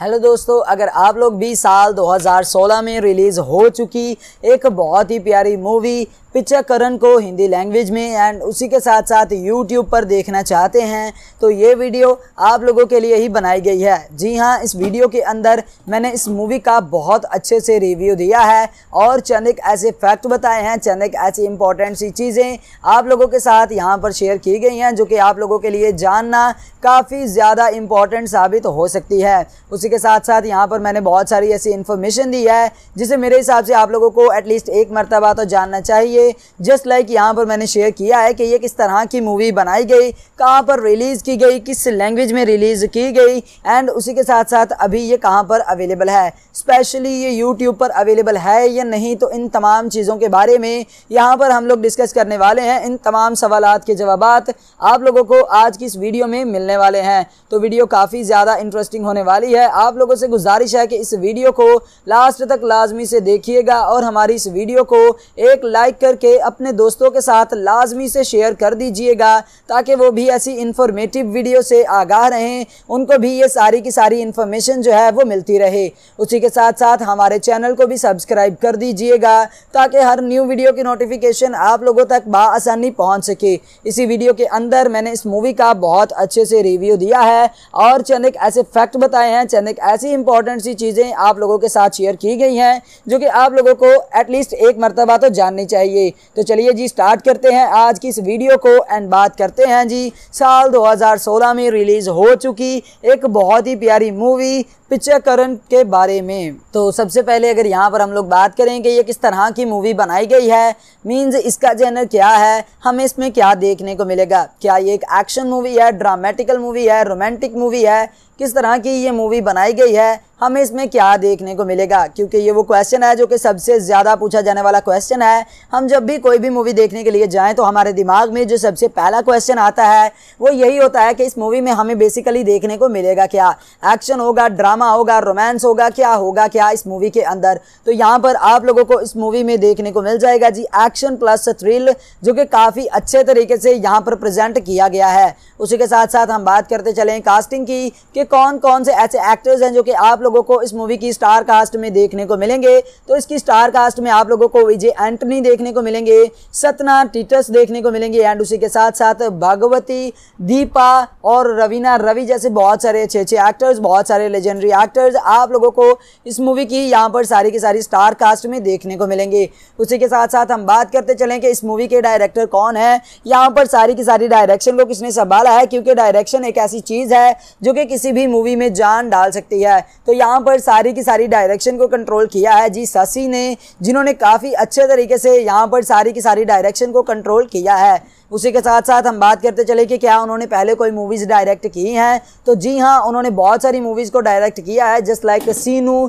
hello दोस्तों अगर आप लोग भी साल 2016 में रिलीज़ हो चुकी एक बहुत ही प्यारी मूवी पिक्चरकरण को हिंदी लैंग्वेज में एंड उसी के साथ साथ यूट्यूब पर देखना चाहते हैं तो ये वीडियो आप लोगों के लिए ही बनाई गई है जी हाँ इस वीडियो के अंदर मैंने इस मूवी का बहुत अच्छे से रिव्यू दिया है और चंद ऐसे फैक्ट बताए हैं चंद ऐसी इंपॉर्टेंट सी चीज़ें आप लोगों के साथ यहाँ पर शेयर की गई हैं जो कि आप लोगों के लिए जानना काफ़ी ज़्यादा इंपॉर्टेंट साबित हो सकती है उसी के साथ साथ यहाँ पर मैंने बहुत सारी ऐसी इन्फॉर्मेशन दी है जिसे मेरे हिसाब से आप लोगों को एटलीस्ट एक मरतबा तो जानना चाहिए जस्ट लाइक यहाँ पर मैंने शेयर किया है कि ये किस तरह की मूवी बनाई गई कहाँ पर रिलीज़ की गई किस लैंग्वेज में रिलीज़ की गई एंड उसी के साथ साथ अभी ये कहाँ पर अवेलेबल है स्पेशली ये यूट्यूब पर अवेलेबल है या नहीं तो इन तमाम चीज़ों के बारे में यहाँ पर हम लोग डिस्कस करने वाले हैं इन तमाम सवाल के जवाब आप लोगों को आज की इस वीडियो में मिलने वाले हैं तो वीडियो काफ़ी ज़्यादा इंटरेस्टिंग होने वाली है आप लोगों से गुजारिश है कि इस वीडियो को लास्ट तक लाजमी से देखिएगा और हमारी इस वीडियो को एक लाइक कर करके अपने दोस्तों के साथ लाजमी से शेयर कर दीजिएगा ताकि वो भी ऐसी इन्फॉर्मेटिव वीडियो से आगाह रहें उनको भी ये सारी की सारी इन्फॉर्मेशन जो है वो मिलती रहे उसी के साथ साथ हमारे चैनल को भी सब्सक्राइब कर दीजिएगा ताकि हर न्यू वीडियो की नोटिफिकेशन आप लोगों तक बसानी पहुँच सके इसी वीडियो के अंदर मैंने इस मूवी का बहुत अच्छे से रिव्यू दिया है और चंद ऐसे फैक्ट बताए हैं चंद ऐसी इंपॉर्टेंट सी चीज़ें आप लोगों के साथ शेयर की गई हैं जो कि आप लोगों को एटलीस्ट एक मरतबा तो जाननी चाहिए तो चलिए जी स्टार्ट करते हैं आज की इस वीडियो को एंड बात करते हैं जी साल 2016 में रिलीज़ हो चुकी एक बहुत ही प्यारी मूवी पिक्चरकरण के बारे में तो सबसे पहले अगर यहाँ पर हम लोग बात करें कि ये किस तरह की मूवी बनाई गई है मींस इसका जेनर क्या है हमें इसमें क्या देखने को मिलेगा क्या ये एक एक्शन मूवी है ड्रामेटिकल मूवी है रोमांटिक मूवी है किस तरह की ये मूवी बनाई गई है हमें इसमें क्या देखने को मिलेगा क्योंकि ये वो क्वेश्चन है जो कि सबसे ज़्यादा पूछा जाने वाला क्वेश्चन है हम जब भी कोई भी मूवी देखने के लिए जाएँ तो हमारे दिमाग में जो सबसे पहला क्वेश्चन आता है वो यही होता है कि इस मूवी में हमें बेसिकली देखने को मिलेगा क्या एक्शन होगा ड्रामा होगा रोमांस होगा क्या होगा क्या इस मूवी के अंदर तो यहाँ पर आप लोगों को इस मूवी में देखने को मिल जाएगा जी एक्शन प्लस थ्रिल जो कि काफ़ी अच्छे तरीके से यहाँ पर प्रेजेंट किया गया है उसी के साथ साथ हम बात करते चलें कास्टिंग की कि कौन कौन से ऐसे एक्टर्स हैं जो कि आप लोग लोगों को इस मूवी की स्टार कास्ट में देखने को मिलेंगे तो इसकी स्टार कास्ट में आप लोगों को विजय एंटनी देखने को मिलेंगे सतना टीटस देखने को मिलेंगे एंड उसी के साथ साथ भगवती दीपा और रवीना रवि जैसे बहुत सारे अच्छे अच्छे एक्टर्स बहुत सारे लेजेंडरी एक्टर्स आप लोगों को इस मूवी की यहाँ पर सारी की सारी स्टार कास्ट में देखने को मिलेंगे उसी के साथ साथ हम बात करते चलें कि इस मूवी के डायरेक्टर कौन है यहाँ पर सारी की सारी डायरेक्शन को किसने संभाला है क्योंकि डायरेक्शन एक ऐसी चीज़ है जो कि किसी भी मूवी में जान डाल सकती है तो तो यहाँ पर सारी की सारी डायरेक्शन को कंट्रोल किया है जी शशि ने जिन्होंने काफ़ी अच्छे तरीके से यहाँ पर सारी की सारी डायरेक्शन को कंट्रोल किया है उसी के साथ साथ हम बात करते चले कि क्या उन्होंने पहले कोई मूवीज़ डायरेक्ट की हैं तो जी हाँ उन्होंने बहुत सारी मूवीज़ को डायरेक्ट किया है जस्ट लाइक सीनू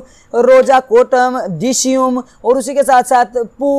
रोजा कोटम डिशियम और उसी के साथ साथ पू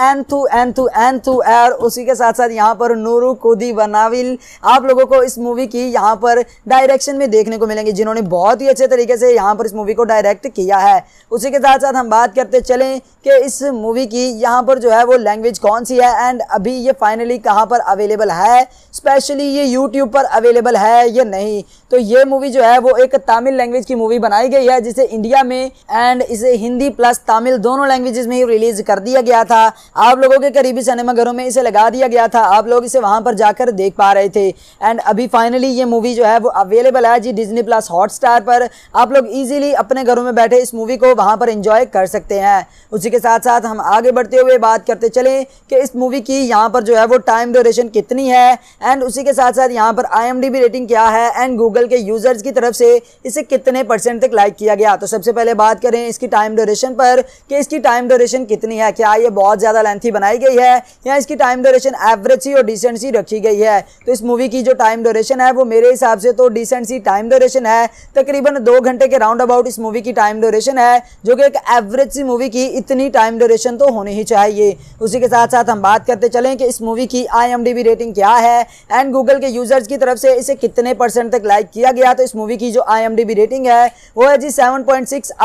एन एन थू थू एन थू एर उसी के साथ साथ यहाँ पर नूरू कुदी बनाविल आप लोगों को इस मूवी की यहाँ पर डायरेक्शन में देखने को मिलेंगे जिन्होंने बहुत ही अच्छे तरीके से यहाँ पर इस मूवी को डायरेक्ट किया है उसी के साथ साथ हम बात करते चलें कि इस मूवी की यहाँ पर जो है वो लैंग्वेज कौन सी है एंड अभी ये फाइनली कहाँ पर अवेलेबल है स्पेशली ये यूट्यूब पर अवेलेबल है या नहीं तो ये मूवी जो है वो एक तमिल लैंग्वेज की मूवी बनाई गई है जिसे इंडिया में एंड इसे हिंदी प्लस तमिल दोनों लैंग्वेजेस में ही रिलीज कर दिया गया था आप लोगों के करीबी सिनेमा घरों में इसे लगा दिया गया था आप लोग इसे वहां पर जाकर देख पा रहे थे एंड अभी फाइनली ये मूवी जो है वो अवेलेबल है जी डिजनी प्लस हॉटस्टार पर आप लोग इजिली अपने घरों में बैठे इस मूवी को वहाँ पर इंजॉय कर सकते हैं उसी के साथ साथ हम आगे बढ़ते हुए बात करते चले कि इस मूवी की यहाँ पर जो है वो टाइम ड्यूरेशन कितनी है एंड उसी के साथ साथ यहाँ पर आई रेटिंग क्या है एंड गूगल के यूज़र्स की तरफ से इसे कितने परसेंट तक लाइक किया गया तो सबसे पहले बात करें इसकी टाइम ड्यूरेशन पर कि इसकी टाइम ड्यूरेशन कितनी है क्या ये बहुत ज़्यादा ज़्यादा लेंथी बनाई गई है या इसकी टाइम ड्यूरेशन एवरेज सी और डिसेंट सी रखी गई है तो इस मूवी की जो टाइम ड्यूरेशन है वो मेरे हिसाब से तो डिसेंट सी टाइम ड्यूरेशन है तकरीबन दो घंटे के राउंड अबाउट इस मूवी की टाइम ड्यूरेशन है जो कि एक एवरेज सी मूवी की इतनी टाइम ड्यूरेशन तो होनी ही चाहिए उसी के साथ साथ हम बात करते चलें कि इस मूवी की आई रेटिंग क्या है एंड गूगल के यूजर्स की तरफ से इसे कितने परसेंट तक लाइक किया गया तो इस मूवी की जो आई रेटिंग है वो है जी सेवन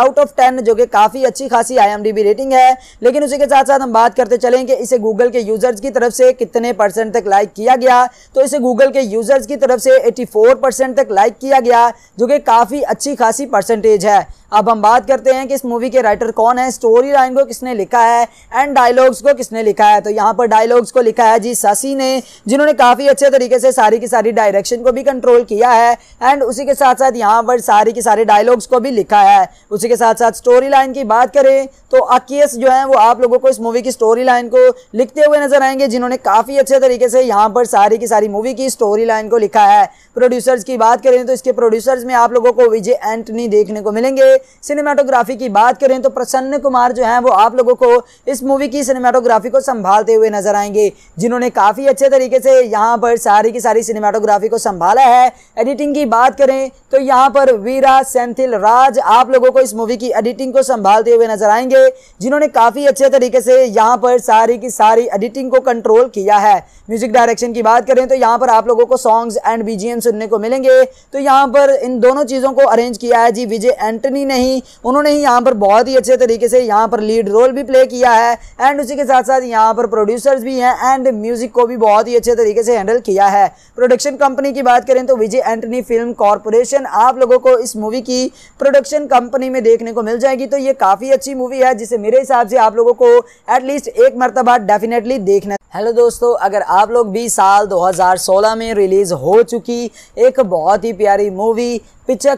आउट ऑफ टेन जो कि काफ़ी अच्छी खासी आई रेटिंग है लेकिन उसी के साथ साथ हम बात करते कि इसे गूगल के यूजर्स की तरफ से कितने परसेंट तक लाइक किया गया तो इसे गूगल के यूजर्स की तरफ से 84 परसेंट तक लाइक किया गया जो कि काफ़ी अच्छी खासी परसेंटेज है अब हम बात करते हैं कि इस मूवी के राइटर कौन है स्टोरी लाइन को किसने लिखा है एंड डायलॉग्स को किसने लिखा है तो यहाँ पर डायलॉग्स को लिखा है जी सासी ने जिन्होंने काफ़ी अच्छे तरीके से सारी की सारी डायरेक्शन को भी कंट्रोल किया है एंड उसी के साथ साथ यहाँ पर सारी की सारे डायलॉग्स को भी लिखा है उसी के साथ साथ स्टोरी लाइन की बात करें तो अकीस जो है वो आप लोगों को इस मूवी की स्टोरी लाइन को लिखते हुए नजर आएंगे जिन्होंने काफ़ी अच्छे तरीके से यहाँ पर सारी की सारी मूवी की स्टोरी लाइन को लिखा है प्रोड्यूसर्स की बात करें तो इसके प्रोड्यूसर्स में आप लोगों को विजय एंटनी देखने को मिलेंगे सिनेमाटोग्राफी की बात करें तो प्रसन्न कुमार जो हैं वो आप लोगों को इस मूवी की सिनेमाटोग्राफी को संभालते हुए नजर आएंगे जिन्होंने काफ़ी अच्छे तरीके से यहाँ पर सारी की सारी सिनेमाटोग्राफी को संभाला है एडिटिंग की बात करें तो यहाँ पर वीरा सेंथिल राज आप लोगों को इस मूवी की एडिटिंग को संभालते हुए नजर आएंगे जिन्होंने काफ़ी अच्छे तरीके से यहाँ पर सारी की सारी एडिटिंग को कंट्रोल किया है म्यूजिक डायरेक्शन की बात करें तो यहाँ पर आप लोगों को सॉन्ग्स एंड बीजीएम सुनने को मिलेंगे तो यहाँ पर इन दोनों चीज़ों को अरेंज किया है जी विजय एंटनी ही नहीं उन्होंने ही यहाँ पर बहुत ही अच्छे तरीके से यहाँ पर लीड रोल भी प्ले किया है एंड उसी के साथ साथ यहाँ पर प्रोड्यूसर्स भी हैं एंड म्यूजिक को भी बहुत ही अच्छे तरीके से हैंडल किया है प्रोडक्शन कंपनी की बात करें तो विजय एंटनी फिल्म कॉरपोरेशन आप लोगों को इस मूवी की प्रोडक्शन कंपनी में देखने को मिल जाएगी तो ये काफ़ी अच्छी मूवी है जिसे मेरे हिसाब से आप लोगों को एटलीस्ट एक मरतबा डेफिनेटली देखना हेलो दोस्तों अगर आप लोग भी साल 2016 में रिलीज़ हो चुकी एक बहुत ही प्यारी मूवी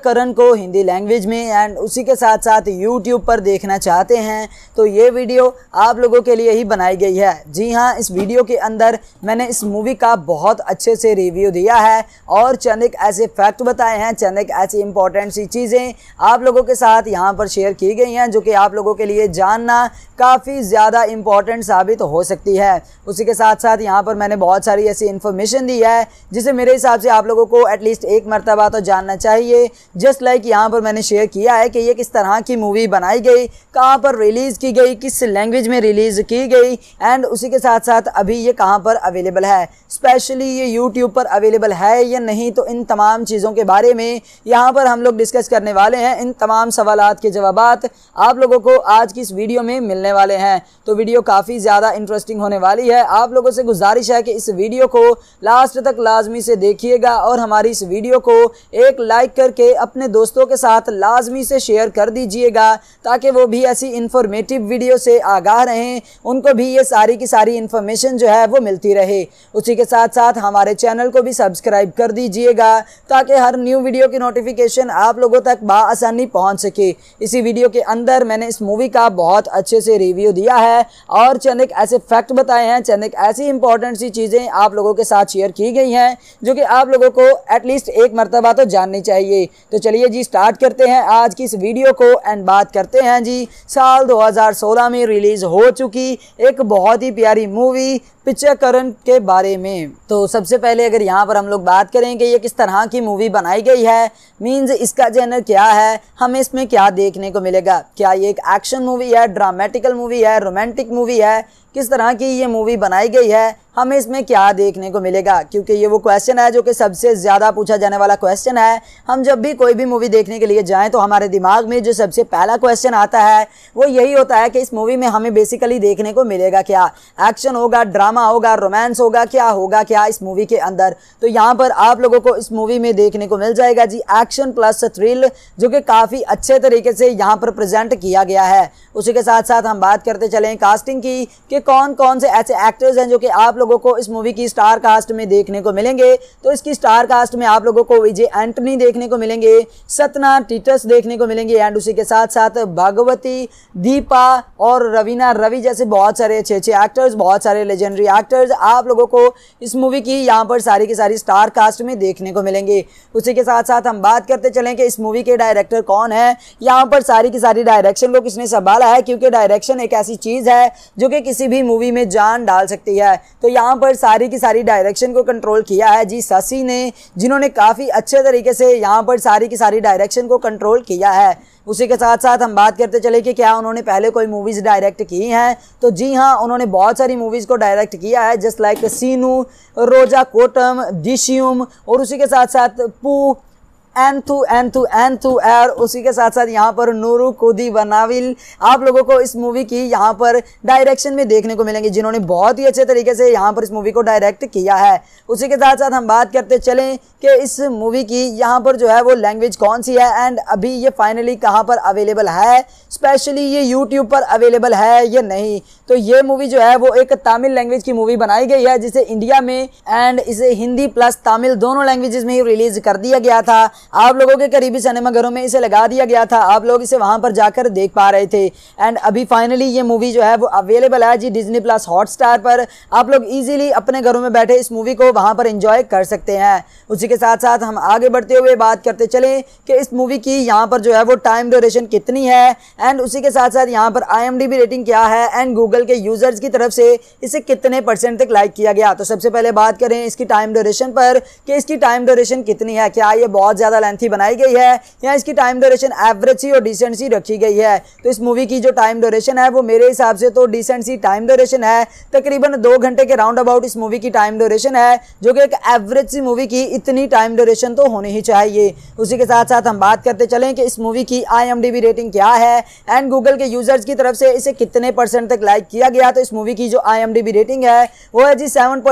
करण को हिंदी लैंग्वेज में एंड उसी के साथ साथ यूट्यूब पर देखना चाहते हैं तो ये वीडियो आप लोगों के लिए ही बनाई गई है जी हाँ इस वीडियो के अंदर मैंने इस मूवी का बहुत अच्छे से रिव्यू दिया है और चंद ऐसे फैक्ट बताए हैं चंद ऐसी इंपॉर्टेंट सी चीज़ें आप लोगों के साथ यहाँ पर शेयर की गई हैं जो कि आप लोगों के लिए जानना काफ़ी ज़्यादा इंपॉर्टेंट साबित हो सकती है उसी के साथ साथ यहाँ पर मैंने बहुत सारी ऐसी इन्फॉर्मेशन दी है जिसे मेरे हिसाब से आप लोगों को एटलीस्ट एक मरतबा तो जानना चाहिए जाएंगे जस्ट लाइक यहाँ पर मैंने शेयर किया है कि ये किस तरह की मूवी बनाई गई कहाँ पर रिलीज़ की गई किस लैंग्वेज में रिलीज़ की गई एंड उसी के साथ साथ अभी ये कहाँ पर अवेलेबल है स्पेशली ये यूट्यूब पर अवेलेबल है या नहीं तो इन तमाम चीज़ों के बारे में यहाँ पर हम लोग डिस्कस करने वाले हैं इन तमाम सवाल के जवाब आप लोगों को आज की इस वीडियो में मिलने वाले हैं तो वीडियो काफ़ी ज़्यादा इंटरेस्टिंग होने वाली है आप लोगों से गुजारिश है कि इस वीडियो को लास्ट तक लाजमी से देखिएगा और हमारी इस वीडियो को एक लाइक कर करके अपने दोस्तों के साथ लाजमी से शेयर कर दीजिएगा ताकि वो भी ऐसी इन्फॉर्मेटिव वीडियो से आगाह रहें उनको भी ये सारी की सारी इन्फॉर्मेशन जो है वो मिलती रहे उसी के साथ साथ हमारे चैनल को भी सब्सक्राइब कर दीजिएगा ताकि हर न्यू वीडियो की नोटिफिकेशन आप लोगों तक बसानी पहुँच सके इसी वीडियो के अंदर मैंने इस मूवी का बहुत अच्छे से रिव्यू दिया है और चंद ऐसे फैक्ट बताए हैं चंद ऐसी इंपॉर्टेंट सी चीज़ें आप लोगों के साथ शेयर की गई हैं जो कि आप लोगों को एटलीस्ट एक मरतबा तो जाननी चाहिए तो चलिए जी स्टार्ट करते हैं आज की इस वीडियो को एंड बात करते हैं जी साल 2016 में रिलीज़ हो चुकी एक बहुत ही प्यारी मूवी पिक्चरकरण के बारे में तो सबसे पहले अगर यहाँ पर हम लोग बात करें कि ये किस तरह की मूवी बनाई गई है मींस इसका जेनर क्या है हमें इसमें क्या देखने को मिलेगा क्या ये एक एक्शन मूवी है ड्रामेटिकल मूवी है रोमांटिक मूवी है किस तरह की ये मूवी बनाई गई है हमें इसमें क्या देखने को मिलेगा क्योंकि ये वो क्वेश्चन है जो कि सबसे ज़्यादा पूछा जाने वाला क्वेश्चन है हम जब भी कोई भी मूवी देखने के लिए जाएं तो हमारे दिमाग में जो सबसे पहला क्वेश्चन आता है वो यही होता है कि इस मूवी में हमें बेसिकली देखने को मिलेगा क्या एक्शन होगा ड्रामा ड्रामा होगा रोमांस होगा क्या होगा क्या इस मूवी के अंदर तो यहाँ पर आप लोगों को इस मूवी में देखने को मिल जाएगा जी एक्शन प्लस थ्रिल जो कि काफ़ी अच्छे तरीके से यहाँ पर प्रेजेंट किया गया है उसी के साथ साथ हम बात करते चले कास्टिंग की कि कौन कौन से ऐसे एक्टर्स हैं जो कि आप लोगों को इस मूवी की स्टार कास्ट में देखने को मिलेंगे तो इसकी स्टार कास्ट में आप लोगों को विजय एंटनी देखने को मिलेंगे सतना टीटस देखने को मिलेंगे एंड उसी के साथ साथ भगवती दीपा और रवीना रवि जैसे बहुत सारे अच्छे अच्छे एक्टर्स बहुत सारे लेजेंड लेजेंडरी एक्टर्स आप लोगों को इस मूवी की यहाँ पर सारी की सारी स्टार कास्ट में देखने को मिलेंगे उसी के साथ साथ हम बात करते चलें कि इस मूवी के डायरेक्टर कौन है यहाँ पर सारी की सारी डायरेक्शन को किसने संभाला है क्योंकि डायरेक्शन एक ऐसी चीज़ है जो कि किसी भी मूवी में जान डाल सकती है तो यहाँ पर सारी की सारी डायरेक्शन को कंट्रोल किया है जी शशि ने जिन्होंने काफ़ी अच्छे तरीके से यहाँ पर सारी की सारी डायरेक्शन को कंट्रोल किया है उसी के साथ साथ हम बात करते चले कि क्या उन्होंने पहले कोई मूवीज़ डायरेक्ट की हैं तो जी हाँ उन्होंने बहुत सारी मूवीज़ को डायरेक्ट किया है जस्ट लाइक सीनू रोजा कोटम डिशियम और उसी के साथ साथ पू एन एन थू थू एन थू एर उसी के साथ साथ यहाँ पर नूरू कुदी वनाविल आप लोगों को इस मूवी की यहाँ पर डायरेक्शन में देखने को मिलेंगे जिन्होंने बहुत ही अच्छे तरीके से यहाँ पर इस मूवी को डायरेक्ट किया है उसी के साथ साथ हम बात करते चलें कि इस मूवी की यहाँ पर जो है वो लैंग्वेज कौन सी है एंड अभी ये फाइनली कहाँ पर अवेलेबल है स्पेशली ये यूट्यूब पर अवेलेबल है या नहीं तो ये मूवी जो है वो एक तमिल लैंग्वेज की मूवी बनाई गई है जिसे इंडिया में एंड इसे हिंदी प्लस तमिल दोनों लैंग्वेजेस में ही रिलीज कर दिया गया था आप लोगों के करीबी सिनेमा घरों में इसे लगा दिया गया था आप लोग इसे वहां पर जाकर देख पा रहे थे एंड अभी फाइनली ये मूवी जो है वो अवेलेबल है जी डिजनी प्लस हॉटस्टार पर आप लोग ईजिली अपने घरों में बैठे इस मूवी को वहां पर इंजॉय कर सकते हैं उसी के साथ साथ हम आगे बढ़ते हुए बात करते चले कि इस मूवी की यहाँ पर जो है वो टाइम ड्यूरेशन कितनी है एंड उसी के साथ साथ यहाँ पर आई रेटिंग क्या है एंड गूगल के यूज़र्स की तरफ से इसे कितने परसेंट तक लाइक किया गया तो सबसे पहले बात करें इसकी टाइम ड्यूरेशन पर कि इसकी टाइम ड्यूरेशन कितनी है क्या ये बहुत ज़्यादा ज़्यादा लेंथी बनाई गई है या इसकी टाइम ड्यूरेशन एवरेज सी और डिसेंट सी रखी गई है तो इस मूवी की जो टाइम ड्यूरेशन है वो मेरे हिसाब से तो डिसेंट सी टाइम ड्यूरेशन है तकरीबन दो घंटे के राउंड अबाउट इस मूवी की टाइम ड्यूरेशन है जो कि एक एवरेज सी मूवी की इतनी टाइम ड्यूरेशन तो होनी ही चाहिए उसी के साथ साथ हम बात करते चलें कि इस मूवी की आई रेटिंग क्या है एंड गूगल के यूजर्स की तरफ से इसे कितने परसेंट तक लाइक किया गया तो इस मूवी की जो आई रेटिंग है वो है जी सेवन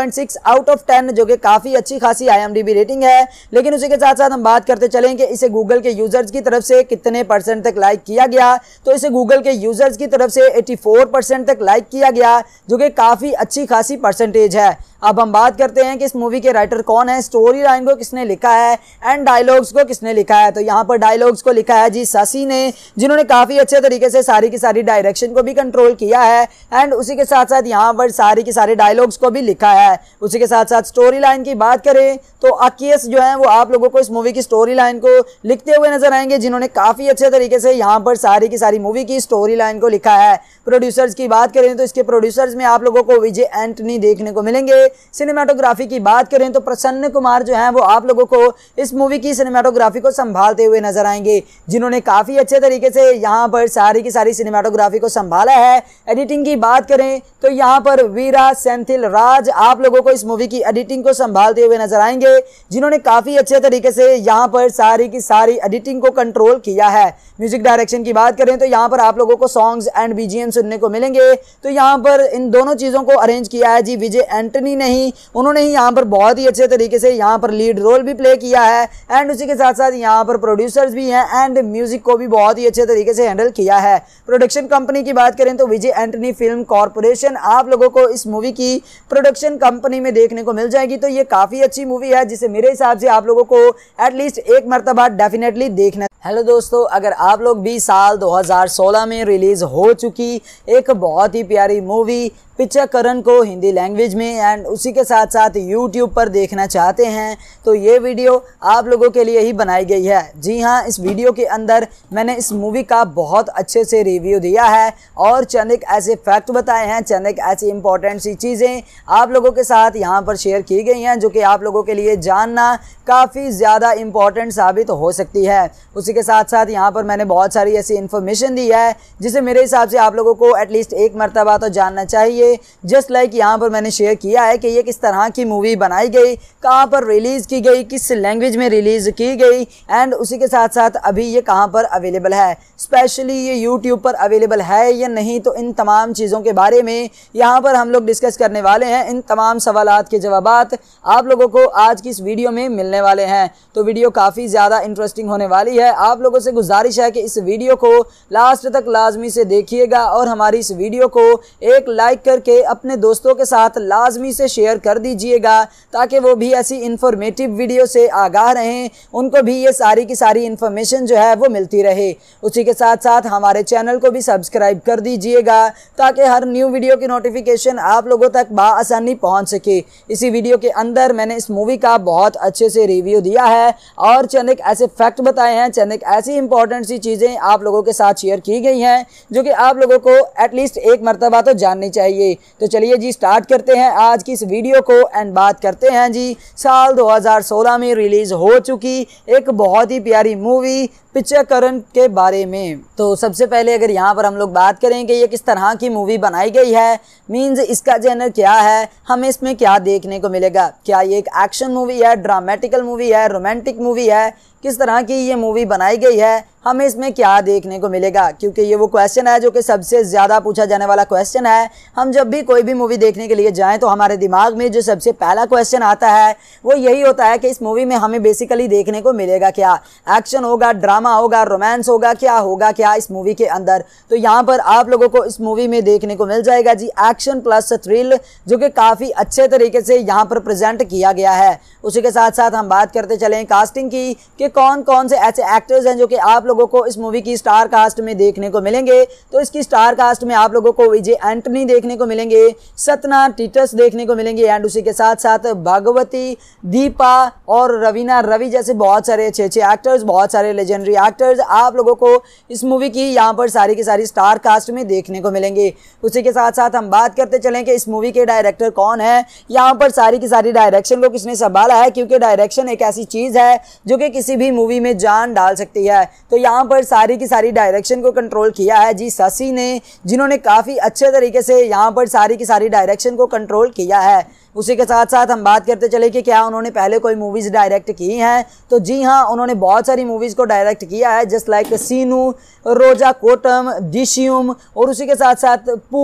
आउट ऑफ टेन जो कि काफ़ी अच्छी खासी आई रेटिंग है लेकिन उसी के साथ साथ हम बात करते चलें कि इसे गूगल के यूजर्स की तरफ से कितने परसेंट तक लाइक किया गया तो इसे गूगल के यूजर्स की तरफ से 84 परसेंट तक लाइक किया गया जो कि काफ़ी अच्छी खासी परसेंटेज है अब हम बात करते हैं कि इस मूवी के राइटर कौन है स्टोरी लाइन को किसने लिखा है एंड डायलॉग्स को किसने लिखा है तो यहाँ पर डायलॉग्स को लिखा है जी ससी ने जिन्होंने काफ़ी अच्छे तरीके से सारी की सारी डायरेक्शन को भी कंट्रोल किया है एंड उसी के साथ साथ यहाँ पर सारी की सारे डायलॉग्स को भी लिखा है उसी के साथ साथ स्टोरी लाइन की बात करें तो अकीस जो है वो आप लोगों को इस मूवी की स्टोरी लाइन को लिखते हुए नजर आएंगे जिन्होंने काफ़ी अच्छे तरीके से यहाँ पर सारी की सारी मूवी की स्टोरी लाइन को लिखा है प्रोड्यूसर्स की बात करें तो इसके प्रोड्यूसर्स में आप लोगों को विजय एंटनी देखने को मिलेंगे सिनेमाटोग्राफी की बात करें तो प्रसन्न कुमार जो हैं वो आप लोगों को इस मूवी की सिनेमाटोग्राफी को संभालते हुए नजर आएंगे जिन्होंने काफ़ी अच्छे तरीके से यहाँ पर सारी की सारी सिनेमाटोग्राफी को संभाला है एडिटिंग की बात करें तो यहाँ पर वीरा सेंथिल राज आप लोगों को इस मूवी की एडिटिंग को संभालते हुए नजर आएंगे जिन्होंने काफ़ी अच्छे तरीके से यहाँ पर सारी की सारी एडिटिंग को कंट्रोल किया है म्यूजिक डायरेक्शन की बात करें तो यहाँ पर आप लोगों को सॉन्ग्स एंड बीजीएम सुनने को मिलेंगे तो यहाँ पर इन दोनों चीज़ों को अरेंज किया है जी विजय एंटनी ही नहीं उन्होंने ही यहाँ पर बहुत ही अच्छे तरीके से यहाँ पर लीड रोल भी प्ले किया है एंड उसी के साथ साथ यहाँ पर प्रोड्यूसर्स भी हैं एंड म्यूजिक को भी बहुत ही अच्छे तरीके से हैंडल किया है प्रोडक्शन कंपनी की बात करें तो विजय एंटनी फिल्म कॉरपोरेशन आप लोगों को इस मूवी की प्रोडक्शन कंपनी में देखने को मिल जाएगी तो ये काफ़ी अच्छी मूवी है जिसे मेरे हिसाब से आप लोगों को एटलीस्ट एक मरतबा डेफिनेटली देखना हेलो दोस्तों अगर आप लोग भी साल 2016 में रिलीज़ हो चुकी एक बहुत ही प्यारी मूवी करण को हिंदी लैंग्वेज में एंड उसी के साथ साथ यूट्यूब पर देखना चाहते हैं तो ये वीडियो आप लोगों के लिए ही बनाई गई है जी हाँ इस वीडियो के अंदर मैंने इस मूवी का बहुत अच्छे से रिव्यू दिया है और चंद ऐसे फैक्ट बताए हैं चंद ऐसी इंपॉर्टेंट सी चीज़ें आप लोगों के साथ यहाँ पर शेयर की गई हैं जो कि आप लोगों के लिए जानना काफ़ी ज़्यादा इंपॉर्टेंट साबित हो सकती है उसी के साथ साथ यहाँ पर मैंने बहुत सारी ऐसी इन्फॉर्मेशन दी है जिसे मेरे हिसाब से आप लोगों को एटलीस्ट एक मरतबा तो जानना चाहिए जाएंगे जस्ट लाइक यहाँ पर मैंने शेयर किया है कि ये किस तरह की मूवी बनाई गई कहाँ पर रिलीज़ की गई किस लैंग्वेज में रिलीज़ की गई एंड उसी के साथ साथ अभी ये कहाँ पर अवेलेबल है स्पेशली ये यूट्यूब पर अवेलेबल है या नहीं तो इन तमाम चीज़ों के बारे में यहाँ पर हम लोग डिस्कस करने वाले हैं इन तमाम सवाल के जवाब आप लोगों को आज की इस वीडियो में मिलने वाले हैं तो वीडियो काफ़ी ज़्यादा इंटरेस्टिंग होने वाली है आप लोगों से गुजारिश है कि इस वीडियो को लास्ट तक लाजमी से देखिएगा और हमारी इस वीडियो को एक लाइक कर करके अपने दोस्तों के साथ लाजमी से शेयर कर दीजिएगा ताकि वो भी ऐसी इन्फॉर्मेटिव वीडियो से आगाह रहें उनको भी ये सारी की सारी इन्फॉर्मेशन जो है वो मिलती रहे उसी के साथ साथ हमारे चैनल को भी सब्सक्राइब कर दीजिएगा ताकि हर न्यू वीडियो की नोटिफिकेशन आप लोगों तक बसानी पहुँच सके इसी वीडियो के अंदर मैंने इस मूवी का बहुत अच्छे से रिव्यू दिया है और चंद ऐसे फैक्ट बताए हैं चंद ऐसी इंपॉर्टेंट सी चीज़ें आप लोगों के साथ शेयर की गई हैं जो कि आप लोगों को एटलीस्ट एक मरतबा तो जाननी चाहिए करेंगे तो चलिए जी स्टार्ट करते हैं आज की इस वीडियो को एंड बात करते हैं जी साल 2016 में रिलीज़ हो चुकी एक बहुत ही प्यारी मूवी पिक्चरकरण के बारे में तो सबसे पहले अगर यहाँ पर हम लोग बात करें कि ये किस तरह की मूवी बनाई गई है मींस इसका जेनर क्या है हमें इसमें क्या देखने को मिलेगा क्या ये एक एक्शन मूवी है ड्रामेटिकल मूवी है रोमांटिक मूवी है किस तरह की ये मूवी बनाई गई है हमें इसमें क्या देखने को मिलेगा क्योंकि ये वो क्वेश्चन है जो कि सबसे ज़्यादा पूछा जाने वाला क्वेश्चन है हम जब भी कोई भी मूवी देखने के लिए जाएं तो हमारे दिमाग में जो सबसे पहला क्वेश्चन आता है वो यही होता है कि इस मूवी में हमें बेसिकली देखने को मिलेगा क्या एक्शन होगा ड्रामा होगा रोमांस होगा क्या होगा क्या इस मूवी के अंदर तो यहाँ पर आप लोगों को इस मूवी में देखने को मिल जाएगा जी एक्शन प्लस थ्रिल जो कि काफ़ी अच्छे तरीके से यहाँ पर प्रजेंट किया गया है उसी के साथ साथ हम बात करते चलें कास्टिंग की कि कौन कौन से ऐसे एक्टर्स हैं जो कि आप लोगों को इस मूवी की स्टार कास्ट में देखने को मिलेंगे तो इसकी स्टार कास्ट में आप लोगों को विजय एंटनी देखने को मिलेंगे सतना टीटस देखने को मिलेंगे एंड उसी के साथ साथ भगवती दीपा और रवीना रवि जैसे बहुत सारे अच्छे अच्छे एक्टर्स बहुत सारे लेजेंडरी एक्टर्स आप लोगों को इस मूवी की यहाँ पर सारी की सारी स्टार कास्ट में देखने को मिलेंगे उसी के साथ साथ हम बात करते चलें कि इस मूवी के डायरेक्टर कौन है यहाँ पर सारी की सारी डायरेक्शन को किसने संभाला है क्योंकि डायरेक्शन एक ऐसी चीज़ है जो कि किसी भी मूवी में जान डाल सकती है तो यहाँ पर सारी की सारी डायरेक्शन को कंट्रोल किया है जी शशि ने जिन्होंने काफ़ी अच्छे तरीके से यहाँ पर सारी की सारी डायरेक्शन को कंट्रोल किया है उसी के साथ साथ हम बात करते चले कि क्या उन्होंने पहले कोई मूवीज़ डायरेक्ट की हैं तो जी हाँ उन्होंने बहुत सारी मूवीज़ को डायरेक्ट किया है जस्ट लाइक सीनू रोजा कोटम डिशियम और उसी के साथ साथ पू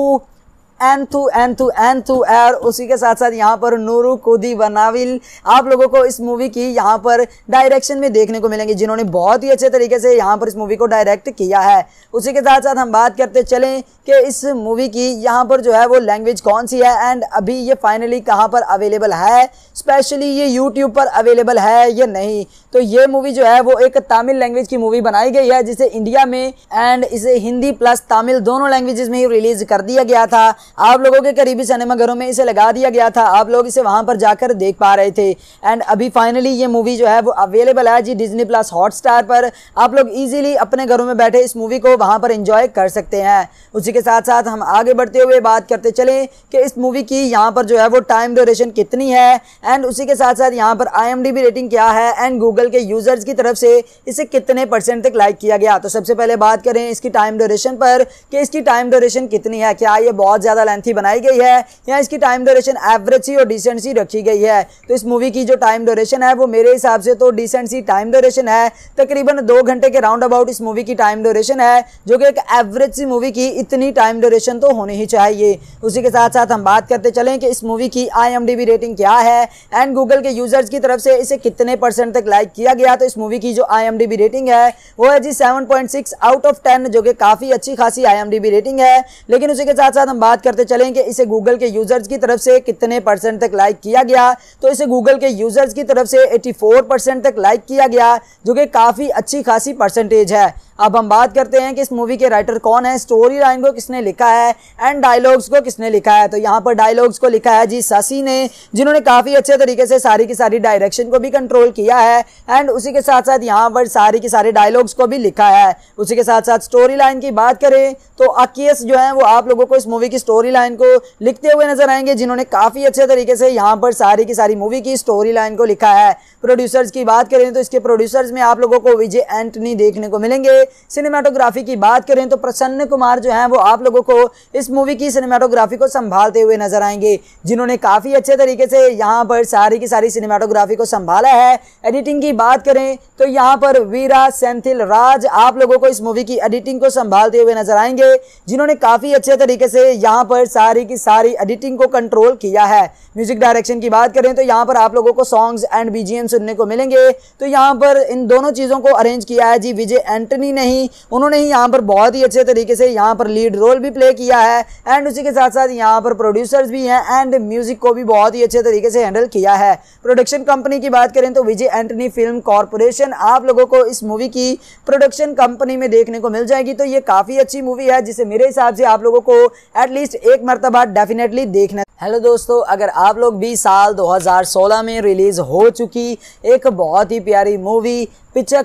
एन एन थू थू एन थू एर उसी के साथ साथ यहाँ पर नूरू कुदी बनाविल आप लोगों को इस मूवी की यहाँ पर डायरेक्शन में देखने को मिलेंगे जिन्होंने बहुत ही अच्छे तरीके से यहाँ पर इस मूवी को डायरेक्ट किया है उसी के साथ साथ हम बात करते चलें कि इस मूवी की यहाँ पर जो है वो लैंग्वेज कौन सी है एंड अभी ये फाइनली कहाँ पर अवेलेबल है स्पेशली ये यूट्यूब पर अवेलेबल है या नहीं तो ये मूवी जो है वो एक तमिल लैंग्वेज की मूवी बनाई गई है जिसे इंडिया में एंड इसे हिंदी प्लस तमिल दोनों लैंग्वेजेस में ही रिलीज कर दिया गया था आप लोगों के करीबी सिनेमाघरों में इसे लगा दिया गया था आप लोग इसे वहां पर जाकर देख पा रहे थे एंड अभी फाइनली ये मूवी जो है वो अवेलेबल है जी डिजनी प्लस हॉटस्टार पर आप लोग ईजिली अपने घरों में बैठे इस मूवी को वहाँ पर इंजॉय कर सकते हैं उसी के साथ साथ हम आगे बढ़ते हुए बात करते चले कि इस मूवी की यहाँ पर जो है वो टाइम ड्यूरेशन कितनी है एंड उसी के साथ साथ यहाँ पर आई रेटिंग क्या है एंड गूगल के यूज़र्स की तरफ से इसे कितने परसेंट तक लाइक किया गया तो सबसे पहले बात करें इसकी टाइम ड्यूरेशन पर कि इसकी टाइम ड्यूरेशन कितनी है क्या ये बहुत ज़्यादा ज़्यादा लेंथी बनाई गई है या इसकी टाइम ड्यूरेशन एवरेज सी और डिसेंट सी रखी गई है तो इस मूवी की जो टाइम ड्यूरेशन है वो मेरे हिसाब से तो डिसेंट सी टाइम ड्यूरेशन है तकरीबन दो घंटे के राउंड अबाउट इस मूवी की टाइम ड्यूरेशन है जो कि एक एवरेज सी मूवी की इतनी टाइम ड्यूरेशन तो होनी ही चाहिए उसी के साथ साथ हम बात करते चलें कि इस मूवी की आई रेटिंग क्या है एंड गूगल के यूजर्स की तरफ से इसे कितने परसेंट तक लाइक किया गया तो इस मूवी की जो आई रेटिंग है वो है जी 7.6 आउट ऑफ टेन जो कि काफ़ी अच्छी खासी आई रेटिंग है लेकिन उसी के साथ साथ हम बात करते चलें कि इसे गूगल के यूजर्स की तरफ से कितने परसेंट तक लाइक किया गया तो इसे गूगल के यूजर्स की तरफ से 84 परसेंट तक लाइक किया गया जो कि काफ़ी अच्छी खासी परसेंटेज है अब हम बात करते हैं कि इस मूवी के राइटर कौन है स्टोरी लाइन को किसने लिखा है एंड डायलॉग्स को किसने लिखा है तो यहाँ पर डायलॉग्स को लिखा है जी सासी ने जिन्होंने काफ़ी अच्छे तरीके से सारी की सारी डायरेक्शन को भी कंट्रोल किया है एंड उसी के साथ साथ यहाँ पर सारी की सारी डायलॉग्स को भी लिखा है उसी के साथ साथ स्टोरी लाइन की बात करें तो अकीस जो है वो आप लोगों को इस मूवी की स्टोरी स्टोरी लाइन को लिखते हुए नजर आएंगे जिन्होंने काफ़ी अच्छे तरीके से यहाँ पर सारी की सारी मूवी की स्टोरी लाइन को लिखा है प्रोड्यूसर्स की बात करें तो इसके प्रोड्यूसर्स में आप लोगों को विजय एंटनी देखने को मिलेंगे सिनेमाटोग्राफी की बात करें तो प्रसन्न कुमार जो है वो आप लोगों को इस मूवी की सिनेमाटोग्राफी को संभालते हुए नजर आएंगे जिन्होंने काफ़ी अच्छे तरीके से यहाँ पर सारी की सारी सिनेमाटोग्राफी को संभाला है एडिटिंग की बात करें तो यहाँ पर वीरा सेंथिल राज आप लोगों को इस मूवी की एडिटिंग को संभालते हुए नजर आएंगे जिन्होंने काफ़ी अच्छे तरीके से यहाँ यहाँ पर सारी की सारी एडिटिंग को कंट्रोल किया है म्यूजिक डायरेक्शन की बात करें तो यहाँ पर आप लोगों को सॉन्ग्स एंड बीजीएम सुनने को मिलेंगे तो यहाँ पर इन दोनों चीज़ों को अरेंज किया है जी विजय एंटनी ने ही उन्होंने ही यहाँ पर बहुत ही अच्छे तरीके से यहाँ पर लीड रोल भी प्ले किया है एंड उसी के साथ साथ यहाँ पर प्रोड्यूसर्स भी हैं एंड म्यूजिक को भी बहुत ही अच्छे तरीके से हैंडल किया है प्रोडक्शन कंपनी की बात करें तो विजय एंटनी फिल्म कॉरपोरेशन आप लोगों को इस मूवी की प्रोडक्शन कंपनी में देखने को मिल जाएगी तो ये काफ़ी अच्छी मूवी है जिसे मेरे हिसाब से आप लोगों को एटलीस्ट लिस्ट एक मरतबा डेफिनेटली देखना हेलो दोस्तों अगर आप लोग भी साल 2016 में रिलीज़ हो चुकी एक बहुत ही प्यारी मूवी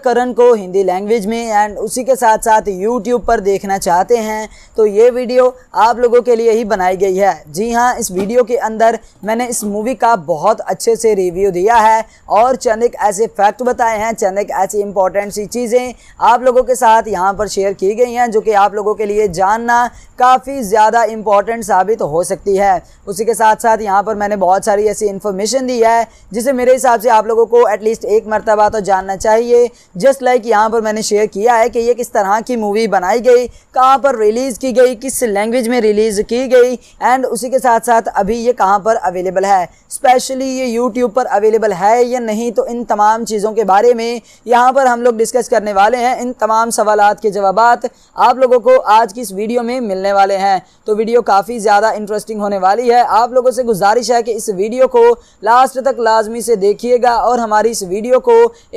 करण को हिंदी लैंग्वेज में एंड उसी के साथ साथ यूट्यूब पर देखना चाहते हैं तो ये वीडियो आप लोगों के लिए ही बनाई गई है जी हाँ इस वीडियो के अंदर मैंने इस मूवी का बहुत अच्छे से रिव्यू दिया है और चंद ऐसे फैक्ट बताए हैं चंद ऐसी इंपॉर्टेंट सी चीज़ें आप लोगों के साथ यहाँ पर शेयर की गई हैं जो कि आप लोगों के लिए जानना काफ़ी ज़्यादा इंपॉर्टेंट साबित हो सकती है उसी के साथ साथ यहाँ पर मैंने बहुत सारी ऐसी इन्फॉर्मेशन दी है जिसे मेरे हिसाब से आप लोगों को एटलीस्ट एक मरतबा तो जानना चाहिए करेंगे जस्ट लाइक यहाँ पर मैंने शेयर किया है कि ये किस तरह की मूवी बनाई गई कहाँ पर रिलीज़ की गई किस लैंग्वेज में रिलीज़ की गई एंड उसी के साथ साथ अभी ये कहाँ पर अवेलेबल है स्पेशली ये यूट्यूब पर अवेलेबल है या नहीं तो इन तमाम चीज़ों के बारे में यहाँ पर हम लोग डिस्कस करने वाले हैं इन तमाम सवाल के जवाब आप लोगों को आज की इस वीडियो में मिलने वाले हैं तो वीडियो काफ़ी ज़्यादा इंटरेस्टिंग होने वाली है आप लोगों से गुजारिश है कि इस वीडियो को लास्ट तक लाजमी से देखिएगा और हमारी इस वीडियो को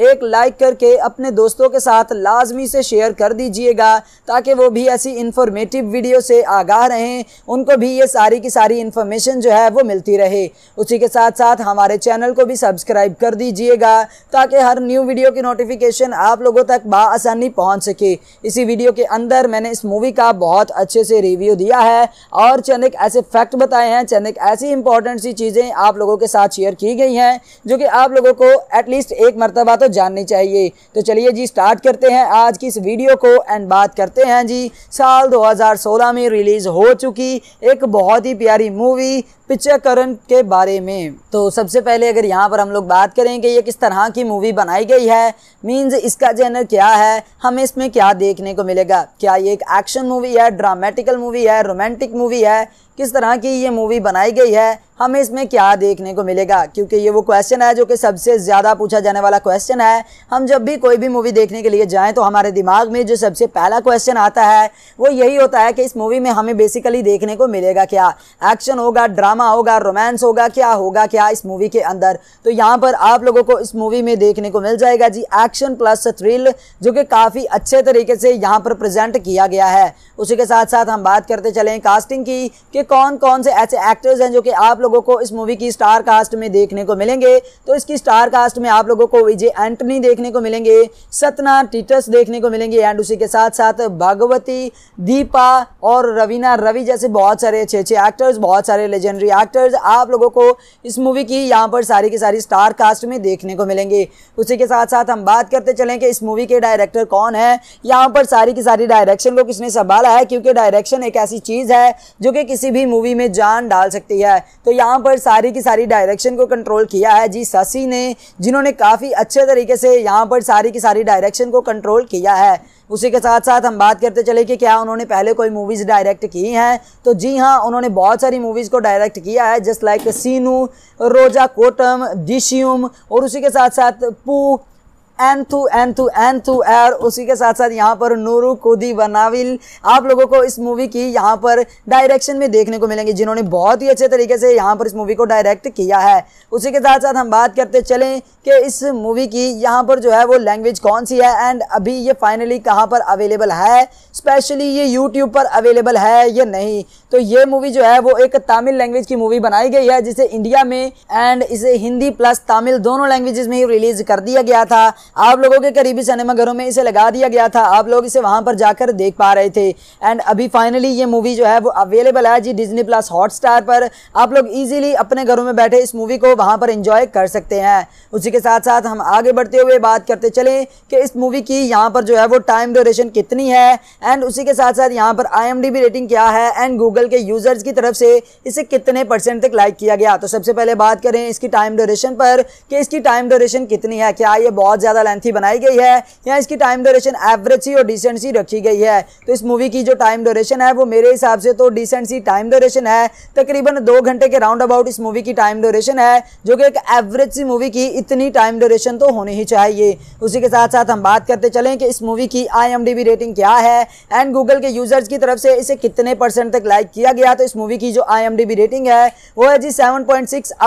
एक लाइक कर करके अपने दोस्तों के साथ लाजमी से शेयर कर दीजिएगा ताकि वो भी ऐसी इन्फॉर्मेटिव वीडियो से आगाह रहें उनको भी ये सारी की सारी इन्फॉर्मेशन जो है वो मिलती रहे उसी के साथ साथ हमारे चैनल को भी सब्सक्राइब कर दीजिएगा ताकि हर न्यू वीडियो की नोटिफिकेशन आप लोगों तक बसानी पहुँच सके इसी वीडियो के अंदर मैंने इस मूवी का बहुत अच्छे से रिव्यू दिया है और चंद ऐसे फैक्ट बताए हैं चंद ऐसी इंपॉर्टेंट सी चीज़ें आप लोगों के साथ शेयर की गई हैं जो कि आप लोगों को एटलीस्ट एक मरतबा तो जाननी चाहिए करेंगे तो चलिए जी स्टार्ट करते हैं आज की इस वीडियो को एंड बात करते हैं जी साल 2016 में रिलीज़ हो चुकी एक बहुत ही प्यारी मूवी पिक्चरकरण के बारे में तो सबसे पहले अगर यहाँ पर हम लोग बात करें कि ये किस तरह की मूवी बनाई गई है मींस इसका जेनर क्या है हमें इसमें क्या देखने को मिलेगा क्या ये एक एक्शन मूवी है ड्रामेटिकल मूवी है रोमांटिक मूवी है किस तरह की ये मूवी बनाई गई है हमें इसमें क्या देखने को मिलेगा क्योंकि ये वो क्वेश्चन है जो कि सबसे ज़्यादा पूछा जाने वाला क्वेश्चन है हम जब भी कोई भी मूवी देखने के लिए जाएं तो हमारे दिमाग में जो सबसे पहला क्वेश्चन आता है वो यही होता है कि इस मूवी में हमें बेसिकली देखने को मिलेगा क्या एक्शन होगा ड्रामा ड्रामा होगा रोमांस होगा क्या होगा क्या इस मूवी के अंदर तो यहाँ पर आप लोगों को इस मूवी में देखने को मिल जाएगा जी एक्शन प्लस थ्रिल जो कि काफ़ी अच्छे तरीके से यहाँ पर प्रेजेंट किया गया है उसी के साथ साथ हम बात करते चले कास्टिंग की कि कौन कौन से ऐसे एक्टर्स हैं जो कि आप लोगों को इस मूवी की स्टार कास्ट में देखने को मिलेंगे तो इसकी स्टार कास्ट में आप लोगों को विजय एंटनी देखने को मिलेंगे सतना टीटस देखने को मिलेंगे एंड उसी के साथ साथ भगवती दीपा और रवीना रवि जैसे बहुत सारे अच्छे अच्छे एक्टर्स बहुत सारे लेजेंडरी एक्टर्स आप लोगों को इस मूवी की यहाँ पर सारी की सारी स्टार कास्ट में देखने को मिलेंगे उसी के साथ साथ हम बात करते चलें कि इस मूवी के डायरेक्टर कौन है यहाँ पर सारी की सारी डायरेक्शन को किसने संभाला है क्योंकि डायरेक्शन एक ऐसी चीज़ है जो कि किसी भी मूवी में जान डाल सकती है तो यहाँ पर सारी की सारी डायरेक्शन को कंट्रोल किया है जी शशि ने जिन्होंने काफ़ी अच्छे तरीके से यहाँ पर सारी की सारी डायरेक्शन को कंट्रोल किया है उसी के साथ साथ हम बात करते चले कि क्या उन्होंने पहले कोई मूवीज़ डायरेक्ट की हैं तो जी हाँ उन्होंने बहुत सारी मूवीज़ को डायरेक्ट किया है जस्ट लाइक सीनू रोजा कोटम डिशियम और उसी के साथ साथ पू एन एन थू थू एन थू एर उसी के साथ साथ यहाँ पर नूरू कुदी बनाविल आप लोगों को इस मूवी की यहाँ पर डायरेक्शन में देखने को मिलेंगे जिन्होंने बहुत ही अच्छे तरीके से यहाँ पर इस मूवी को डायरेक्ट किया है उसी के साथ साथ हम बात करते चलें कि इस मूवी की यहाँ पर जो है वो लैंग्वेज कौन सी है एंड अभी ये फाइनली कहाँ पर अवेलेबल है स्पेशली ये यूट्यूब पर अवेलेबल है या नहीं तो ये मूवी जो है वो एक तमिल लैंग्वेज की मूवी बनाई गई है जिसे इंडिया में एंड इसे हिंदी प्लस तमिल दोनों लैंग्वेजेस में ही रिलीज कर दिया गया था आप लोगों के करीबी सिनेमाघरों में इसे लगा दिया गया था आप लोग इसे वहां पर जाकर देख पा रहे थे एंड अभी फाइनली ये मूवी जो है वो अवेलेबल है जी डिजनी प्लस हॉटस्टार पर आप लोग इजीली अपने घरों में बैठे इस मूवी को वहां पर इंजॉय कर सकते हैं उसी के साथ साथ हम आगे बढ़ते हुए बात करते चले कि इस मूवी की यहाँ पर जो है वो टाइम ड्यूरेशन कितनी है एंड उसी के साथ साथ यहाँ पर आई रेटिंग क्या है एंड गूगल के यूज़र्स की तरफ से इसे कितने परसेंट तक लाइक किया गया तो सबसे पहले बात करें इसकी टाइम ड्यूरेशन पर कि इसकी टाइम ड्यूरेशन कितनी है क्या ये बहुत ज़्यादा ज़्यादा लेंथी बनाई गई है या इसकी टाइम ड्यूरेशन एवरेज सी और डिसेंट सी रखी गई है तो इस मूवी की जो टाइम ड्यूरेशन है वो मेरे हिसाब से तो डिसेंट सी टाइम ड्यूरेशन है तकरीबन दो घंटे के राउंड अबाउट इस मूवी की टाइम ड्यूरेशन है जो कि एक एवरेज सी मूवी की इतनी टाइम ड्यूरेशन तो होनी ही चाहिए उसी के साथ साथ हम बात करते चलें कि इस मूवी की आई रेटिंग क्या है एंड गूगल के यूजर्स की तरफ से इसे कितने परसेंट तक लाइक किया गया तो इस मूवी की जो आई रेटिंग है वो है जी सेवन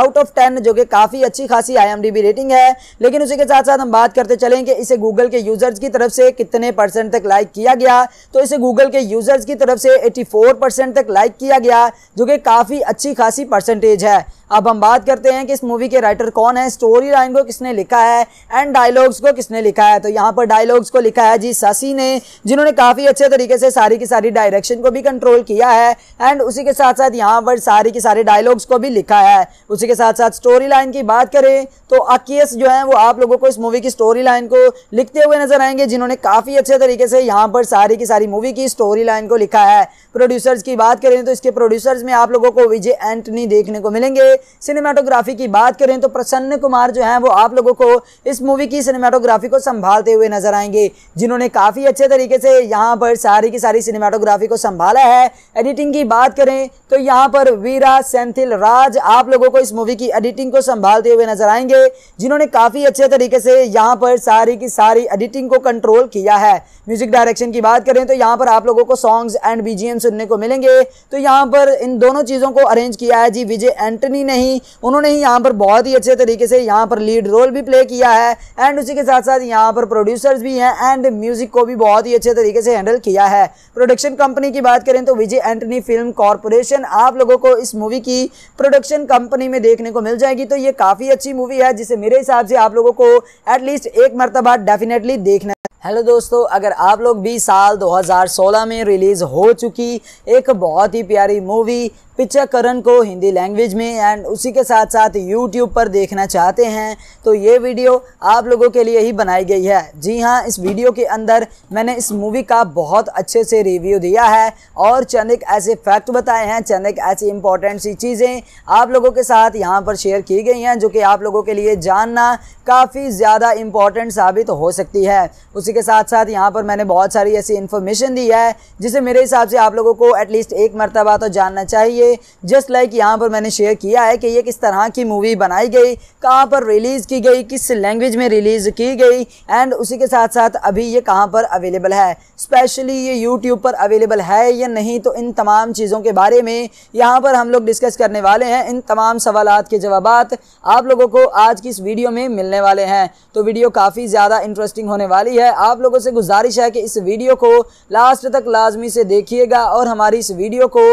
आउट ऑफ टेन जो कि काफ़ी अच्छी खासी आई रेटिंग है लेकिन उसी के साथ साथ हम बात करते चलें कि इसे गूगल के यूजर्स की तरफ से कितने परसेंट तक लाइक किया गया तो इसे गूगल के यूजर्स की तरफ से 84 परसेंट तक लाइक किया गया जो कि काफ़ी अच्छी खासी परसेंटेज है अब हम बात करते हैं कि इस मूवी के राइटर कौन है स्टोरी लाइन को किसने लिखा है एंड डायलॉग्स को किसने लिखा है तो यहाँ पर डायलॉग्स को लिखा है जी ससी ने जिन्होंने काफ़ी अच्छे तरीके से सारी की सारी डायरेक्शन को भी कंट्रोल किया है एंड उसी के साथ साथ यहाँ पर सारी की सारे डायलॉग्स को भी लिखा है उसी के साथ साथ स्टोरी लाइन की बात करें तो अकेस जो है वो आप लोगों को इस मूवी की स्टोरी लाइन को लिखते हुए नजर आएंगे जिन्होंने काफ़ी अच्छे तरीके से यहाँ पर सारी की सारी मूवी की स्टोरी लाइन को लिखा है प्रोड्यूसर्स की बात करें तो इसके प्रोड्यूसर्स में आप लोगों को विजय एंटनी देखने को मिलेंगे सिनेमाटोग्राफी की बात करें तो प्रसन्न कुमार जो हैं वो आप लोगों को इस मूवी की सिनेमाटोग्राफी को संभालते हुए नजर आएंगे जिन्होंने काफ़ी अच्छे तरीके से यहाँ पर सारी की सारी सिनेमाटोग्राफी को संभाला है एडिटिंग की बात करें तो यहाँ पर वीरा सेंथिल राज आप लोगों को इस मूवी की एडिटिंग को संभालते हुए नजर आएंगे जिन्होंने काफ़ी अच्छे तरीके से यहाँ पर सारी की सारी एडिटिंग को कंट्रोल किया है म्यूजिक डायरेक्शन की बात करें तो यहाँ पर आप लोगों को सॉन्ग्स एंड बीजीएम सुनने को मिलेंगे तो यहाँ पर इन दोनों चीज़ों को अरेंज किया है जी विजय एंटनी ही नहीं उन्होंने ही यहाँ पर बहुत ही अच्छे तरीके से यहाँ पर लीड रोल भी प्ले किया है एंड उसी के साथ साथ यहाँ पर प्रोड्यूसर्स भी हैं एंड म्यूजिक को भी बहुत ही अच्छे तरीके से हैंडल किया है प्रोडक्शन कंपनी की बात करें तो विजय एंटनी फिल्म कॉरपोरेशन आप लोगों को इस मूवी की प्रोडक्शन कंपनी में देखने को मिल जाएगी तो ये काफ़ी अच्छी मूवी है जिसे मेरे हिसाब से आप लोगों को एटलीस्ट एक मरतबा डेफिनेटली देखना हेलो दोस्तों अगर आप लोग भी साल 2016 में रिलीज़ हो चुकी एक बहुत ही प्यारी मूवी पिक्चरकरण को हिंदी लैंग्वेज में एंड उसी के साथ साथ यूट्यूब पर देखना चाहते हैं तो ये वीडियो आप लोगों के लिए ही बनाई गई है जी हाँ इस वीडियो के अंदर मैंने इस मूवी का बहुत अच्छे से रिव्यू दिया है और चंदक ऐसे फैक्ट बताए हैं चंद एक ऐसी इंपॉर्टेंट सी चीज़ें आप लोगों के साथ यहाँ पर शेयर की गई हैं जो कि आप लोगों के लिए जानना काफ़ी ज़्यादा इंपॉर्टेंट साबित हो सकती है उसी के साथ साथ यहाँ पर मैंने बहुत सारी ऐसी इन्फॉर्मेशन दी है जिसे मेरे हिसाब से आप लोगों को एटलीस्ट एक मरतबा तो जानना चाहिए चाहिए जस्ट लाइक यहाँ पर मैंने शेयर किया है कि ये किस तरह की मूवी बनाई गई कहाँ पर रिलीज़ की गई किस लैंग्वेज में रिलीज़ की गई एंड उसी के साथ साथ अभी ये कहाँ पर अवेलेबल है स्पेशली ये यूट्यूब पर अवेलेबल है या नहीं तो इन तमाम चीज़ों के बारे में यहाँ पर हम लोग डिस्कस करने वाले हैं इन तमाम सवाल के जवाब आप लोगों को आज की इस वीडियो में मिलने वाले हैं तो वीडियो काफ़ी ज़्यादा इंटरेस्टिंग होने वाली है आप लोगों से गुजारिश है कि इस वीडियो को लास्ट तक लाजमी से देखिएगा और हमारी इस वीडियो को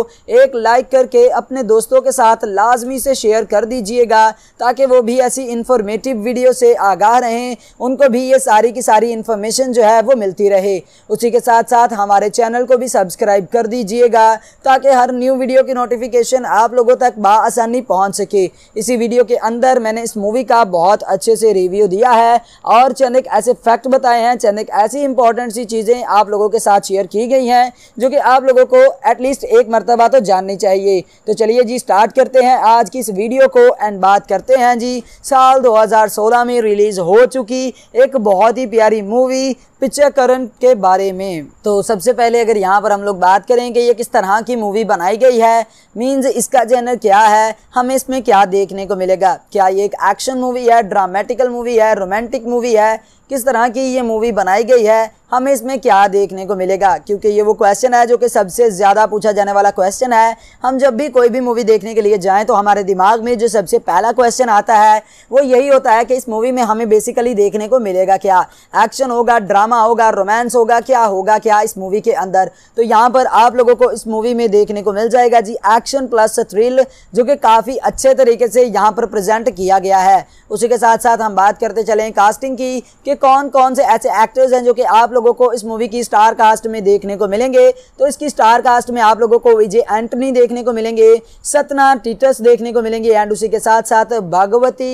एक लाइक कर करके के अपने दोस्तों के साथ लाजमी से शेयर कर दीजिएगा ताकि वो भी ऐसी इन्फॉर्मेटिव वीडियो से आगाह रहें उनको भी ये सारी की सारी इन्फॉर्मेशन जो है वो मिलती रहे उसी के साथ साथ हमारे चैनल को भी सब्सक्राइब कर दीजिएगा ताकि हर न्यू वीडियो की नोटिफिकेशन आप लोगों तक बसानी पहुँच सके इसी वीडियो के अंदर मैंने इस मूवी का बहुत अच्छे से रिव्यू दिया है और चंद एक ऐसे फैक्ट बताए हैं चंद एक ऐसी इंपॉर्टेंट सी चीज़ें आप लोगों के साथ शेयर की गई हैं जो कि आप लोगों को एटलीस्ट एक मरतबा तो जाननी चाहिए जाएंगे तो चलिए जी स्टार्ट करते हैं आज की इस वीडियो को एंड बात करते हैं जी साल 2016 में रिलीज़ हो चुकी एक बहुत ही प्यारी मूवी पिक्चरकरण के बारे में तो सबसे पहले अगर यहाँ पर हम लोग बात करें कि ये किस तरह की मूवी बनाई गई है मीन्स इसका जेनर क्या है हमें इसमें क्या देखने को मिलेगा क्या ये एक एक्शन मूवी है ड्रामेटिकल मूवी है रोमांटिक मूवी है किस तरह की ये मूवी बनाई गई है हमें इसमें क्या देखने को मिलेगा क्योंकि ये वो क्वेश्चन है जो कि सबसे ज़्यादा पूछा जाने वाला क्वेश्चन है हम जब भी कोई भी मूवी देखने के लिए जाएं तो हमारे दिमाग में जो सबसे पहला क्वेश्चन आता है वो यही होता है कि इस मूवी में हमें बेसिकली देखने को मिलेगा क्या एक्शन होगा ड्रामा માં હોગા રોમાન્સ હોગા ક્યા હોગા ક્યા ઇસ મૂવી કે અંદર તો યહા પર આપ લોકો કો ઇસ મૂવી મે દેખને કો મિલ જાયેગા જી એક્શન પ્લસ થ્રિલ જો કે કાફી અચ્છે તરીકે સે યહા પર પ્રેઝન્ટ કિયા ગયા હૈ ઉસે કે સાથ સાથ હમ બાત karte chalein कास्टिंग की કે કોન કોન સે એસે એક્ટર્સ હૈ જો કે આપ લોકો કો ઇસ મૂવી કી સ્ટાર કાસ્ટ મે દેખને કો મિલેંગે તો ઇસકી સ્ટાર કાસ્ટ મે આપ લોકો કો વિજે એન્ટની દેખને કો મિલેંગે સતના ટીટસ દેખને કો મિલેંગે એન્ડ ઉસે કે સાથ સાથ ભાગવતી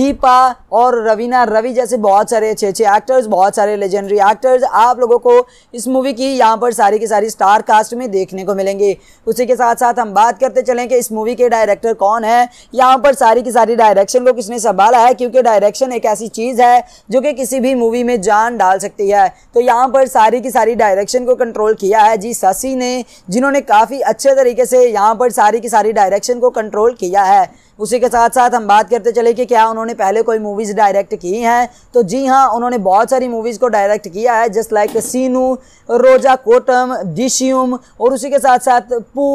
દીપા ઓર રવિના રવિ જેસે બહોત سارے છેછે એક્ટર્સ બહોત سارے લેજેન્ડરી सारे एक्टर्स आप लोगों को इस मूवी की यहाँ पर सारी की सारी स्टार कास्ट में देखने को मिलेंगे उसी के साथ साथ हम बात करते चलें कि इस मूवी के डायरेक्टर कौन है यहाँ पर सारी की सारी डायरेक्शन को किसने संभाला है क्योंकि डायरेक्शन एक ऐसी चीज़ है जो कि किसी भी मूवी में जान डाल सकती है तो यहाँ पर सारी की सारी डायरेक्शन को कंट्रोल किया है जी शशि ने जिन्होंने काफ़ी अच्छे तरीके से यहाँ पर सारी की सारी डायरेक्शन को कंट्रोल किया है उसी के साथ साथ हम बात करते चले कि क्या उन्होंने पहले कोई मूवीज़ डायरेक्ट की हैं तो जी हाँ उन्होंने बहुत सारी मूवीज़ को डायरेक्ट किया है जस्ट लाइक सीनू रोजा कोटम डिशियम और उसी के साथ साथ पू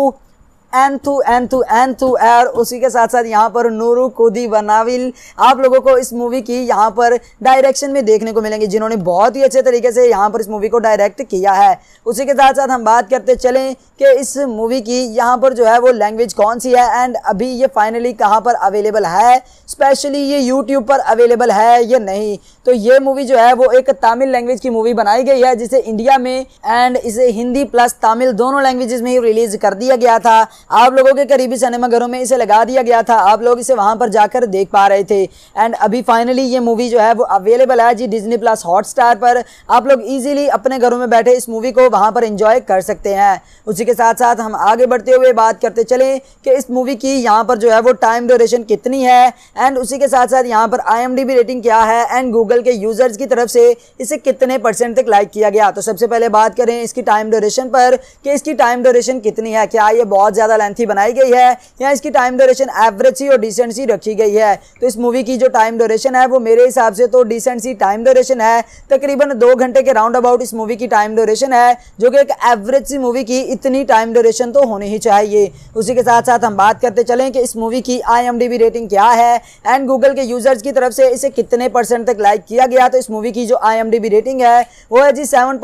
एन थू थू एन थू एर उसी के साथ साथ यहाँ पर नूरू कुदी बनाविल आप लोगों को इस मूवी की यहाँ पर डायरेक्शन में देखने को मिलेंगे जिन्होंने बहुत ही अच्छे तरीके से यहाँ पर इस मूवी को डायरेक्ट किया है उसी के साथ साथ हम बात करते चलें कि इस मूवी की यहाँ पर जो है वो लैंग्वेज कौन सी है एंड अभी ये फाइनली कहाँ पर अवेलेबल है स्पेशली ये यूट्यूब पर अवेलेबल है या नहीं तो ये मूवी जो है वो एक तमिल लैंग्वेज की मूवी बनाई गई है जिसे इंडिया में एंड इसे हिंदी प्लस तमिल दोनों लैंग्वेजेस में ही रिलीज कर दिया गया था आप लोगों के करीबी सिनेमाघरों में इसे लगा दिया गया था आप लोग इसे वहां पर जाकर देख पा रहे थे एंड अभी फाइनली ये मूवी जो है वो अवेलेबल है जी डिजनी प्लस हॉटस्टार पर आप लोग ईजिली अपने घरों में बैठे इस मूवी को वहां पर इंजॉय कर सकते हैं उसी के साथ साथ हम आगे बढ़ते हुए बात करते चले कि इस मूवी की यहाँ पर जो है वो टाइम ड्यूरेशन कितनी है एंड उसी के साथ साथ यहाँ पर आई रेटिंग क्या है एंड गूगल के यूज़र्स की तरफ से इसे कितने परसेंट तक लाइक किया गया तो सबसे पहले बात करें इसकी टाइम ड्यूरेशन पर कि इसकी टाइम ड्यूरेशन कितनी है क्या ये बहुत ज़्यादा ज़्यादा लेंथी बनाई गई है या इसकी टाइम ड्यूरेशन एवरेज सी और डिसेंट सी रखी गई है तो इस मूवी की जो टाइम ड्यूरेशन है वो मेरे हिसाब से तो डिसेंट सी टाइम ड्यूरेशन है तकरीबन दो घंटे के राउंड अबाउट इस मूवी की टाइम ड्यूरेशन है जो कि एक एवरेज सी मूवी की इतनी टाइम ड्यूरेशन तो होनी ही चाहिए उसी के साथ साथ हम बात करते चलें कि इस मूवी की आई रेटिंग क्या है एंड गूगल के यूजर्स की तरफ से इसे कितने परसेंट तक लाइक किया गया तो इस मूवी की जो आई रेटिंग है वो है जी सेवन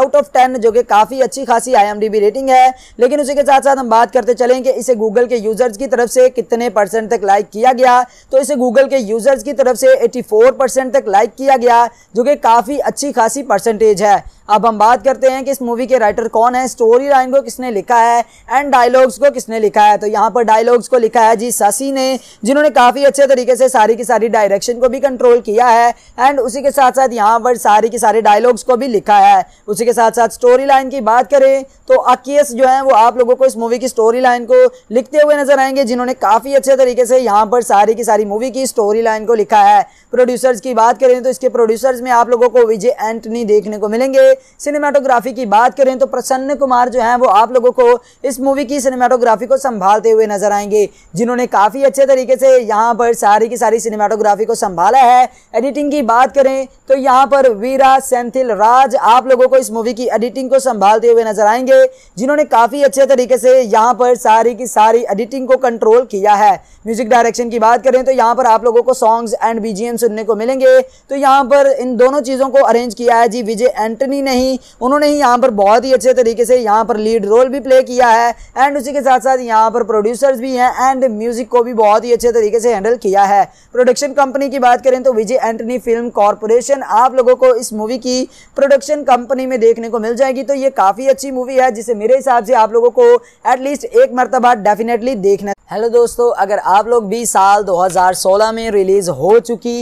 आउट ऑफ टेन जो कि काफ़ी अच्छी खासी आई रेटिंग है लेकिन उसी के साथ साथ हम बात करते चलें कि इसे गूगल के यूजर्स की तरफ से कितने परसेंट तक लाइक किया गया तो इसे गूगल के यूजर्स की तरफ से 84 परसेंट तक लाइक किया गया जो कि काफ़ी अच्छी खासी परसेंटेज है अब हम बात करते हैं कि इस मूवी के राइटर कौन है स्टोरी लाइन को किसने लिखा है एंड डायलॉग्स को किसने लिखा है तो यहाँ पर डायलॉग्स को लिखा है जी ससी ने जिन्होंने काफ़ी अच्छे तरीके से सारी की सारी डायरेक्शन को भी कंट्रोल किया है एंड उसी के साथ साथ यहाँ पर सारी के सारे डायलॉग्स को भी लिखा है उसी के साथ साथ स्टोरी लाइन की बात करें तो अकीस जो है वो आप लोगों को इस मूवी की स्टोरी लाइन को लिखते हुए नजर आएंगे जिन्होंने काफ़ी अच्छे तरीके से यहाँ पर सारी की सारी मूवी की स्टोरी लाइन को लिखा है प्रोड्यूसर्स की बात करें तो इसके प्रोड्यूसर्स में आप लोगों को विजय एंटनी देखने को मिलेंगे सिनेमाटोग्राफी की बात करें तो प्रसन्न कुमार जो हैं वो आप लोगों को इस मूवी की सिनेमाटोग्राफी को संभालते हुए नजर आएंगे जिन्होंने काफ़ी अच्छे तरीके से यहाँ पर सारी की सारी सिनेमाटोग्राफी को संभाला है एडिटिंग की बात करें तो यहाँ पर वीरा सेंथिल राज आप लोगों को इस मूवी की एडिटिंग को संभालते हुए नजर आएंगे जिन्होंने काफ़ी अच्छे तरीके से यहाँ पर सारी की सारी एडिटिंग को कंट्रोल किया है म्यूजिक डायरेक्शन की बात करें तो यहाँ पर आप लोगों को सॉन्ग्स एंड बीजीएम सुनने को मिलेंगे तो यहाँ पर इन दोनों चीज़ों को अरेंज किया है जी विजय एंटनी ने नहीं उन्होंने ही यहाँ पर बहुत ही अच्छे तरीके से यहाँ पर लीड रोल भी प्ले किया है एंड उसी के साथ साथ यहाँ पर प्रोड्यूसर्स भी हैं एंड म्यूजिक को भी बहुत ही अच्छे तरीके से हैंडल किया है प्रोडक्शन कंपनी की बात करें तो विजय एंटनी फिल्म कॉरपोरेशन आप लोगों को इस मूवी की प्रोडक्शन कंपनी में देखने को मिल जाएगी तो ये काफ़ी अच्छी मूवी है जिसे मेरे हिसाब से आप लोगों को एटलीस्ट एक मरतबा डेफिनेटली देखना हेलो दोस्तों अगर आप लोग भी साल 2016 में रिलीज़ हो चुकी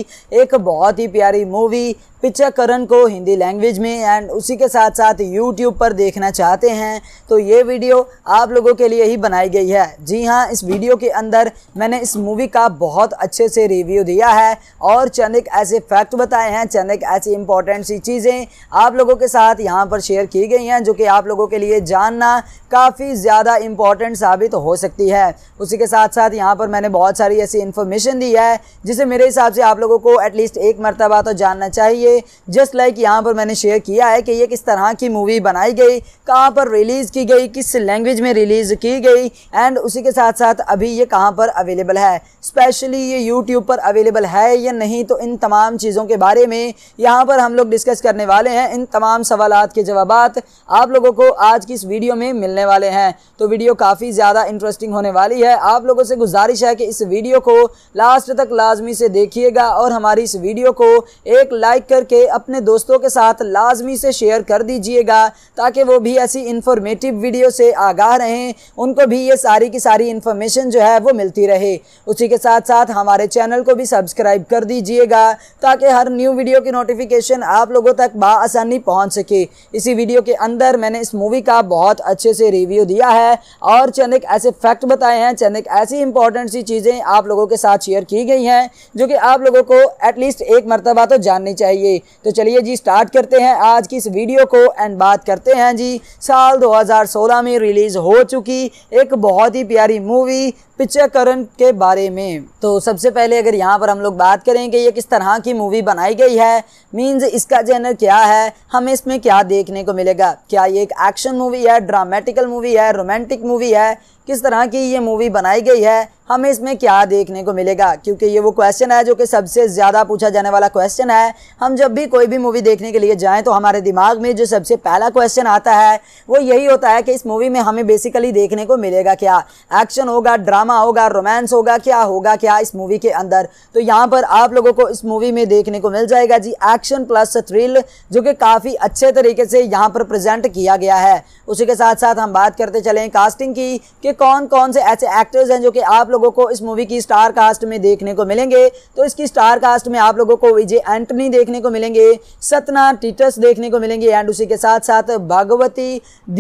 एक बहुत ही प्यारी मूवी पिक्चरकरण को हिंदी लैंग्वेज में एंड उसी के साथ साथ यूट्यूब पर देखना चाहते हैं तो ये वीडियो आप लोगों के लिए ही बनाई गई है जी हाँ इस वीडियो के अंदर मैंने इस मूवी का बहुत अच्छे से रिव्यू दिया है और चंद एक ऐसे फैक्ट बताए हैं चंद एक ऐसी इंपॉर्टेंट सी चीज़ें आप लोगों के साथ यहाँ पर शेयर की गई हैं जो कि आप लोगों के लिए जानना काफ़ी ज़्यादा इम्पॉर्टेंट साबित हो सकती है उसी के साथ साथ यहाँ पर मैंने बहुत सारी ऐसी इन्फॉर्मेशन दी है जिसे मेरे हिसाब से आप लोगों को एटलीस्ट एक मरतबा तो जानना चाहिए चाहिए जस्ट लाइक यहाँ पर मैंने शेयर किया है कि ये किस तरह की मूवी बनाई गई कहाँ पर रिलीज़ की गई किस लैंग्वेज में रिलीज़ की गई एंड उसी के साथ साथ अभी ये कहाँ पर अवेलेबल है स्पेशली ये यूट्यूब पर अवेलेबल है या नहीं तो इन तमाम चीज़ों के बारे में यहाँ पर हम लोग डिस्कस करने वाले हैं इन तमाम सवाल के जवाब आप लोगों को आज की इस वीडियो में मिलने वाले हैं तो वीडियो काफ़ी ज़्यादा इंटरेस्टिंग होने वाली है आप लोगों से गुजारिश है कि इस वीडियो को लास्ट तक लाजमी से देखिएगा और हमारी इस वीडियो को एक लाइक करके अपने दोस्तों के साथ लाजमी से शेयर कर दीजिएगा ताकि वो भी ऐसी इन्फॉर्मेटिव वीडियो से आगाह रहें उनको भी ये सारी की सारी इन्फॉर्मेशन जो है वो मिलती रहे उसी के साथ साथ हमारे चैनल को भी सब्सक्राइब कर दीजिएगा ताकि हर न्यू वीडियो की नोटिफिकेशन आप लोगों तक बसानी पहुँच सके इसी वीडियो के अंदर मैंने इस मूवी का बहुत अच्छे से रिव्यू दिया है और चंद ऐसे फैक्ट बताए हैं चंद ऐसी इंपॉर्टेंट सी चीज़ें आप लोगों के साथ शेयर की गई हैं जो कि आप लोगों को एटलीस्ट एक मरतबा तो जाननी चाहिए जाएंगे तो चलिए जी स्टार्ट करते हैं आज की इस वीडियो को एंड बात करते हैं जी साल 2016 में रिलीज़ हो चुकी एक बहुत ही प्यारी मूवी पिक्चरकरण के बारे में तो सबसे पहले अगर यहाँ पर हम लोग बात करें कि ये किस तरह की मूवी बनाई गई है मीन्स इसका जेनर क्या है हमें इसमें क्या देखने को मिलेगा क्या ये एक एक्शन मूवी है ड्रामेटिकल मूवी है रोमांटिक मूवी है किस तरह की ये मूवी बनाई गई है हमें इसमें क्या देखने को मिलेगा क्योंकि ये वो क्वेश्चन है जो कि सबसे ज़्यादा पूछा जाने वाला क्वेश्चन है हम जब भी कोई भी मूवी देखने के लिए जाएं तो हमारे दिमाग में जो सबसे पहला क्वेश्चन आता है वो यही होता है कि इस मूवी में हमें बेसिकली देखने को मिलेगा क्या एक्शन होगा ड्रामा માં હોગા રોમાન્સ હોગા ક્યા હોગા ક્યા ઇસ મૂવી કે અંદર તો યહા પર આપ લોકો કો ઇસ મૂવી મે દેખને કો મિલ જાયેગા જી એક્શન પ્લસ થ્રિલ જો કે કાફી અચ્છે તરીકે સે યહા પર પ્રેઝન્ટ કિયા ગયા હૈ ઉસે કે સાથ સાથ હમ બાત karte chalein कास्टिंग की કે કોન કોન સે એસે એક્ટર્સ હે જો કે આપ લોકો કો ઇસ મૂવી કી સ્ટાર કાસ્ટ મે દેખને કો મિલેંગે તો ઇસકી સ્ટાર કાસ્ટ મે આપ લોકો કો વિજે એન્ટની દેખને કો મિલેંગે સતના ટિટસ દેખને કો મિલેંગે એન્ડ ઉસે કે સાથ સાથ ભાગવતી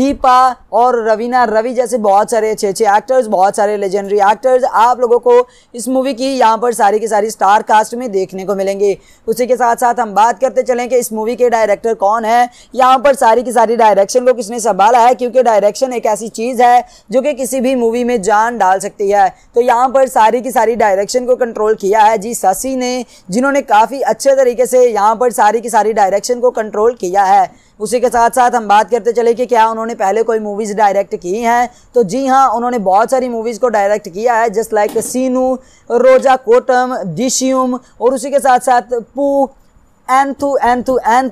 દીપા ઓર રવિના રવિ જેસે બહોત سارے ache ache actors બહોત سارے legendary सारे एक्टर्स आप लोगों को इस मूवी की यहाँ पर सारी की सारी स्टार कास्ट में देखने को मिलेंगे उसी के साथ साथ हम बात करते चलें कि इस मूवी के डायरेक्टर कौन है यहाँ पर सारी की सारी डायरेक्शन को किसने संभाला है क्योंकि डायरेक्शन एक ऐसी चीज़ है जो कि किसी भी मूवी में जान डाल सकती है तो यहाँ पर सारी की सारी डायरेक्शन को कंट्रोल किया है जी शशि ने जिन्होंने काफ़ी अच्छे तरीके से यहाँ पर सारी की सारी डायरेक्शन को कंट्रोल किया है उसी के साथ साथ हम बात करते चले कि क्या उन्होंने पहले कोई मूवीज़ डायरेक्ट की हैं तो जी हाँ उन्होंने बहुत सारी मूवीज़ को डायरेक्ट किया है जस्ट लाइक सीनू रोजा कोटम डिशियम और उसी के साथ साथ पू थू एन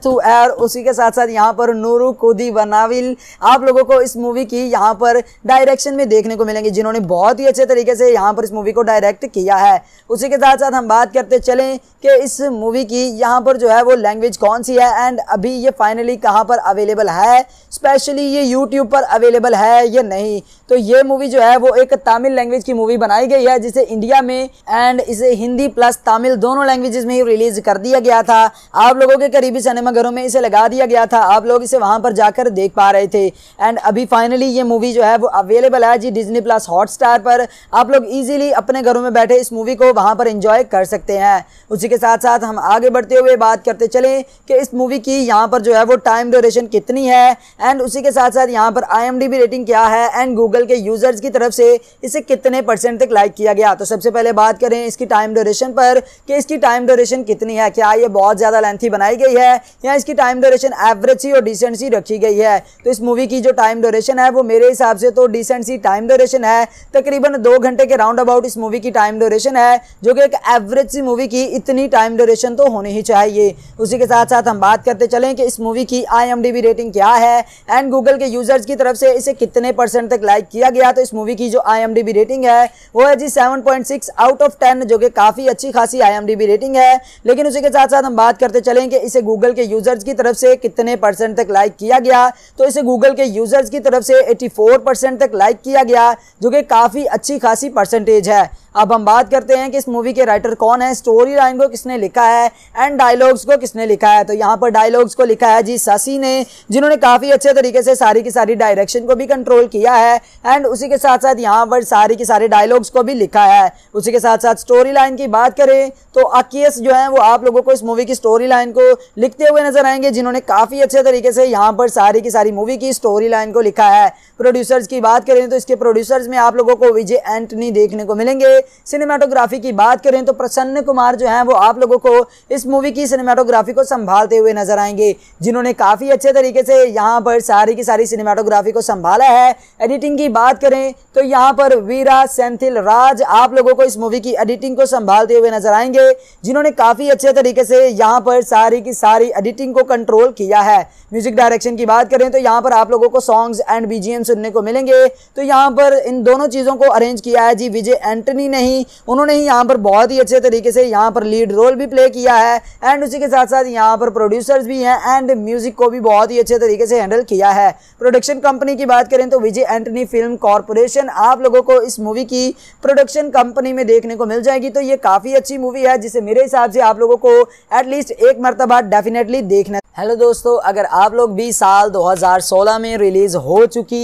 थू एर उसी के साथ साथ यहाँ पर नूरू कुदी बनाविल आप लोगों को इस मूवी की यहाँ पर डायरेक्शन में देखने को मिलेंगे जिन्होंने बहुत ही अच्छे तरीके से यहाँ पर इस मूवी को डायरेक्ट किया है उसी के साथ साथ हम बात करते चलें कि इस मूवी की यहाँ पर जो है वो लैंग्वेज कौन सी है एंड अभी ये फाइनली कहाँ पर अवेलेबल है स्पेशली ये यूट्यूब पर अवेलेबल है या नहीं तो ये मूवी जो है वो एक तमिल लैंग्वेज की मूवी बनाई गई है जिसे इंडिया में एंड इसे हिंदी प्लस तमिल दोनों लैंग्वेजेस में ही रिलीज कर दिया गया था आप लोगों के करीबी सिनेमाघरों में इसे लगा दिया गया था आप लोग इसे वहां पर जाकर देख पा रहे थे एंड अभी फाइनली ये मूवी जो है वो अवेलेबल है जी डिजनी प्लस हॉटस्टार पर आप लोग ईजिली अपने घरों में बैठे इस मूवी को वहाँ पर इंजॉय कर सकते हैं उसी के साथ साथ हम आगे बढ़ते हुए बात करते चले कि इस मूवी की यहाँ पर जो है वो टाइम ड्यूरेशन कितनी है एंड उसी के साथ साथ यहाँ पर आई रेटिंग क्या है एंड गूगल गूगल के यूज़र्स की तरफ से इसे कितने परसेंट तक लाइक किया गया तो सबसे पहले बात करें इसकी टाइम ड्यूरेशन पर कि इसकी टाइम ड्यूरेशन कितनी है क्या ये बहुत ज़्यादा लेंथी बनाई गई है या इसकी टाइम ड्यूरेशन एवरेज सी और डिसेंट सी रखी गई है तो इस मूवी की जो टाइम ड्यूरेशन है वो मेरे हिसाब से तो डिसेंट सी टाइम ड्यूरेशन है तकरीबन दो घंटे के राउंड अबाउट इस मूवी की टाइम ड्यूरेशन है जो कि एक एवरेज सी मूवी की इतनी टाइम ड्यूरेशन तो होनी ही चाहिए उसी के साथ साथ हम बात करते चलें कि इस मूवी की आई रेटिंग क्या है एंड गूगल के यूज़र्स की तरफ से इसे कितने परसेंट तक लाइक किया गया तो इस मूवी की जो आई रेटिंग है वो है जी सेवन आउट ऑफ टेन जो कि काफ़ी अच्छी खासी आई रेटिंग है लेकिन उसी के साथ साथ हम बात करते चलें कि इसे गूगल के यूजर्स की तरफ से कितने परसेंट तक लाइक किया गया तो इसे गूगल के यूजर्स की तरफ से 84 परसेंट तक लाइक किया गया जो कि काफ़ी अच्छी खासी परसेंटेज है अब हम बात करते हैं कि इस मूवी के राइटर कौन है स्टोरी लाइन को किसने लिखा है एंड डायलॉग्स को किसने लिखा है तो यहाँ पर डायलॉग्स को लिखा है जी ससी ने जिन्होंने काफ़ी अच्छे तरीके से सारी की सारी डायरेक्शन को भी कंट्रोल किया है एंड उसी के साथ साथ यहाँ पर सारी के सारे डायलॉग्स को भी लिखा है उसी के साथ साथ स्टोरी लाइन की बात करें तो अकीस जो है वो आप लोगों को इस मूवी की स्टोरी लाइन को लिखते हुए नजर आएंगे जिन्होंने काफ़ी अच्छे तरीके से यहाँ पर सारी की सारी मूवी की स्टोरी लाइन को लिखा है प्रोड्यूसर्स की बात करें तो इसके प्रोड्यूसर्स में आप लोगों को विजय एंटनी देखने को मिलेंगे सिनेमाटोग्राफी की बात करें तो प्रसन्न कुमार जो हैं वो आप लोगों को इस मूवी की सिनेमाटोग्राफी को संभालते हुए नजर आएंगे जिन्होंने काफ़ी अच्छे तरीके से यहाँ पर सारी की सारी सिनेमाटोग्राफी को संभाला है एडिटिंग की बात करें तो यहाँ पर वीरा सेंथिल राज आप लोगों को इस मूवी की एडिटिंग को संभालते हुए नजर आएंगे जिन्होंने काफ़ी अच्छे तरीके से यहाँ पर सारी की सारी एडिटिंग को कंट्रोल किया है म्यूजिक डायरेक्शन की बात करें तो यहाँ पर आप लोगों को सॉन्ग्स एंड बीजीएम सुनने को मिलेंगे तो यहाँ पर इन दोनों चीज़ों को अरेंज किया है जी विजय एंटनी नहीं उन्होंने ही यहाँ पर बहुत ही अच्छे तरीके से यहाँ पर लीड रोल भी प्ले किया है एंड उसी के साथ साथ यहाँ पर प्रोड्यूसर्स भी हैं एंड म्यूजिक को भी बहुत ही अच्छे तरीके से हैंडल किया है प्रोडक्शन कंपनी की बात करें तो विजय एंटनी फिल्म कॉरपोरेशन आप लोगों को इस मूवी की प्रोडक्शन कंपनी में देखने को मिल जाएगी तो ये काफ़ी अच्छी मूवी है जिसे मेरे हिसाब से आप लोगों को एटलीस्ट एक मरतबा डेफिनेटली देखना हेलो दोस्तों अगर आप लोग भी साल 2016 में रिलीज़ हो चुकी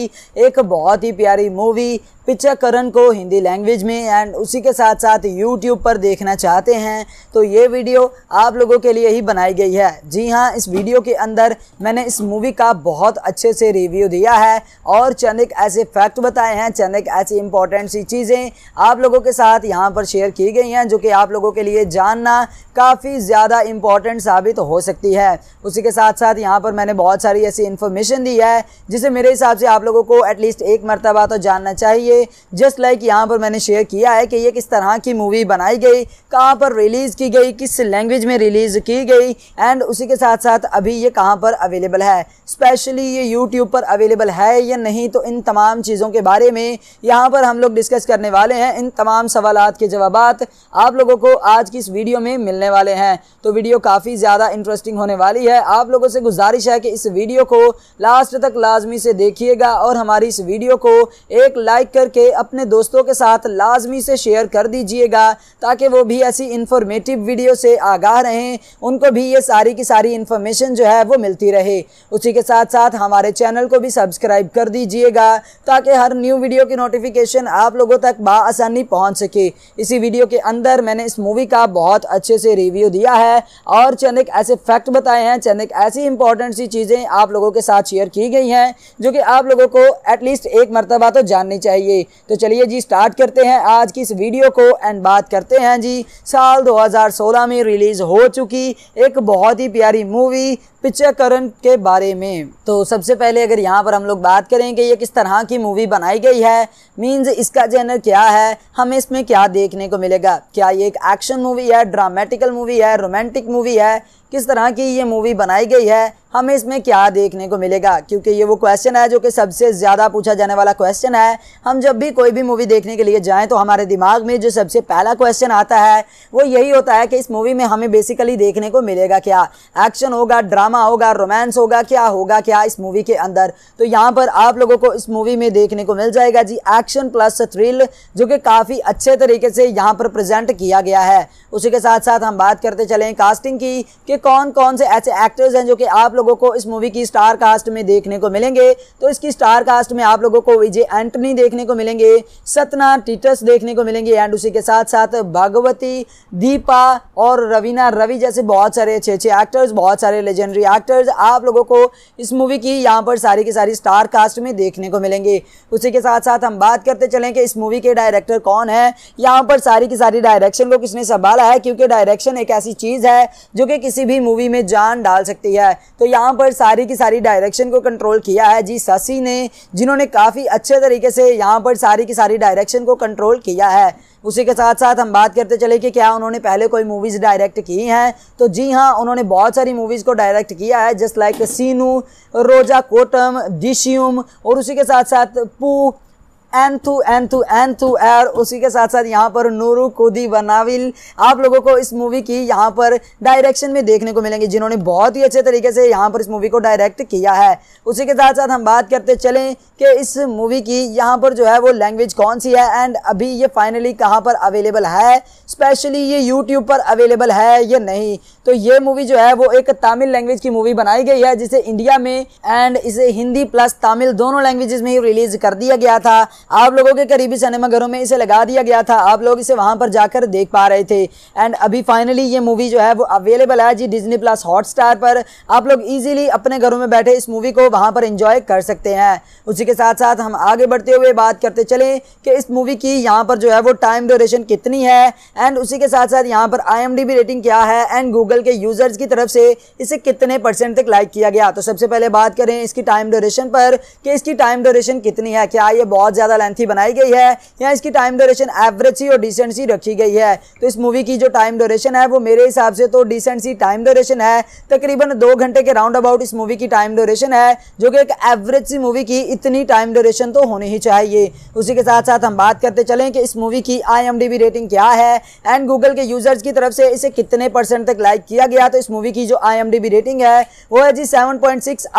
एक बहुत ही प्यारी मूवी पिक्चर करण को हिंदी लैंग्वेज में एंड एंड उसी के साथ साथ यूट्यूब पर देखना चाहते हैं तो ये वीडियो आप लोगों के लिए ही बनाई गई है जी हाँ इस वीडियो के अंदर मैंने इस मूवी का बहुत अच्छे से रिव्यू दिया है और चंद एक ऐसे फैक्ट बताए हैं चंद एक ऐसी इंपॉर्टेंट सी चीज़ें आप लोगों के साथ यहाँ पर शेयर की गई हैं जो कि आप लोगों के लिए जानना काफ़ी ज़्यादा इंपॉर्टेंट साबित हो सकती है उसी के साथ साथ यहाँ पर मैंने बहुत सारी ऐसी इन्फॉर्मेशन दी है जिसे मेरे हिसाब से आप लोगों को एटलीस्ट एक मरतबा तो जानना चाहिए जस्ट लाइक यहाँ पर मैंने शेयर किया है है कि ये किस तरह की मूवी बनाई गई कहाँ पर रिलीज़ की गई किस लैंग्वेज में रिलीज़ की गई एंड उसी के साथ साथ अभी ये कहाँ पर अवेलेबल है स्पेशली ये यूट्यूब पर अवेलेबल है या नहीं तो इन तमाम चीज़ों के बारे में यहाँ पर हम लोग डिस्कस करने वाले हैं इन तमाम सवाल के जवाब आप लोगों को आज की इस वीडियो में मिलने वाले हैं तो वीडियो काफ़ी ज़्यादा इंटरेस्टिंग होने वाली है आप लोगों से गुजारिश है कि इस वीडियो को लास्ट तक लाजमी से देखिएगा और हमारी इस वीडियो को एक लाइक करके अपने दोस्तों के साथ लाजमी से से शेयर कर दीजिएगा ताकि वो भी ऐसी इन्फॉर्मेटिव वीडियो से आगाह रहें उनको भी ये सारी की सारी इन्फॉर्मेशन जो है वो मिलती रहे उसी के साथ साथ हमारे चैनल को भी सब्सक्राइब कर दीजिएगा ताकि हर न्यू वीडियो की नोटिफिकेशन आप लोगों तक बसानी पहुँच सके इसी वीडियो के अंदर मैंने इस मूवी का बहुत अच्छे से रिव्यू दिया है और चंद ऐसे फैक्ट बताए हैं चंद ऐसी इंपॉर्टेंट सी चीज़ें आप लोगों के साथ शेयर की गई हैं जो कि आप लोगों को एटलीस्ट एक मरतबा तो जाननी चाहिए तो चलिए जी स्टार्ट करते हैं आज की इस वीडियो को एंड बात करते हैं जी साल 2016 में रिलीज़ हो चुकी एक बहुत ही प्यारी मूवी पिक्चरकरण के बारे में तो सबसे पहले अगर यहाँ पर हम लोग बात करें कि ये किस तरह की मूवी बनाई गई है मीन्स इसका जेनर क्या है हमें इसमें क्या देखने को मिलेगा क्या ये एक एक्शन मूवी है ड्रामेटिकल मूवी है रोमांटिक मूवी है किस तरह की ये मूवी बनाई गई है हमें इसमें क्या देखने को मिलेगा क्योंकि ये वो क्वेश्चन है जो कि सबसे ज़्यादा पूछा जाने वाला क्वेश्चन है हम जब भी कोई भी मूवी देखने के लिए जाएं तो हमारे दिमाग में जो सबसे पहला क्वेश्चन आता है वो यही होता है कि इस मूवी में हमें बेसिकली देखने को मिलेगा क्या एक्शन होगा ड्रामा માં હોગા રોમાન્સ હોગા ક્યા હોગા ક્યા ઇસ મૂવી કે અંદર તો યહા પર આપ લોકો કો ઇસ મૂવી મે દેખને કો મિલ જાયેગા જી એક્શન પ્લસ થ્રિલ જો કે કાફી અચ્છે તરીકે સે યહા પર પ્રેઝન્ટ કિયા ગયા હૈ ઉસે કે સાથ સાથ હમ બાત કરતે ચલેંગે કાસ્ટિંગ કી કે કોન કોન સે એસે એક્ટર્સ હૈ જો કે આપ લોકો કો ઇસ મૂવી કી સ્ટાર કાસ્ટ મે દેખને કો મિલેંગે તો ઇસકી સ્ટાર કાસ્ટ મે આપ લોકો કો વિજે એન્ટની દેખને કો મિલેંગે સતના ટિટસ દેખને કો મિલેંગે એન્ડ ઉસે કે સાથ સાથ ભાગવતી દીપા ઓર રવિના રવિ જૈસે બહોત سارے ache ache actors bhot sare legendary three actors आप लोगों को इस मूवी की यहाँ पर सारी की सारी स्टार कास्ट में देखने को मिलेंगे उसी के साथ साथ हम बात करते चलें कि इस मूवी के डायरेक्टर कौन है यहाँ पर सारी की सारी डायरेक्शन को किसने संभाला है क्योंकि डायरेक्शन एक ऐसी चीज़ है जो कि किसी भी मूवी में जान डाल सकती है तो यहाँ पर सारी की सारी डायरेक्शन को कंट्रोल किया है जी शशि ने जिन्होंने काफ़ी अच्छे तरीके से यहाँ पर सारी की सारी डायरेक्शन को कंट्रोल किया है उसी के साथ साथ हम बात करते चले कि क्या उन्होंने पहले कोई मूवीज़ डायरेक्ट की हैं तो जी हाँ उन्होंने बहुत सारी मूवीज़ को डायरेक्ट किया है जस्ट लाइक सीनू रोजा कोटम डिशियम और उसी के साथ साथ पू एन थू थू एन थू एर उसी के साथ साथ यहाँ पर नूरू कुदी बनाविल आप लोगों को इस मूवी की यहाँ पर डायरेक्शन में देखने को मिलेंगे जिन्होंने बहुत ही अच्छे तरीके से यहाँ पर इस मूवी को डायरेक्ट किया है उसी के साथ साथ हम बात करते चलें कि इस मूवी की यहाँ पर जो है वो लैंग्वेज कौन सी है एंड अभी ये फाइनली कहाँ पर अवेलेबल है स्पेशली ये यूट्यूब पर अवेलेबल है या नहीं तो ये मूवी जो है वो एक तमिल लैंग्वेज की मूवी बनाई गई है जिसे इंडिया में एंड इसे हिंदी प्लस तमिल दोनों लैंग्वेजेस में ही रिलीज कर दिया गया था आप लोगों के करीबी सिनेमाघरों में इसे लगा दिया गया था आप लोग इसे वहां पर जाकर देख पा रहे थे एंड अभी फाइनली ये मूवी जो है वो अवेलेबल है जी डिजनी प्लस हॉटस्टार पर आप लोग ईजिली अपने घरों में बैठे इस मूवी को वहां पर इंजॉय कर सकते हैं उसी के साथ साथ हम आगे बढ़ते हुए बात करते चले कि इस मूवी की यहाँ पर जो है वो टाइम ड्यूरेशन कितनी है एंड उसी के साथ साथ यहाँ पर आई रेटिंग क्या है एंड गूगल के यूज़र्स की तरफ से इसे कितने परसेंट तक लाइक किया गया तो सबसे पहले बात करें इसकी टाइम ड्यूरेशन पर कि इसकी टाइम ड्यूरेशन कितनी है क्या ये बहुत ज़्यादा ज़्यादा लेंथी बनाई गई है या इसकी टाइम ड्यूरेशन एवरेज सी और डिसेंट सी रखी गई है तो इस मूवी की जो टाइम ड्यूरेशन है वो मेरे हिसाब से तो डिसेंट सी टाइम ड्यूरेशन है तकरीबन दो घंटे के राउंड अबाउट इस मूवी की टाइम ड्यूरेशन है जो कि एक एवरेज सी मूवी की इतनी टाइम ड्यूरेशन तो होनी ही चाहिए उसी के साथ साथ हम बात करते चलें कि इस मूवी की आई रेटिंग क्या है एंड गूगल के यूजर्स की तरफ से इसे कितने परसेंट तक लाइक किया गया तो इस मूवी की जो आई रेटिंग है वो है जी सेवन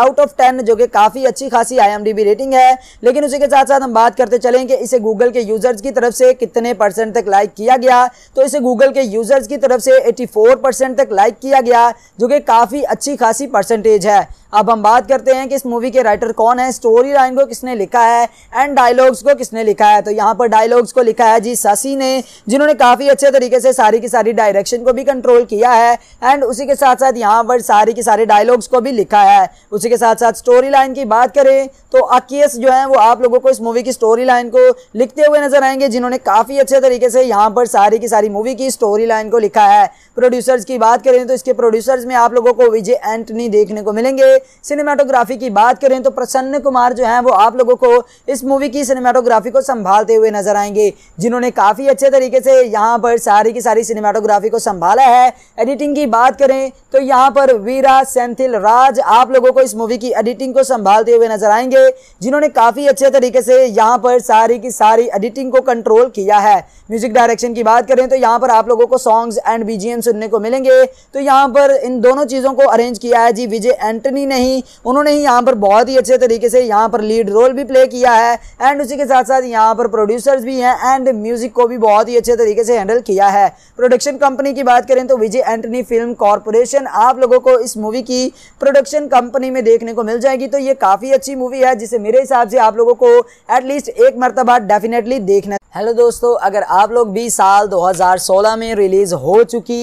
आउट ऑफ टेन जो कि काफ़ी अच्छी खासी आई रेटिंग है लेकिन उसी के साथ साथ हम बात करते चलेंगे इसे गूगल के यूजर्स की तरफ से कितने परसेंट तक लाइक किया गया तो इसे गूगल के यूजर्स की तरफ से 84 परसेंट तक लाइक किया गया जो कि काफ़ी अच्छी खासी परसेंटेज है अब हम बात करते हैं कि इस मूवी के राइटर कौन है स्टोरी लाइन को किसने लिखा है एंड डायलॉग्स को किसने लिखा है तो यहाँ पर डायलॉग्स को लिखा है जी ससी ने जिन्होंने काफ़ी अच्छे तरीके से सारी की सारी डायरेक्शन को भी कंट्रोल किया है एंड उसी के साथ साथ यहाँ पर सारी की सारे डायलॉग्स को भी लिखा है उसी के साथ साथ स्टोरी लाइन की बात करें तो अकीस जो है वो आप लोगों को इस मूवी की स्टोरी लाइन को लिखते हुए नजर आएंगे जिन्होंने काफ़ी अच्छे तरीके से यहाँ पर सारी की सारी मूवी की स्टोरी लाइन को लिखा है प्रोड्यूसर्स की बात करें तो इसके प्रोड्यूसर्स में आप लोगों को विजय एंटनी देखने को मिलेंगे सिनेमाटोग्राफी की बात करें तो प्रसन्न कुमार जो हैं वो आप लोगों को इस मूवी की सिनेमाटोग्राफी को संभालते हुए नजर आएंगे जिन्होंने काफ़ी अच्छे तरीके से यहाँ पर सारी की सारी सिनेमाटोग्राफी को संभाला है एडिटिंग की बात करें तो यहाँ पर वीरा सेंथिल राज आप लोगों को इस मूवी की एडिटिंग को संभालते हुए नजर आएंगे जिन्होंने काफ़ी अच्छे तरीके से यहाँ पर सारी की सारी एडिटिंग को कंट्रोल किया है म्यूजिक डायरेक्शन की बात करें तो यहाँ पर आप लोगों को सॉन्ग्स एंड बीजीएम सुनने को मिलेंगे तो यहाँ पर इन दोनों चीज़ों को अरेंज किया है जी विजय एंटनी नहीं उन्होंने ही यहाँ पर बहुत ही अच्छे तरीके से यहाँ पर लीड रोल भी प्ले किया है एंड उसी के साथ साथ यहाँ पर प्रोड्यूसर्स भी हैं एंड म्यूजिक को भी बहुत ही अच्छे तरीके से हैंडल किया है प्रोडक्शन कंपनी की बात करें तो विजय एंटनी फिल्म कॉरपोरेशन आप लोगों को इस मूवी की प्रोडक्शन कंपनी में देखने को मिल जाएगी तो ये काफ़ी अच्छी मूवी है जिसे मेरे हिसाब से आप लोगों को एटलीस्ट एक मरतबा डेफिनेटली देखना हेलो दोस्तों अगर आप लोग भी साल 2016 में रिलीज़ हो चुकी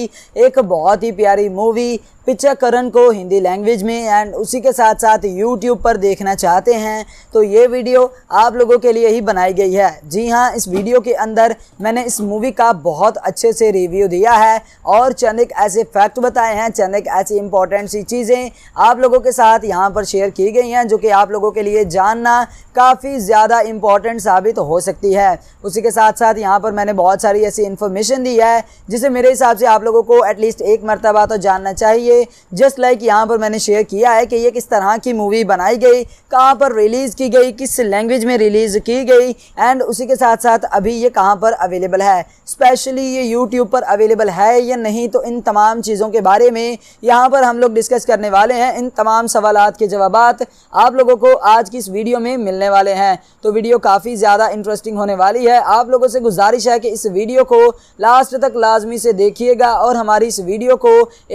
एक बहुत ही प्यारी मूवी पिक्चरकरण को हिंदी लैंग्वेज में एंड उसी के साथ साथ यूट्यूब पर देखना चाहते हैं तो ये वीडियो आप लोगों के लिए ही बनाई गई है जी हाँ इस वीडियो के अंदर मैंने इस मूवी का बहुत अच्छे से रिव्यू दिया है और चंद एक ऐसे फैक्ट बताए हैं चंद एक ऐसी इंपॉर्टेंट सी चीज़ें आप लोगों के साथ यहाँ पर शेयर की गई हैं जो कि आप लोगों के लिए जानना काफ़ी ज़्यादा इम्पॉर्टेंट साबित हो सकती है उसी के साथ साथ यहाँ पर मैंने बहुत सारी ऐसी इन्फॉर्मेशन दी है जिसे मेरे हिसाब से आप लोगों को एटलीस्ट एक मरतबा तो जानना चाहिए चाहिए जस्ट लाइक यहाँ पर मैंने शेयर किया है कि ये किस तरह की मूवी बनाई गई कहाँ पर रिलीज़ की गई किस लैंग्वेज में रिलीज़ की गई एंड उसी के साथ साथ अभी ये कहाँ पर अवेलेबल है स्पेशली ये यूट्यूब पर अवेलेबल है या नहीं तो इन तमाम चीज़ों के बारे में यहाँ पर हम लोग डिस्कस करने वाले हैं इन तमाम सवाल के जवाब आप लोगों को आज की इस वीडियो में मिलने वाले हैं तो वीडियो काफ़ी ज़्यादा इंटरेस्टिंग होने वाली है आप लोगों से गुजारिश है कि इस वीडियो को लास्ट तक लाजमी से देखिएगा और हमारी इस वीडियो को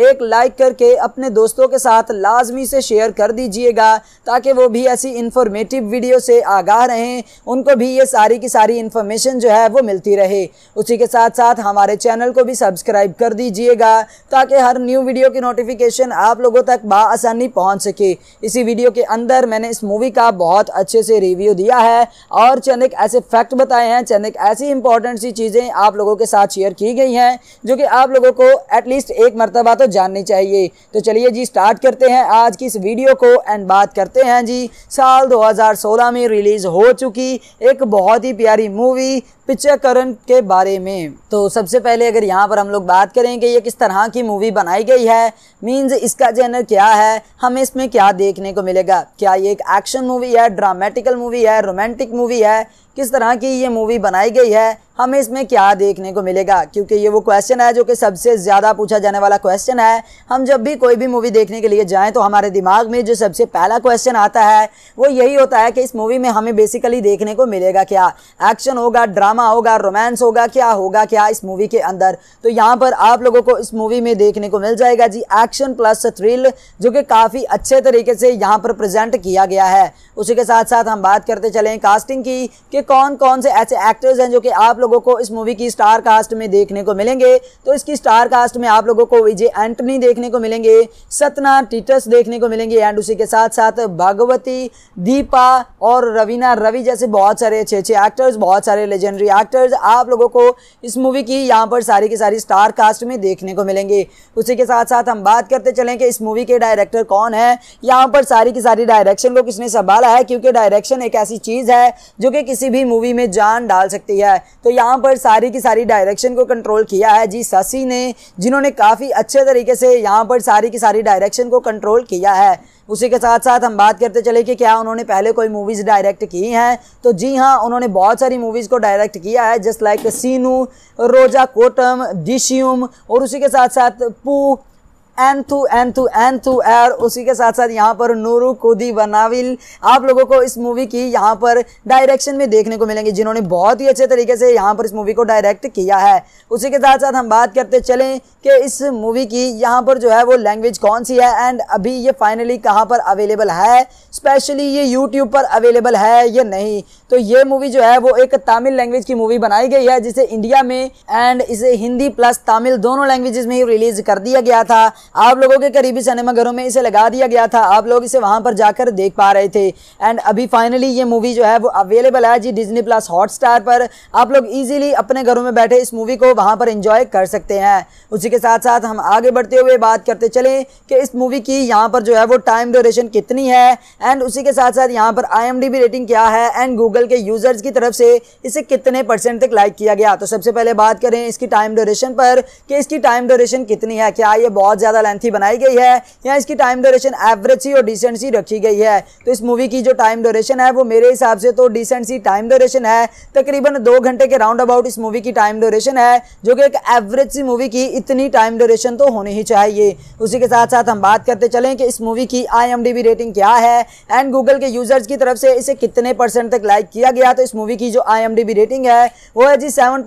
एक लाइक करके अपने दोस्तों के साथ लाजमी से शेयर कर दीजिएगा ताकि वो भी ऐसी इन्फॉर्मेटिव वीडियो से आगाह रहें उनको भी ये सारी की सारी इन्फॉर्मेशन जो है वो मिलती रहे उसी के साथ साथ हमारे चैनल को भी सब्सक्राइब कर दीजिएगा ताकि हर न्यू वीडियो की नोटिफिकेशन आप लोगों तक बसानी पहुँच सके इसी वीडियो के अंदर मैंने इस मूवी का बहुत अच्छे से रिव्यू दिया है और चंद ऐसे फैक्ट बताए हैं चंद ऐसी इंपॉर्टेंट सी चीज़ें आप लोगों के साथ शेयर की गई हैं जो कि आप लोगों को एटलीस्ट एक मरतबा तो जाननी चाहिए चाहिए तो चलिए जी स्टार्ट करते हैं आज की इस वीडियो को एंड बात करते हैं जी साल 2016 में रिलीज़ हो चुकी एक बहुत ही प्यारी मूवी पिक्चरकरण के बारे में तो सबसे पहले अगर यहाँ पर हम लोग बात करें कि ये किस तरह की मूवी बनाई गई है मीन्स इसका जेनर क्या है हमें इसमें क्या देखने को मिलेगा क्या ये एक एक्शन मूवी है ड्रामेटिकल मूवी है रोमांटिक मूवी है किस तरह की ये मूवी बनाई गई है हमें इसमें क्या देखने को मिलेगा क्योंकि ये वो क्वेश्चन है जो कि सबसे ज़्यादा पूछा जाने वाला क्वेश्चन है हम जब भी कोई भी मूवी देखने के लिए जाएं तो हमारे दिमाग में जो सबसे पहला क्वेश्चन आता है वो यही होता है कि इस मूवी में हमें बेसिकली देखने को मिलेगा क्या एक्शन होगा ड्रामा માં હોગા રોમાન્સ હોગા ક્યાં હોગા ક્યાં ઇસ મૂવી કે અંદર તો યહા પર આપ લોકો કો ઇસ મૂવી મે દેખને કો મિલ જાયેગા જી એક્શન પ્લસ થ્રિલ જો કે કાફી અચ્છે તરીકે સે યહા પર પ્રેઝન્ટ કિયા ગયા હૈ ઉસે કે સાથ સાથ હમ બાત karte chale hai कास्टिंग की કે કોન કોન સે એસે એક્ટર્સ હે જો કે આપ લોકો કો ઇસ મૂવી કી સ્ટાર કાસ્ટ મે દેખને કો મિલેંગે તો ઇસકી સ્ટાર કાસ્ટ મે આપ લોકો કો વિજે એન્ટની દેખને કો મિલેંગે સતના ટિટસ દેખને કો મિલેંગે એન્ડ ઉસે કે સાથ સાથ ભાગવતી દીપા ઓર રવિના રવિ જૈસે બહોત سارے અચ્છે અચ્છે એક્ટર્સ બહોત سارے લેજેન્ડરી थ्री एक्टर्स आप लोगों को इस मूवी की यहाँ पर सारी की सारी स्टार कास्ट में देखने को मिलेंगे उसी के साथ साथ हम बात करते चलें कि इस मूवी के डायरेक्टर कौन है यहाँ पर सारी की सारी डायरेक्शन को किसने संभाला है क्योंकि डायरेक्शन एक ऐसी चीज़ है जो कि किसी भी मूवी में जान डाल सकती है तो यहाँ पर सारी की सारी डायरेक्शन को कंट्रोल किया है जी शशि ने जिन्होंने काफ़ी अच्छे तरीके से यहाँ पर सारी की सारी डायरेक्शन को कंट्रोल किया है उसी के साथ साथ हम बात करते चले कि क्या उन्होंने पहले कोई मूवीज़ डायरेक्ट की हैं तो जी हाँ उन्होंने बहुत सारी मूवीज़ को डायरेक्ट किया है जस्ट लाइक सीनू रोजा कोटम डिशियम और उसी के साथ साथ पू एन थू थू एन थू एर उसी के साथ साथ यहाँ पर नूरू कुदी बनाविल आप लोगों को इस मूवी की यहाँ पर डायरेक्शन में देखने को मिलेंगे जिन्होंने बहुत ही अच्छे तरीके से यहाँ पर इस मूवी को डायरेक्ट किया है उसी के साथ साथ हम बात करते चलें कि इस मूवी की यहाँ पर जो है वो लैंग्वेज कौन सी है एंड अभी ये फाइनली कहाँ पर अवेलेबल है स्पेशली ये यूट्यूब पर अवेलेबल है ये नहीं तो ये मूवी जो है वो एक तमिल लैंग्वेज की मूवी बनाई गई है जिसे इंडिया में एंड इसे हिंदी प्लस तमिल दोनों लैंग्वेजेस में ही रिलीज कर दिया गया था आप लोगों के करीबी सिनेमाघरों में इसे लगा दिया गया था आप लोग इसे वहां पर जाकर देख पा रहे थे एंड अभी फाइनली ये मूवी जो है वो अवेलेबल है जी डिजनी प्लस हॉटस्टार पर आप लोग ईजिली अपने घरों में बैठे इस मूवी को वहां पर इंजॉय कर सकते हैं उसी के साथ साथ हम आगे बढ़ते हुए बात करते चले कि इस मूवी की यहाँ पर जो है वो टाइम ड्यूरेशन कितनी है एंड उसी के साथ साथ यहाँ पर आई रेटिंग क्या है एंड गूगल के यूज़र्स की तरफ से इसे कितने परसेंट तक लाइक किया गया तो सबसे पहले बात करें इसकी टाइम ड्यूरेशन पर कि इसकी टाइम ड्यूरेशन कितनी है क्या ये बहुत ज़्यादा ज़्यादा लेंथी बनाई गई है या इसकी टाइम ड्यूरेशन एवरेज सी और डिसेंट सी रखी गई है तो इस मूवी की जो टाइम ड्यूरेशन है वो मेरे हिसाब से तो डिसेंट सी टाइम ड्यूरेशन है तकरीबन दो घंटे के राउंड अबाउट इस मूवी की टाइम ड्यूरेशन है जो कि एक एवरेज सी मूवी की इतनी टाइम ड्यूरेशन तो होनी ही चाहिए उसी के साथ साथ हम बात करते चलें कि इस मूवी की आई रेटिंग क्या है एंड गूगल के यूज़र्स की तरफ से इसे कितने परसेंट तक लाइक किया गया तो इस मूवी की जो आई रेटिंग है वो है जी सेवन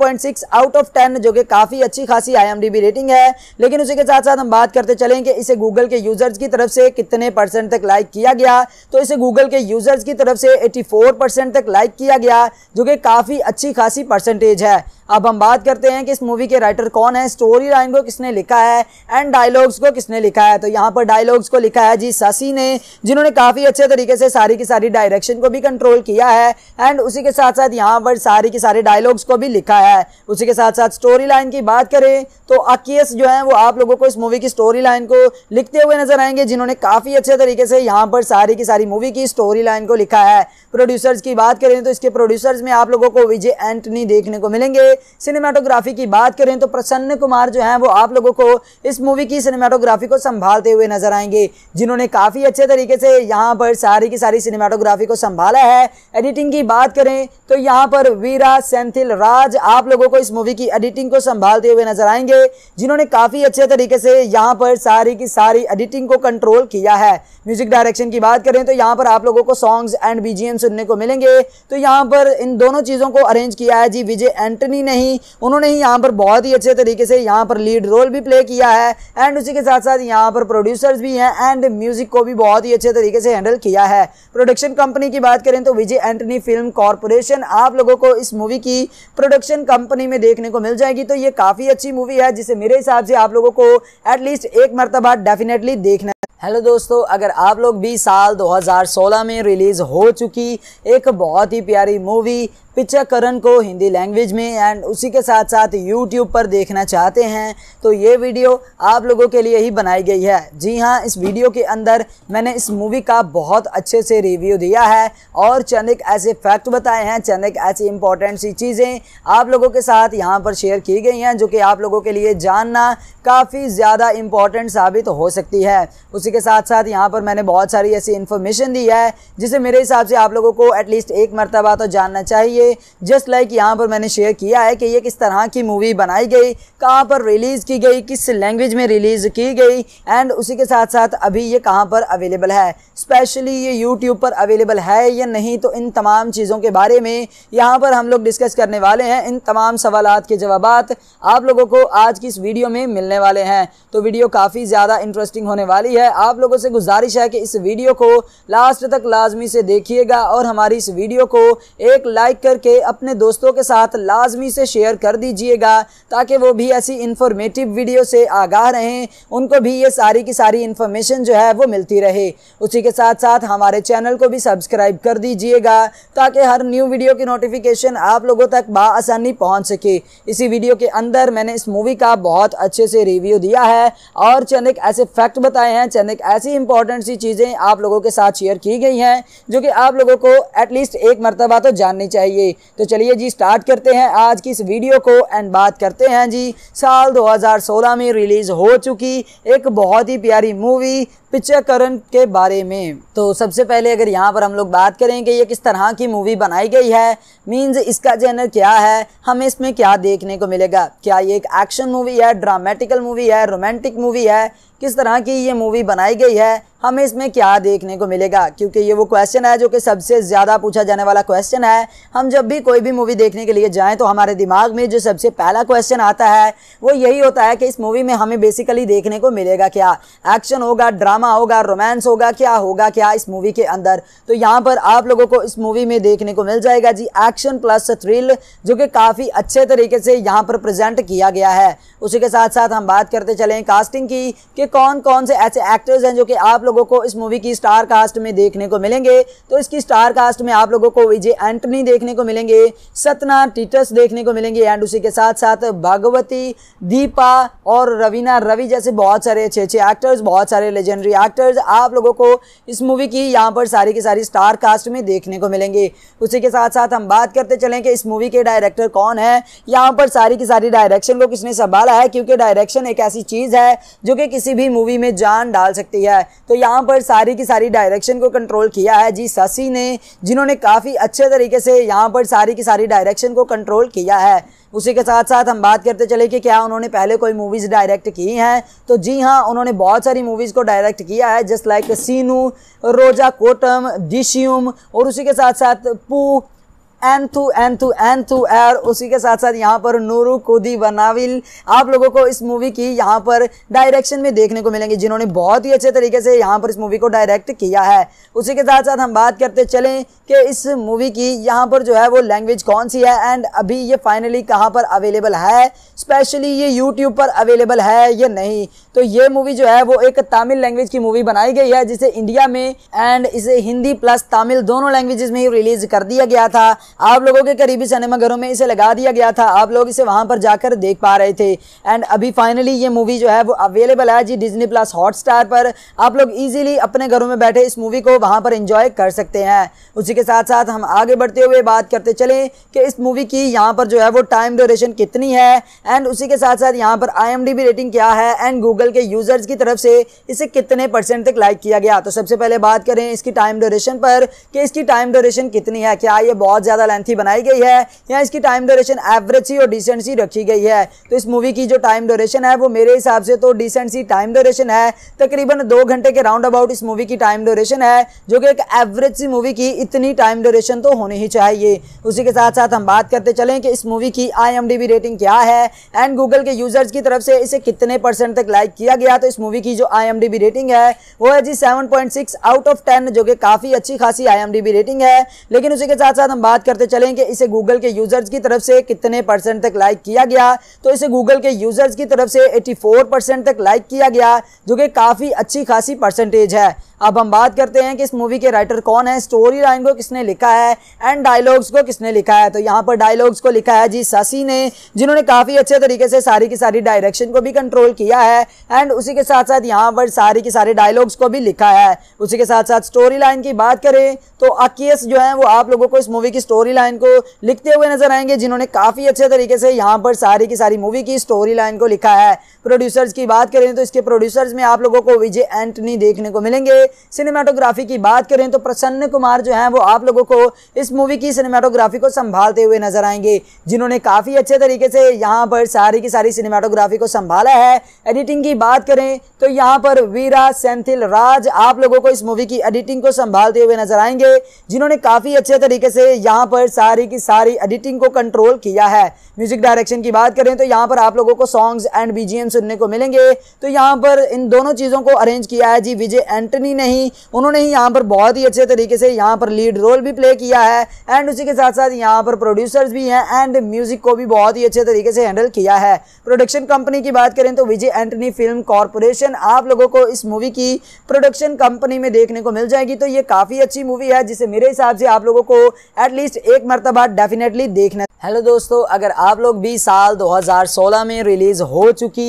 आउट ऑफ टेन जो कि काफ़ी अच्छी खासी आई रेटिंग है लेकिन उसी के साथ साथ हम बात करते चलेंगे इसे गूगल के यूजर्स की तरफ से कितने परसेंट तक लाइक किया गया तो इसे गूगल के यूजर्स की तरफ से 84 परसेंट तक लाइक किया गया जो कि काफ़ी अच्छी खासी परसेंटेज है अब हम बात करते हैं कि इस मूवी के राइटर कौन है स्टोरी लाइन को किसने लिखा है एंड डायलॉग्स को किसने लिखा है तो यहाँ पर डायलॉग्स को लिखा है जी ससी ने जिन्होंने काफ़ी अच्छे तरीके से सारी की सारी डायरेक्शन को भी कंट्रोल किया है एंड उसी के साथ साथ यहाँ पर सारी की सारी डायलॉग्स को भी लिखा है उसी के साथ साथ स्टोरी लाइन की बात करें तो अकीस जो है वो आप लोगों को इस मूवी की स्टोरी लाइन को लिखते हुए नजर आएंगे जिन्होंने काफ़ी अच्छे तरीके से यहाँ पर सारी की सारी मूवी की स्टोरी लाइन को लिखा है प्रोड्यूसर्स की बात करें तो इसके प्रोड्यूसर्स में आप लोगों को विजय एंटनी देखने को मिलेंगे सिनेमाटोग्राफी की बात करें तो प्रसन्न कुमार जो हैं वो आप लोगों को इस मूवी की सिनेमाटोग्राफी को संभालते हुए नजर आएंगे जिन्होंने काफ़ी अच्छे तरीके से यहाँ पर सारी की सारी सिनेमाटोग्राफी को संभाला है एडिटिंग की बात करें तो यहाँ पर वीरा सेंथिल राज आप लोगों को इस मूवी की एडिटिंग को संभालते हुए नजर आएंगे जिन्होंने काफ़ी अच्छे तरीके से यहाँ पर सारी की सारी एडिटिंग को कंट्रोल किया है म्यूजिक डायरेक्शन की बात करें तो यहाँ पर आप लोगों को सॉन्ग्स एंड बीजीएम सुनने को मिलेंगे तो यहाँ पर इन दोनों चीज़ों को अरेंज किया है जी विजय एंटनी नहीं उन्होंने ही यहाँ पर बहुत ही अच्छे तरीके से यहाँ पर लीड रोल भी प्ले किया है एंड उसी के साथ साथ यहाँ पर प्रोड्यूसर्स भी हैं एंड म्यूजिक को भी बहुत ही अच्छे तरीके से हैंडल किया है प्रोडक्शन कंपनी की बात करें तो विजय एंटनी फिल्म कॉरपोरेशन आप लोगों को इस मूवी की प्रोडक्शन कंपनी में देखने को मिल जाएगी तो ये काफ़ी अच्छी मूवी है जिसे मेरे हिसाब से आप लोगों को एटलीस्ट एक मरतबा डेफिनेटली देखना हेलो दोस्तों अगर आप लोग भी साल 2016 में रिलीज़ हो चुकी एक बहुत ही प्यारी मूवी पिक्चरकरण को हिंदी लैंग्वेज में एंड उसी के साथ साथ यूट्यूब पर देखना चाहते हैं तो ये वीडियो आप लोगों के लिए ही बनाई गई है जी हाँ इस वीडियो के अंदर मैंने इस मूवी का बहुत अच्छे से रिव्यू दिया है और चंद एक ऐसे फैक्ट बताए हैं चंद एक ऐसी इंपॉर्टेंट सी चीज़ें आप लोगों के साथ यहाँ पर शेयर की गई हैं जो कि आप लोगों के लिए जानना काफ़ी ज़्यादा इंपॉर्टेंट साबित हो सकती है उसी के साथ साथ यहाँ पर मैंने बहुत सारी ऐसी इन्फॉर्मेशन दी है जिसे मेरे हिसाब से आप लोगों को एटलीस्ट एक मरतबा तो जानना चाहिए जस्ट लाइक यहाँ पर मैंने शेयर किया है कि ये किस तरह की मूवी बनाई गई कहाँ पर रिलीज़ की गई किस लैंग्वेज में रिलीज़ की गई एंड उसी के साथ साथ अभी ये कहाँ पर अवेलेबल है स्पेशली ये यूट्यूब पर अवेलेबल है या नहीं तो इन तमाम चीज़ों के बारे में यहाँ पर हम लोग डिस्कस करने वाले हैं इन तमाम सवाल के जवाब आप लोगों को आज की इस वीडियो में मिलने वाले हैं तो वीडियो काफ़ी ज़्यादा इंटरेस्टिंग होने वाली है आप लोगों से गुजारिश है कि इस वीडियो को लास्ट तक लाजमी से देखिएगा और हमारी इस वीडियो को एक लाइक कर करके अपने दोस्तों के साथ लाजमी से शेयर कर दीजिएगा ताकि वो भी ऐसी इन्फॉर्मेटिव वीडियो से आगाह रहें उनको भी ये सारी की सारी इन्फॉर्मेशन जो है वो मिलती रहे उसी के साथ साथ हमारे चैनल को भी सब्सक्राइब कर दीजिएगा ताकि हर न्यू वीडियो की नोटिफिकेशन आप लोगों तक बसानी पहुँच सके इसी वीडियो के अंदर मैंने इस मूवी का बहुत अच्छे से रिव्यू दिया है और चंद ऐसे फैक्ट बताए हैं चंद ऐसी इंपॉर्टेंट सी चीज़ें आप लोगों के साथ शेयर की गई हैं जो कि आप लोगों को एटलीस्ट एक मरतबा तो जाननी चाहिए चाहिए तो चलिए जी स्टार्ट करते हैं आज की इस वीडियो को एंड बात करते हैं जी साल 2016 में रिलीज़ हो चुकी एक बहुत ही प्यारी मूवी पिक्चरकरण के बारे में तो सबसे पहले अगर यहाँ पर हम लोग बात करें कि ये किस तरह की मूवी बनाई गई है मीन्स इसका जेनर क्या है हमें इसमें क्या देखने को मिलेगा क्या ये एक एक्शन मूवी है ड्रामेटिकल मूवी है रोमांटिक मूवी है किस तरह की ये मूवी बनाई गई है हमें इसमें क्या देखने को मिलेगा क्योंकि ये वो क्वेश्चन है जो कि सबसे ज़्यादा पूछा जाने वाला क्वेश्चन है हम जब भी कोई भी मूवी देखने के लिए जाएं तो हमारे दिमाग में जो सबसे पहला क्वेश्चन आता है वो यही होता है कि इस मूवी में हमें बेसिकली देखने को मिलेगा क्या एक्शन होगा ड्रामा ड्रामा होगा रोमांस होगा क्या होगा क्या इस मूवी के अंदर तो यहाँ पर आप लोगों को इस मूवी में देखने को मिल जाएगा जी एक्शन प्लस थ्रिल जो कि काफ़ी अच्छे तरीके से यहाँ पर प्रेजेंट किया गया है उसी के साथ साथ हम बात करते चले कास्टिंग की कि कौन कौन से ऐसे एक्टर्स हैं जो कि आप लोगों को इस मूवी की स्टार कास्ट में देखने को मिलेंगे तो इसकी स्टार कास्ट में आप लोगों को विजय एंटनी देखने को मिलेंगे सतना टीटस देखने को मिलेंगे एंड उसी के साथ साथ भगवती दीपा और रवीना रवि जैसे बहुत सारे अच्छे अच्छे एक्टर्स बहुत सारे लेजेंडरी लेजेंडरी एक्टर्स आप लोगों को इस मूवी की यहाँ पर सारी की सारी स्टार कास्ट में देखने को मिलेंगे उसी के साथ साथ हम बात करते चलें कि इस मूवी के डायरेक्टर कौन है यहाँ पर सारी की सारी डायरेक्शन को किसने संभाला है क्योंकि डायरेक्शन एक ऐसी चीज़ है जो कि किसी भी मूवी में जान डाल सकती है तो यहाँ पर सारी की सारी डायरेक्शन को कंट्रोल किया है जी शशि ने जिन्होंने काफ़ी अच्छे तरीके से यहाँ पर सारी की सारी डायरेक्शन को कंट्रोल किया है उसी के साथ साथ हम बात करते चले कि क्या उन्होंने पहले कोई मूवीज़ डायरेक्ट की हैं तो जी हाँ उन्होंने बहुत सारी मूवीज़ को डायरेक्ट किया है जस्ट लाइक सीनू रोजा कोटम डिशियम और उसी के साथ साथ पू एन थू थू एन थू एर उसी के साथ साथ यहाँ पर नूरू कुदी बनाविल आप लोगों को इस मूवी की यहाँ पर डायरेक्शन में देखने को मिलेंगे जिन्होंने बहुत ही अच्छे तरीके से यहाँ पर इस मूवी को डायरेक्ट किया है उसी के साथ साथ हम बात करते चलें कि इस मूवी की यहाँ पर जो है वो लैंग्वेज कौन सी है एंड अभी ये फाइनली कहाँ पर अवेलेबल है स्पेशली ये यूट्यूब पर अवेलेबल है या नहीं तो ये मूवी जो है वो एक तमिल लैंग्वेज की मूवी बनाई गई है जिसे इंडिया में एंड इसे हिंदी प्लस तमिल दोनों लैंग्वेजेस में ही रिलीज कर दिया गया था आप लोगों के करीबी सिनेमाघरों में इसे लगा दिया गया था आप लोग इसे वहां पर जाकर देख पा रहे थे एंड अभी फाइनली ये मूवी जो है वो अवेलेबल है जी डिजनी प्लस हॉटस्टार पर आप लोग इजीली अपने घरों में बैठे इस मूवी को वहां पर इंजॉय कर सकते हैं उसी के साथ साथ हम आगे बढ़ते हुए बात करते चले कि इस मूवी की यहाँ पर जो है वो टाइम ड्यूरेशन कितनी है एंड उसी के साथ साथ यहाँ पर आई रेटिंग क्या है एंड गूगल के यूज़र्स की तरफ से इसे कितने परसेंट तक लाइक किया गया तो सबसे पहले बात करें इसकी टाइम ड्यूरेशन पर कि इसकी टाइम ड्यूरेशन कितनी है क्या ये बहुत ज़्यादा ज़्यादा लेंथी बनाई गई है या इसकी टाइम ड्यूरेशन एवरेज सी और डिसेंट सी रखी गई है तो इस मूवी की जो टाइम ड्यूरेशन है वो मेरे हिसाब से तो डिसेंट सी टाइम ड्यूरेशन है तकरीबन दो घंटे के राउंड अबाउट इस मूवी की टाइम ड्यूरेशन है जो कि एक एवरेज सी मूवी की इतनी टाइम ड्यूरेशन तो होनी ही चाहिए उसी के साथ साथ हम बात करते चलें कि इस मूवी की आई रेटिंग क्या है एंड गूगल के यूजर्स की तरफ से इसे कितने परसेंट तक लाइक किया गया तो इस मूवी की जो आई रेटिंग है वो है जी सेवन आउट ऑफ टेन जो कि काफ़ी अच्छी खासी आई रेटिंग है लेकिन उसी के साथ साथ हम बात करते चलेंगे इसे गूगल के यूजर्स की तरफ से कितने परसेंट तक लाइक किया गया तो इसे गूगल के यूजर्स की तरफ से 84 परसेंट तक लाइक किया गया जो कि काफ़ी अच्छी खासी परसेंटेज है अब हम बात करते हैं कि इस मूवी के राइटर कौन है स्टोरी लाइन को किसने लिखा है एंड डायलॉग्स को किसने लिखा है तो यहाँ पर डायलॉग्स को लिखा है जी ससी ने जिन्होंने काफ़ी अच्छे तरीके से सारी की सारी डायरेक्शन को भी कंट्रोल किया है एंड उसी के साथ साथ यहाँ पर सारी की सारे डायलॉग्स को भी लिखा है उसी के साथ साथ स्टोरी लाइन की बात करें तो अकीस जो है वो आप लोगों को इस मूवी की स्टोरी लाइन को लिखते हुए नजर आएंगे जिन्होंने काफ़ी अच्छे तरीके से यहाँ पर सारी की सारी मूवी की स्टोरी लाइन को लिखा है प्रोड्यूसर्स की बात करें तो इसके प्रोड्यूसर्स में आप लोगों को विजय एंटनी देखने को मिलेंगे सिनेमाटोग्राफी की बात करें तो प्रसन्न कुमार जो हैं वो आप लोगों को इस मूवी की सिनेमाटोग्राफी को संभालते हुए नजर आएंगे जिन्होंने काफ़ी अच्छे तरीके से यहाँ पर सारी की सारी सिनेमाटोग्राफी को संभाला है एडिटिंग की बात करें तो यहाँ पर वीरा सेंथिल राज आप लोगों को इस मूवी की एडिटिंग को संभालते हुए नजर आएंगे जिन्होंने काफ़ी अच्छे तरीके से यहाँ पर सारी की सारी एडिटिंग को कंट्रोल किया है म्यूजिक डायरेक्शन की बात करें तो यहाँ पर आप लोगों को सॉन्ग्स एंड बीजीएम सुनने को मिलेंगे तो यहाँ पर इन दोनों चीज़ों को अरेंज किया है जी विजय एंटनी नहीं उन्होंने ही यहाँ पर बहुत ही अच्छे तरीके से यहाँ पर लीड रोल भी प्ले किया है एंड उसी के साथ साथ यहाँ पर प्रोड्यूसर्स भी हैं एंड म्यूजिक को भी बहुत ही अच्छे तरीके से हैंडल किया है प्रोडक्शन कंपनी की बात करें तो विजय एंटनी फिल्म कॉरपोरेशन आप लोगों को इस मूवी की प्रोडक्शन कंपनी में देखने को मिल जाएगी तो ये काफ़ी अच्छी मूवी है जिसे मेरे हिसाब से आप लोगों को एटलीस्ट एक मरतबा डेफिनेटली देखना हेलो दोस्तों अगर आप लोग भी साल 2016 में रिलीज़ हो चुकी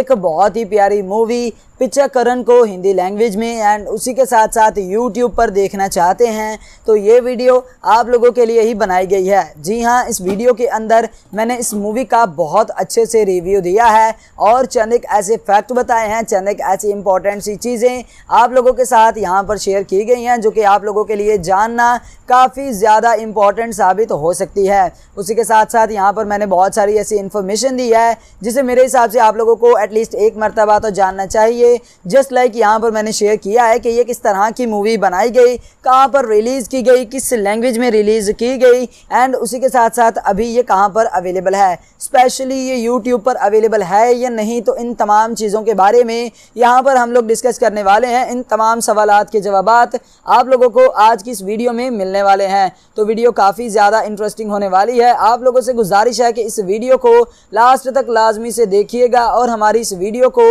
एक बहुत ही प्यारी मूवी पिक्चरकरण को हिंदी लैंग्वेज में एंड उसी के साथ साथ यूट्यूब पर देखना चाहते हैं तो ये वीडियो आप लोगों के लिए ही बनाई गई है जी हाँ इस वीडियो के अंदर मैंने इस मूवी का बहुत अच्छे से रिव्यू दिया है और चंद एक ऐसे फैक्ट बताए हैं चंद एक ऐसी इंपॉर्टेंट सी चीज़ें आप लोगों के साथ यहाँ पर शेयर की गई हैं जो कि आप लोगों के लिए जानना काफ़ी ज़्यादा इंपॉर्टेंट साबित हो सकती है उसी के साथ साथ यहाँ पर मैंने बहुत सारी ऐसी इन्फॉर्मेशन दी है जिसे मेरे हिसाब से आप लोगों को एटलीस्ट एक मरतबा तो जानना चाहिए पे जस्ट लाइक यहाँ पर मैंने शेयर किया है कि ये किस तरह की मूवी बनाई गई कहाँ पर रिलीज़ की गई किस लैंग्वेज में रिलीज़ की गई एंड उसी के साथ साथ अभी ये कहाँ पर अवेलेबल है स्पेशली ये यूट्यूब पर अवेलेबल है या नहीं तो इन तमाम चीज़ों के बारे में यहाँ पर हम लोग डिस्कस करने वाले हैं इन तमाम सवाल के जवाब आप लोगों को आज की इस वीडियो में मिलने वाले हैं तो वीडियो काफ़ी ज़्यादा इंटरेस्टिंग होने वाली है आप लोगों से गुजारिश है कि इस वीडियो को लास्ट तक लाजमी से देखिएगा और हमारी इस वीडियो को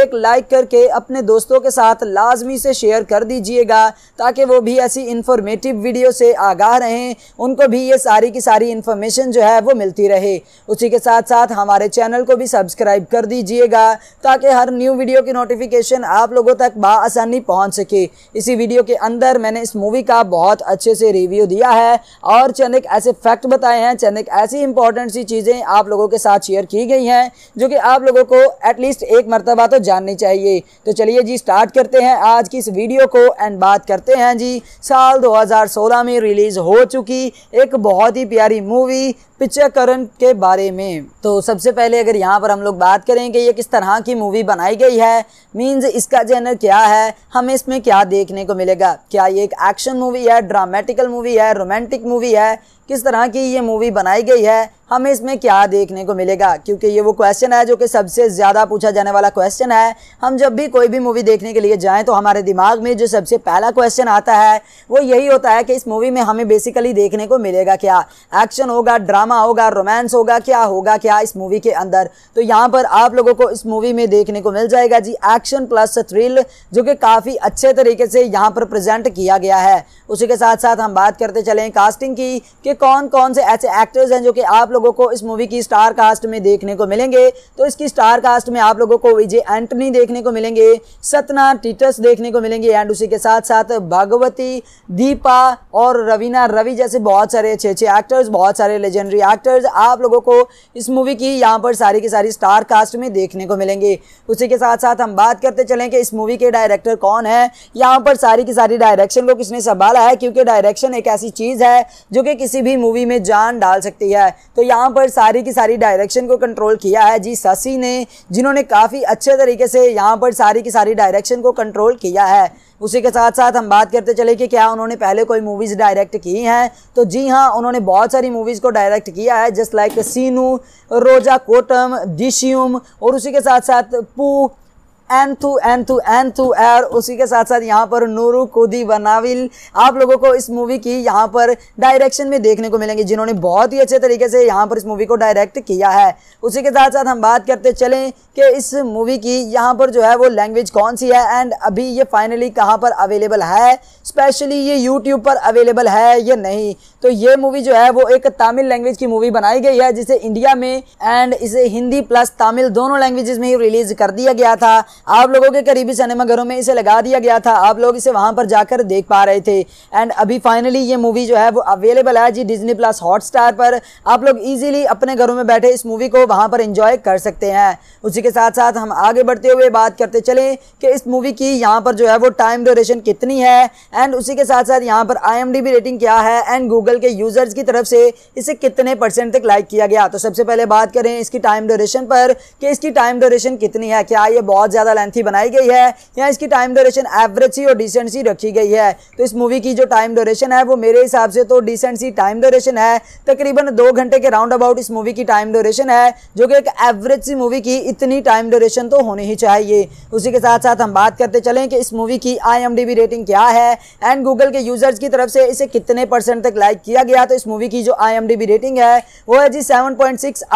एक लाइक करके अपने दोस्तों के साथ लाजमी से शेयर कर दीजिएगा ताकि वो भी ऐसी इन्फॉर्मेटिव वीडियो से आगाह रहें उनको भी ये सारी की सारी इन्फॉर्मेशन जो है वो मिलती रहे उसी के साथ साथ हमारे चैनल को भी सब्सक्राइब कर दीजिएगा ताकि हर न्यू वीडियो की नोटिफिकेशन आप लोगों तक बसानी पहुँच सके इसी वीडियो के अंदर मैंने इस मूवी का बहुत अच्छे से रिव्यू दिया है और चंदक ऐसे फैक्ट बताए हैं चंद ऐसी इंपॉर्टेंट सी चीज़ें आप लोगों के साथ शेयर की गई हैं जो कि आप लोगों को एटलीस्ट एक मरतबा तो जाननी चाहिए चाहिए तो चलिए जी स्टार्ट करते हैं आज की इस वीडियो को एंड बात करते हैं जी साल 2016 में रिलीज़ हो चुकी एक बहुत ही प्यारी मूवी पिक्चरकरण के बारे में तो सबसे पहले अगर यहाँ पर हम लोग बात करें कि ये किस तरह की मूवी बनाई गई है मींस इसका जेनर क्या है हमें इसमें क्या देखने को मिलेगा क्या ये एक एक्शन मूवी है ड्रामेटिकल मूवी है रोमांटिक मूवी है किस तरह की ये मूवी बनाई गई है हमें इसमें क्या देखने को मिलेगा क्योंकि ये वो क्वेश्चन है जो कि सबसे ज़्यादा पूछा जाने वाला क्वेश्चन है हम जब भी कोई भी मूवी देखने के लिए जाएं तो हमारे दिमाग में जो सबसे पहला क्वेश्चन आता है वो यही होता है कि इस मूवी में हमें बेसिकली देखने को मिलेगा क्या एक्शन होगा ड्रामा होगा रोमांस होगा क्या होगा क्या इस मूवी के अंदर तो यहाँ पर आप लोगों को इस मूवी में देखने को मिल जाएगा जी एक्शन प्लस थ्रिल जो कि काफ़ी अच्छे तरीके से यहाँ पर प्रजेंट किया गया है उसी के साथ साथ हम बात करते चलें कास्टिंग की कि कौन कौन से ऐसे एक्टर्स हैं जो कि आप लोगों को इस मूवी की स्टार कास्ट में देखने को मिलेंगे तो इसकी स्टार कास्ट में आप लोगों को विजय एंटनी देखने को मिलेंगे सतना टीटस देखने को मिलेंगे एंड उसी के साथ साथ भगवती दीपा और रवीना रवि जैसे बहुत सारे अच्छे अच्छे एक्टर्स बहुत सारे लेजेंडरी एक्टर्स आप लोगों को इस मूवी की यहाँ पर सारी की सारी स्टार कास्ट में देखने को मिलेंगे उसी के साथ साथ हम बात करते चलें कि इस मूवी के डायरेक्टर कौन है यहाँ पर सारी की सारी डायरेक्शन को किसने संभाला है क्योंकि डायरेक्शन एक ऐसी चीज़ है जो कि किसी भी मूवी में जान डाल सकती है तो यहाँ पर सारी की सारी डायरेक्शन को कंट्रोल किया है जी शशि ने जिन्होंने काफ़ी अच्छे तरीके से यहाँ पर सारी की सारी डायरेक्शन को कंट्रोल किया है उसी के साथ साथ हम बात करते चले कि क्या उन्होंने पहले कोई मूवीज़ डायरेक्ट की हैं तो जी हाँ उन्होंने बहुत सारी मूवीज़ को डायरेक्ट किया है जस्ट लाइक सीनू रोजा कोटम डिशियम और उसी के साथ साथ पू एन थू थू एन थू एर उसी के साथ साथ यहाँ पर नूरू कुदी बनाविल आप लोगों को इस मूवी की यहाँ पर डायरेक्शन में देखने को मिलेंगे जिन्होंने बहुत ही अच्छे तरीके से यहाँ पर इस मूवी को डायरेक्ट किया है उसी के साथ साथ हम बात करते चलें कि इस मूवी की यहाँ पर जो है वो लैंग्वेज कौन सी है एंड अभी ये फाइनली कहाँ पर अवेलेबल है स्पेशली ये यूट्यूब पर अवेलेबल है या नहीं तो ये मूवी जो है वो एक तमिल लैंग्वेज की मूवी बनाई गई है जिसे इंडिया में एंड इसे हिंदी प्लस तमिल दोनों लैंग्वेजेस में ही रिलीज कर दिया गया था आप लोगों के करीबी सिनेमाघरों में इसे लगा दिया गया था आप लोग इसे वहां पर जाकर देख पा रहे थे एंड अभी फाइनली ये मूवी जो है वो अवेलेबल है जी डिजनी प्लस हॉटस्टार पर आप लोग ईजिली अपने घरों में बैठे इस मूवी को वहां पर इंजॉय कर सकते हैं उसी के साथ साथ हम आगे बढ़ते हुए बात करते चले कि इस मूवी की यहाँ पर जो है वो टाइम ड्यूरेशन कितनी है एंड उसी के साथ साथ यहाँ पर आई रेटिंग क्या है एंड गूगल के यूज़र्स की तरफ से इसे कितने परसेंट तक लाइक किया गया तो सबसे पहले बात करें इसकी टाइम ड्यूरेशन पर कि इसकी टाइम ड्यूरेशन कितनी है क्या ये बहुत ज़्यादा ज़्यादा लेंथी बनाई गई है या इसकी टाइम ड्यूरेशन एवरेज सी और डिसेंट सी रखी गई है तो इस मूवी की जो टाइम ड्यूरेशन है वो मेरे हिसाब से तो डिसेंट सी टाइम ड्यूरेशन है तकरीबन दो घंटे के राउंड अबाउट इस मूवी की टाइम ड्यूरेशन है जो कि एक एवरेज सी मूवी की इतनी टाइम ड्यूरेशन तो होनी ही चाहिए उसी के साथ साथ हम बात करते चलें कि इस मूवी की आई रेटिंग क्या है एंड गूगल के यूजर्स की तरफ से इसे कितने परसेंट तक लाइक किया गया तो इस मूवी की जो आई रेटिंग है वो है जी सेवन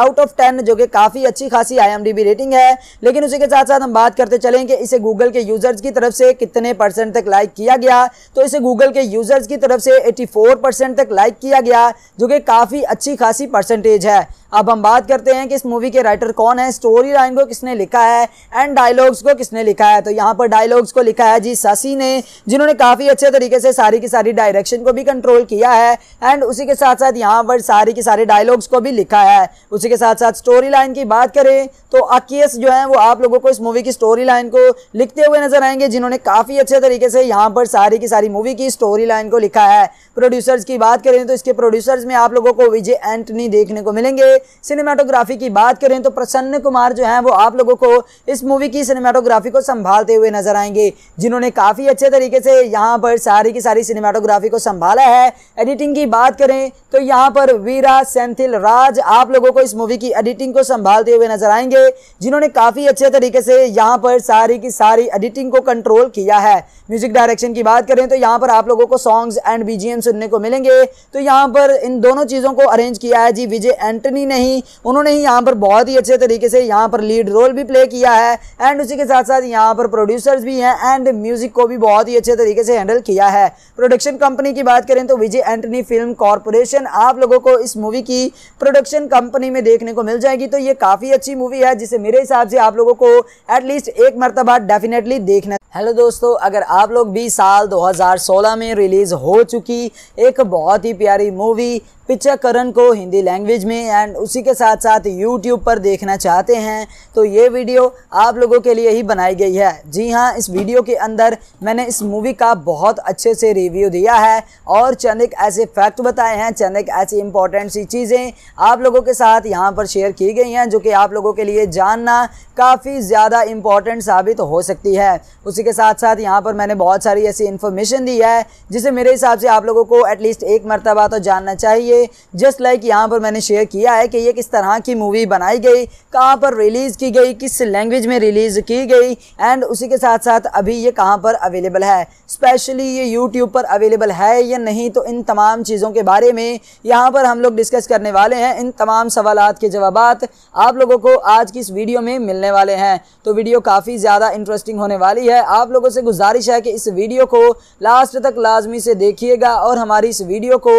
आउट ऑफ टेन जो कि काफ़ी अच्छी खासी आई रेटिंग है लेकिन उसी के साथ साथ हम बात करते चलें कि इसे गूगल के यूजर्स की तरफ से कितने परसेंट तक लाइक किया गया तो इसे गूगल के यूजर्स की तरफ से 84 परसेंट तक लाइक किया गया जो कि काफ़ी अच्छी खासी परसेंटेज है अब हम बात करते हैं कि इस मूवी के राइटर कौन है स्टोरी लाइन को किसने लिखा है एंड डायलॉग्स को किसने लिखा है तो यहाँ पर डायलॉग्स को लिखा है जी ससी ने जिन्होंने काफ़ी अच्छे तरीके से सारी की सारी डायरेक्शन को भी कंट्रोल किया है एंड उसी के साथ साथ यहाँ पर सारी की सारी डायलॉग्स को भी लिखा है उसी के साथ साथ स्टोरी लाइन की बात करें तो अकीस जो है वो आप लोगों को इस मूवी की स्टोरी स्टोरी लाइन को लिखते हुए नजर आएंगे जिन्होंने काफ़ी अच्छे तरीके से यहाँ पर सारी की सारी मूवी की स्टोरी लाइन को लिखा है प्रोड्यूसर्स की बात करें तो इसके प्रोड्यूसर्स में आप लोगों को विजय एंटनी देखने को मिलेंगे सिनेमाटोग्राफी की बात करें तो प्रसन्न कुमार जो है वो आप लोगों को इस मूवी की सिनेमाटोग्राफी को संभालते हुए नजर आएंगे जिन्होंने काफ़ी अच्छे तरीके से यहाँ पर सारी की सारी सिनेमाटोग्राफी को संभाला है एडिटिंग की बात करें तो यहाँ पर वीरा सेंथिल राज आप लोगों को इस मूवी की एडिटिंग को संभालते हुए नजर आएंगे जिन्होंने काफ़ी अच्छे तरीके से यहाँ पर सारी की सारी एडिटिंग को कंट्रोल किया है म्यूजिक डायरेक्शन की बात करें तो यहाँ पर आप लोगों को सॉन्ग्स एंड बीजीएम सुनने को मिलेंगे तो यहाँ पर इन दोनों चीज़ों को अरेंज किया है जी विजय एंटनी ने ही उन्होंने ही यहाँ पर बहुत ही अच्छे तरीके से यहाँ पर लीड रोल भी प्ले किया है एंड उसी के साथ साथ यहाँ पर प्रोड्यूसर्स भी हैं एंड म्यूजिक को भी बहुत ही अच्छे तरीके से हैंडल किया है प्रोडक्शन कंपनी की बात करें तो विजय एंटनी फिल्म कॉरपोरेशन आप लोगों को इस मूवी की प्रोडक्शन कंपनी में देखने को मिल जाएगी तो ये काफ़ी अच्छी मूवी है जिसे मेरे हिसाब से आप लोगों को एटलीस्ट एक मरतबा डेफिनेटली देखना हेलो दोस्तों अगर आप लोग भी साल 2016 में रिलीज़ हो चुकी एक बहुत ही प्यारी मूवी पिक्चरकरण को हिंदी लैंग्वेज में एंड उसी के साथ साथ यूट्यूब पर देखना चाहते हैं तो ये वीडियो आप लोगों के लिए ही बनाई गई है जी हाँ इस वीडियो के अंदर मैंने इस मूवी का बहुत अच्छे से रिव्यू दिया है और चंद एक ऐसे फैक्ट बताए हैं चंद एक ऐसी इंपॉर्टेंट सी चीज़ें आप लोगों के साथ यहाँ पर शेयर की गई हैं जो कि आप लोगों के लिए जानना काफ़ी ज़्यादा इम्पॉर्टेंट साबित हो सकती है उसी के साथ साथ यहाँ पर मैंने बहुत सारी ऐसी इन्फॉर्मेशन दी है जिसे मेरे हिसाब से आप लोगों को एटलीस्ट एक मरतबा तो जानना चाहिए जस्ट लाइक यहाँ पर मैंने शेयर किया है कि ये किस तरह की मूवी बनाई गई कहाँ पर रिलीज़ की गई किस लैंग्वेज में रिलीज़ की गई एंड उसी के साथ साथ अभी ये कहाँ पर अवेलेबल है स्पेशली ये यूट्यूब पर अवेलेबल है या नहीं तो इन तमाम चीज़ों के बारे में यहाँ पर हम लोग डिस्कस करने वाले हैं इन तमाम सवाल के जवाब आप लोगों को आज की इस वीडियो में मिलने वाले हैं तो वीडियो काफ़ी ज़्यादा इंटरेस्टिंग होने वाली है आप लोगों से गुजारिश है कि इस वीडियो को लास्ट तक लाजमी से देखिएगा और हमारी इस वीडियो को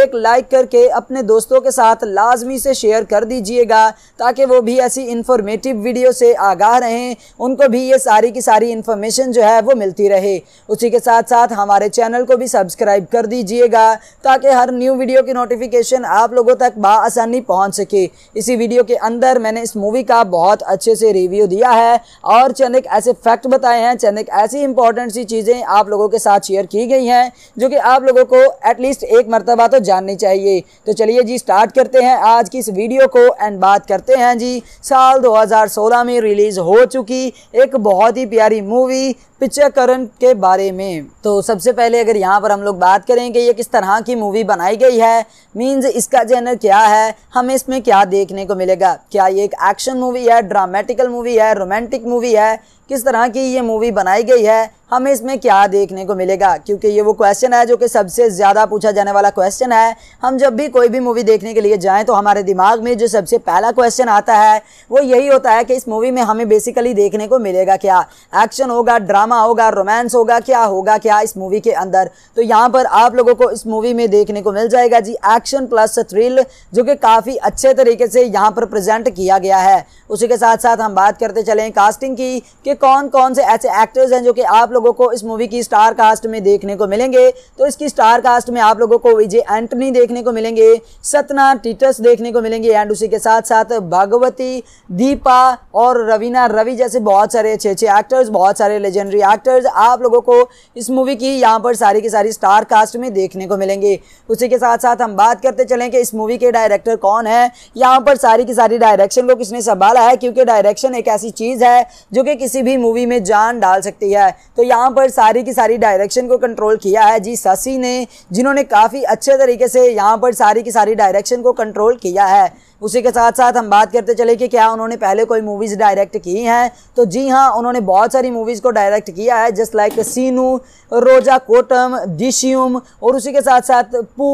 एक लाइक कर करके अपने दोस्तों के साथ लाजमी से शेयर कर दीजिएगा ताकि वो भी ऐसी इन्फॉर्मेटिव वीडियो से आगाह रहें उनको भी ये सारी की सारी इन्फॉर्मेशन जो है वो मिलती रहे उसी के साथ साथ हमारे चैनल को भी सब्सक्राइब कर दीजिएगा ताकि हर न्यू वीडियो की नोटिफिकेशन आप लोगों तक बसानी पहुँच सके इसी वीडियो के अंदर मैंने इस मूवी का बहुत अच्छे से रिव्यू दिया है और चंद एक ऐसे फैक्ट बताए हैं चंद एक ऐसी इंपॉर्टेंट सी चीज़ें आप लोगों के साथ शेयर की गई हैं जो कि आप लोगों को एटलीस्ट एक मरतबा तो जाननी चाहिए तो चलिए जी स्टार्ट करते हैं आज की इस वीडियो को एंड बात करते हैं जी साल 2016 में रिलीज़ हो चुकी एक बहुत ही प्यारी मूवी पिक्चरकरण के बारे में तो सबसे पहले अगर यहाँ पर हम लोग बात करें कि ये किस तरह की मूवी बनाई गई है मींस इसका जेनर क्या है हमें इसमें क्या देखने को मिलेगा क्या ये एक एक्शन मूवी है ड्रामेटिकल मूवी है रोमांटिक मूवी है किस तरह की ये मूवी बनाई गई है हमें इसमें क्या देखने को मिलेगा क्योंकि ये वो क्वेश्चन है जो कि सबसे ज़्यादा पूछा जाने वाला क्वेश्चन है हम जब भी कोई भी मूवी देखने के लिए जाएं तो हमारे दिमाग में जो सबसे पहला क्वेश्चन आता है वो यही होता है कि इस मूवी में हमें बेसिकली देखने को मिलेगा क्या एक्शन होगा ड्रामा માં હોગા રોમાન્સ હોગા ક્યા હોગા ક્યા ઇસ મૂવી કે અંદર તો યહા પર આપ લોકો કો ઇસ મૂવી મે દેખને કો મિલ જાયેગા જી એક્શન પ્લસ થ્રિલ જો કે કાફી અચ્છે તરીકે સે યહા પર પ્રેઝન્ટ કિયા ગયા હૈ ઉસે કે સાથ સાથ હમ બાત karte chalein कास्टिंग की કે કોન કોન સે એસે એક્ટર્સ હે જો કે આપ લોકો કો ઇસ મૂવી કી સ્ટાર કાસ્ટ મે દેખને કો મિલેંગે તો ઇસકી સ્ટાર કાસ્ટ મે આપ લોકો કો વિજે એન્ટની દેખને કો મિલેંગે સતના ટિટસ દેખને કો મિલેંગે એન્ડ ઉસે કે સાથ સાથ ભાગવતી દીપા ઓર રવિના રવિ જેસે બહોત سارے ache ache એક્ટર્સ બહોત سارے લેજેન્ડ लेजेंडरी एक्टर्स आप लोगों को इस मूवी की यहाँ पर सारी की सारी स्टार कास्ट में देखने को मिलेंगे उसी के साथ साथ हम बात करते चलें कि इस मूवी के डायरेक्टर कौन है यहाँ पर सारी की सारी डायरेक्शन को किसने संभाला है क्योंकि डायरेक्शन एक ऐसी चीज़ है जो कि किसी भी मूवी में जान डाल सकती है तो यहाँ पर सारी की सारी डायरेक्शन को कंट्रोल किया है जी शशि ने जिन्होंने काफ़ी अच्छे तरीके से यहाँ पर सारी की सारी डायरेक्शन को कंट्रोल किया है उसी के साथ साथ हम बात करते चले कि क्या उन्होंने पहले कोई मूवीज़ डायरेक्ट की हैं तो जी हाँ उन्होंने बहुत सारी मूवीज़ को डायरेक्ट किया है जस्ट लाइक सीनू रोजा कोटम डिशियम और उसी के साथ साथ पू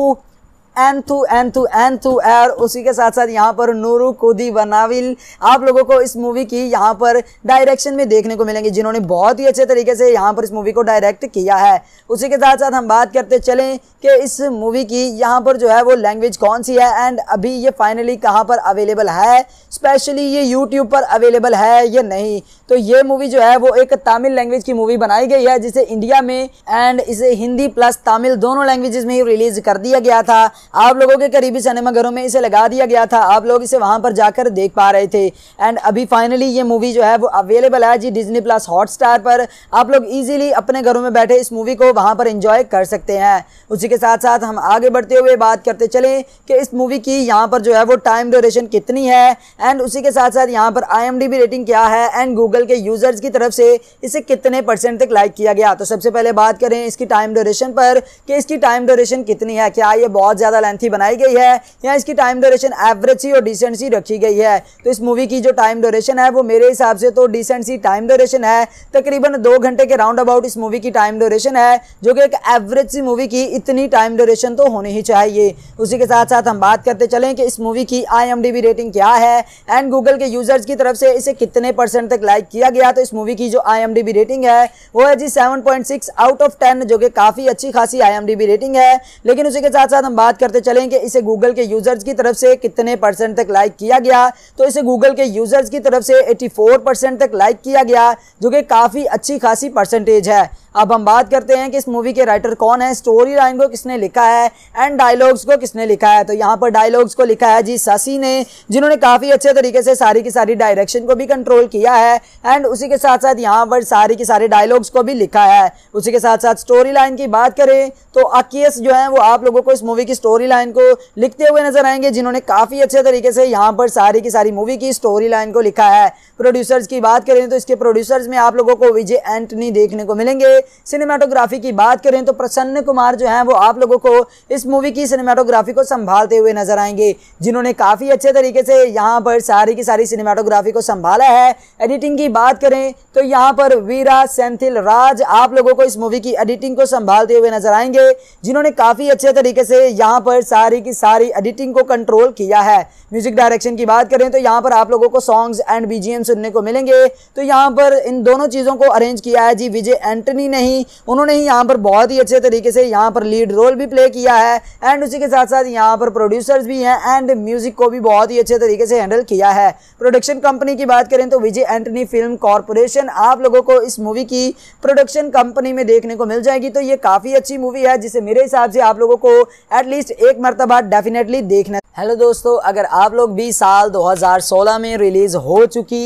एन एन थू थू एन थू एर उसी के साथ साथ यहाँ पर नूरू कुदी बनाविल आप लोगों को इस मूवी की यहाँ पर डायरेक्शन में देखने को मिलेंगे जिन्होंने बहुत ही अच्छे तरीके से यहाँ पर इस मूवी को डायरेक्ट किया है उसी के साथ साथ हम बात करते चलें कि इस मूवी की यहाँ पर जो है वो लैंग्वेज कौन सी है एंड अभी ये फाइनली कहाँ पर अवेलेबल है स्पेशली ये यूट्यूब पर अवेलेबल है या नहीं तो ये मूवी जो है वो एक तमिल लैंग्वेज की मूवी बनाई गई है जिसे इंडिया में एंड इसे हिंदी प्लस तमिल दोनों लैंग्वेजेस में ही रिलीज कर दिया गया था आप लोगों के करीबी सिनेमाघरों में इसे लगा दिया गया था आप लोग इसे वहां पर जाकर देख पा रहे थे एंड अभी फाइनली ये मूवी जो है वो अवेलेबल है जी डिजनी प्लस हॉटस्टार पर आप लोग ईजिली अपने घरों में बैठे इस मूवी को वहां पर इंजॉय कर सकते हैं उसी के साथ साथ हम आगे बढ़ते हुए बात करते चले कि इस मूवी की यहाँ पर जो है वो टाइम ड्यूरेशन कितनी है एंड उसी के साथ साथ यहाँ पर आई रेटिंग क्या है एंड गूगल के यूज़र्स की तरफ से इसे कितने परसेंट तक लाइक किया गया तो सबसे पहले बात करें इसकी टाइम ड्यूरेशन पर कि इसकी टाइम ड्यूरेशन कितनी है क्या ये बहुत ज़्यादा ज़्यादा लेंथी बनाई गई है या इसकी टाइम ड्यूरेशन एवरेज सी और डिसेंट सी रखी गई है तो इस मूवी की जो टाइम ड्यूरेशन है वो मेरे हिसाब से तो डिसेंट सी टाइम ड्यूरेशन है तकरीबन दो घंटे के राउंड अबाउट इस मूवी की टाइम ड्यूरेशन है जो कि एक एवरेज सी मूवी की इतनी टाइम ड्यूरेशन तो होनी ही चाहिए उसी के साथ साथ हम बात करते चलें कि इस मूवी की आई रेटिंग क्या है एंड गूगल के यूजर्स की तरफ से इसे कितने परसेंट तक लाइक किया गया तो इस मूवी की जो आई रेटिंग है वो है जी सेवन आउट ऑफ टेन जो कि काफ़ी अच्छी खासी आई रेटिंग है लेकिन उसी के साथ साथ हम बात करते कि इसे गूगल के यूजर्स की तरफ से कितने परसेंट तक लाइक किया गया तो इसे गूगल के यूजर्स की तरफ से 84 परसेंट तक लाइक किया गया जो कि काफ़ी अच्छी खासी परसेंटेज है अब हम बात करते हैं कि इस मूवी के राइटर कौन है स्टोरी लाइन को किसने लिखा है एंड डायलॉग्स को किसने लिखा है तो यहाँ पर डायलॉग्स को लिखा है जी ससी ने जिन्होंने काफ़ी अच्छे तरीके से सारी की सारी डायरेक्शन को भी कंट्रोल किया है एंड उसी के साथ साथ यहाँ पर सारी की सारे डायलॉग्स को भी लिखा है उसी के साथ साथ स्टोरी लाइन की बात करें तो अकीस जो है वो आप लोगों को इस मूवी की स्टोरी लाइन को लिखते हुए नजर आएंगे जिन्होंने काफ़ी अच्छे तरीके से यहाँ पर सारी की सारी मूवी की स्टोरी लाइन को लिखा है प्रोड्यूसर्स की बात करें तो इसके प्रोड्यूसर्स में आप लोगों को विजय एंटनी देखने को मिलेंगे सिनेमाटोग्राफी की बात करें तो प्रसन्न कुमार जो हैं वो आप लोगों को इस मूवी की सिनेमाटोग्राफी को संभालते हुए नजर आएंगे जिन्होंने काफ़ी अच्छे तरीके से यहाँ पर सारी की सारी सिनेमाटोग्राफी को संभाला है एडिटिंग की बात करें तो यहाँ पर वीरा सेंथिल राज आप लोगों को इस मूवी की एडिटिंग को संभालते हुए नजर आएंगे जिन्होंने काफ़ी अच्छे तरीके से यहाँ पर सारी की सारी एडिटिंग को कंट्रोल किया है म्यूजिक डायरेक्शन की बात करें तो यहाँ पर आप लोगों को सॉन्ग्स एंड बीजीएम सुनने को मिलेंगे तो यहाँ पर इन दोनों चीज़ों को अरेंज किया है जी विजय एंटनी नहीं उन्होंने ही यहाँ पर बहुत ही अच्छे तरीके से यहाँ पर लीड रोल भी प्ले किया है एंड उसी के साथ साथ यहाँ पर प्रोड्यूसर्स भी हैं एंड म्यूजिक को भी बहुत ही अच्छे तरीके से हैंडल किया है प्रोडक्शन कंपनी की बात करें तो विजय एंटनी फिल्म कॉरपोरेशन आप लोगों को इस मूवी की प्रोडक्शन कंपनी में देखने को मिल जाएगी तो ये काफ़ी अच्छी मूवी है जिसे मेरे हिसाब से आप लोगों को एटलीस्ट एक मरतबा डेफिनेटली देखना हेलो दोस्तों अगर आप लोग भी साल 2016 में रिलीज़ हो चुकी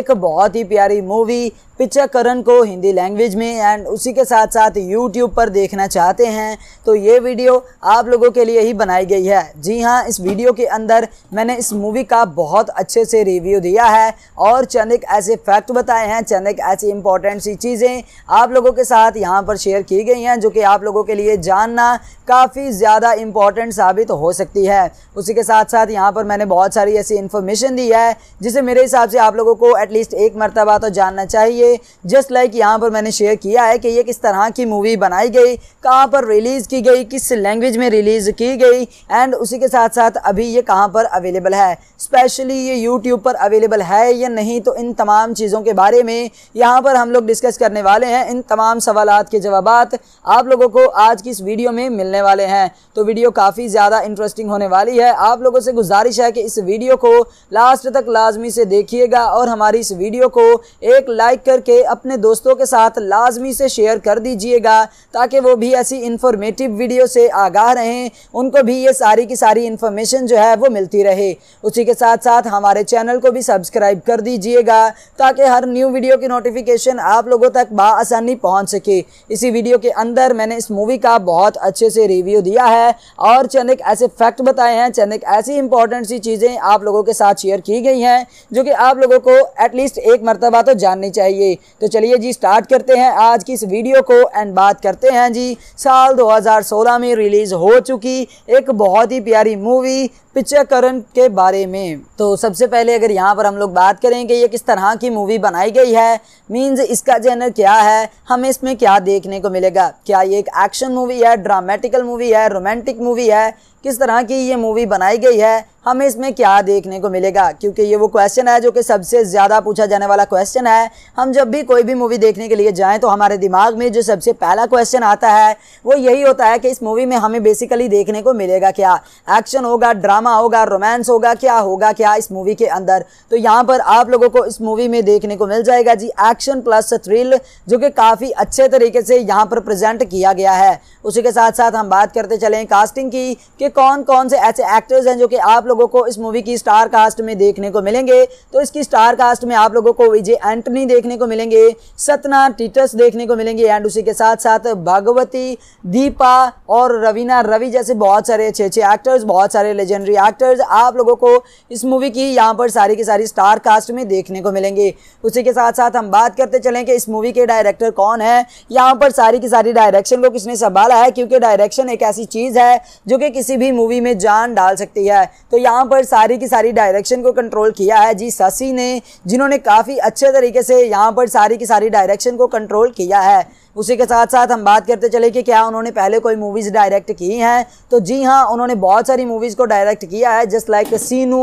एक बहुत ही प्यारी मूवी पिक्चरकरण को हिंदी लैंग्वेज में एंड उसी के साथ साथ यूट्यूब पर देखना चाहते हैं तो ये वीडियो आप लोगों के लिए ही बनाई गई है जी हाँ इस वीडियो के अंदर मैंने इस मूवी का बहुत अच्छे से रिव्यू दिया है और चंद एक ऐसे फैक्ट बताए हैं चंद एक ऐसी इंपॉर्टेंट सी चीज़ें आप लोगों के साथ यहाँ पर शेयर की गई हैं जो कि आप लोगों के लिए जानना काफ़ी ज़्यादा इंपॉर्टेंट साबित हो सकती है उसी के साथ साथ यहाँ पर मैंने बहुत सारी ऐसी इन्फॉर्मेशन दी है जिसे मेरे हिसाब से आप लोगों को एटलीस्ट एक मरतबा तो जानना चाहिए जस्ट लाइक यहाँ पर मैंने शेयर किया है कि ये किस तरह की मूवी बनाई गई कहाँ पर रिलीज़ की गई किस लैंग्वेज में रिलीज़ की गई एंड उसी के साथ साथ अभी ये कहाँ पर अवेलेबल है स्पेशली ये यूट्यूब पर अवेलेबल है या नहीं तो इन तमाम चीज़ों के बारे में यहाँ पर हम लोग डिस्कस करने वाले हैं इन तमाम सवाल के जवाब आप लोगों को आज की इस वीडियो में मिलने वाले हैं तो वीडियो काफ़ी ज़्यादा इंटरेस्टिंग होने वाली है आप लोगों से गुजारिश है कि इस वीडियो को लास्ट तक लाजमी से देखिएगा और हमारी इस वीडियो को एक लाइक कर करके अपने दोस्तों के साथ लाजमी से शेयर कर दीजिएगा ताकि वो भी ऐसी इन्फॉर्मेटिव वीडियो से आगाह रहें उनको भी ये सारी की सारी इन्फॉर्मेशन जो है वो मिलती रहे उसी के साथ साथ हमारे चैनल को भी सब्सक्राइब कर दीजिएगा ताकि हर न्यू वीडियो की नोटिफिकेशन आप लोगों तक बसानी पहुँच सके इसी वीडियो के अंदर मैंने इस मूवी का बहुत अच्छे से रिव्यू दिया है और चंद ऐसे फैक्ट बताए हैं चंद ऐसी इंपॉर्टेंट सी चीज़ें आप लोगों के साथ शेयर की गई हैं जो कि आप लोगों को एटलीस्ट एक मरतबा तो जाननी चाहिए चाहिए तो चलिए जी स्टार्ट करते हैं आज की इस वीडियो को एंड बात करते हैं जी साल 2016 में रिलीज़ हो चुकी एक बहुत ही प्यारी मूवी पिक्चरकरण के बारे में तो सबसे पहले अगर यहाँ पर हम लोग बात करें कि ये किस तरह की मूवी बनाई गई है मींस इसका जेनर क्या है हमें इसमें क्या देखने को मिलेगा क्या ये एक एक्शन मूवी है ड्रामेटिकल मूवी है रोमांटिक मूवी है किस तरह की ये मूवी बनाई गई है हमें इसमें क्या देखने को मिलेगा क्योंकि ये वो क्वेश्चन है जो कि सबसे ज़्यादा पूछा जाने वाला क्वेश्चन है हम जब भी कोई भी मूवी देखने के लिए जाएं तो हमारे दिमाग में जो सबसे पहला क्वेश्चन आता है वो यही होता है कि इस मूवी में हमें बेसिकली देखने को मिलेगा क्या एक्शन होगा ड्रामा होगा रोमांस होगा क्या होगा क्या इस मूवी के अंदर तो यहाँ पर आप लोगों को इस मूवी में देखने को मिल जाएगा जी एक्शन प्लस थ्रिल जो कि काफ़ी अच्छे तरीके से यहाँ पर प्रजेंट किया गया है उसी के साथ साथ हम बात करते चलें कास्टिंग की कि कौन कौन से ऐसे एक्टर्स हैं जो कि आप लोगों को इस मूवी की स्टार कास्ट में देखने को मिलेंगे तो इसकी स्टार कास्ट में आप लोगों को विजय एंटनी देखने को मिलेंगे सतना टीटस देखने को मिलेंगे एंड उसी के साथ साथ भगवती दीपा और रवीना रवि जैसे बहुत सारे अच्छे अच्छे एक्टर्स बहुत सारे लेजेंडरी एक्टर्स आप लोगों को इस मूवी की यहाँ पर सारी की सारी स्टार कास्ट में देखने को मिलेंगे उसी के साथ साथ हम बात करते चलें कि इस मूवी के डायरेक्टर कौन है यहाँ पर सारी की सारी डायरेक्शन को किसने संभाला है क्योंकि डायरेक्शन एक ऐसी चीज़ है जो कि किसी भी मूवी में जान डाल सकती है तो यहाँ पर सारी की सारी डायरेक्शन को कंट्रोल किया है जी शशि ने जिन्होंने काफ़ी अच्छे तरीके से यहाँ पर सारी की सारी डायरेक्शन को कंट्रोल किया है उसी के साथ साथ हम बात करते चले कि क्या उन्होंने पहले कोई मूवीज़ डायरेक्ट की हैं तो जी हाँ उन्होंने बहुत सारी मूवीज़ को डायरेक्ट किया है जस्ट लाइक सीनू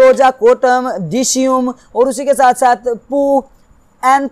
रोजा कोटम डिशियम और उसी के साथ साथ पू एन एन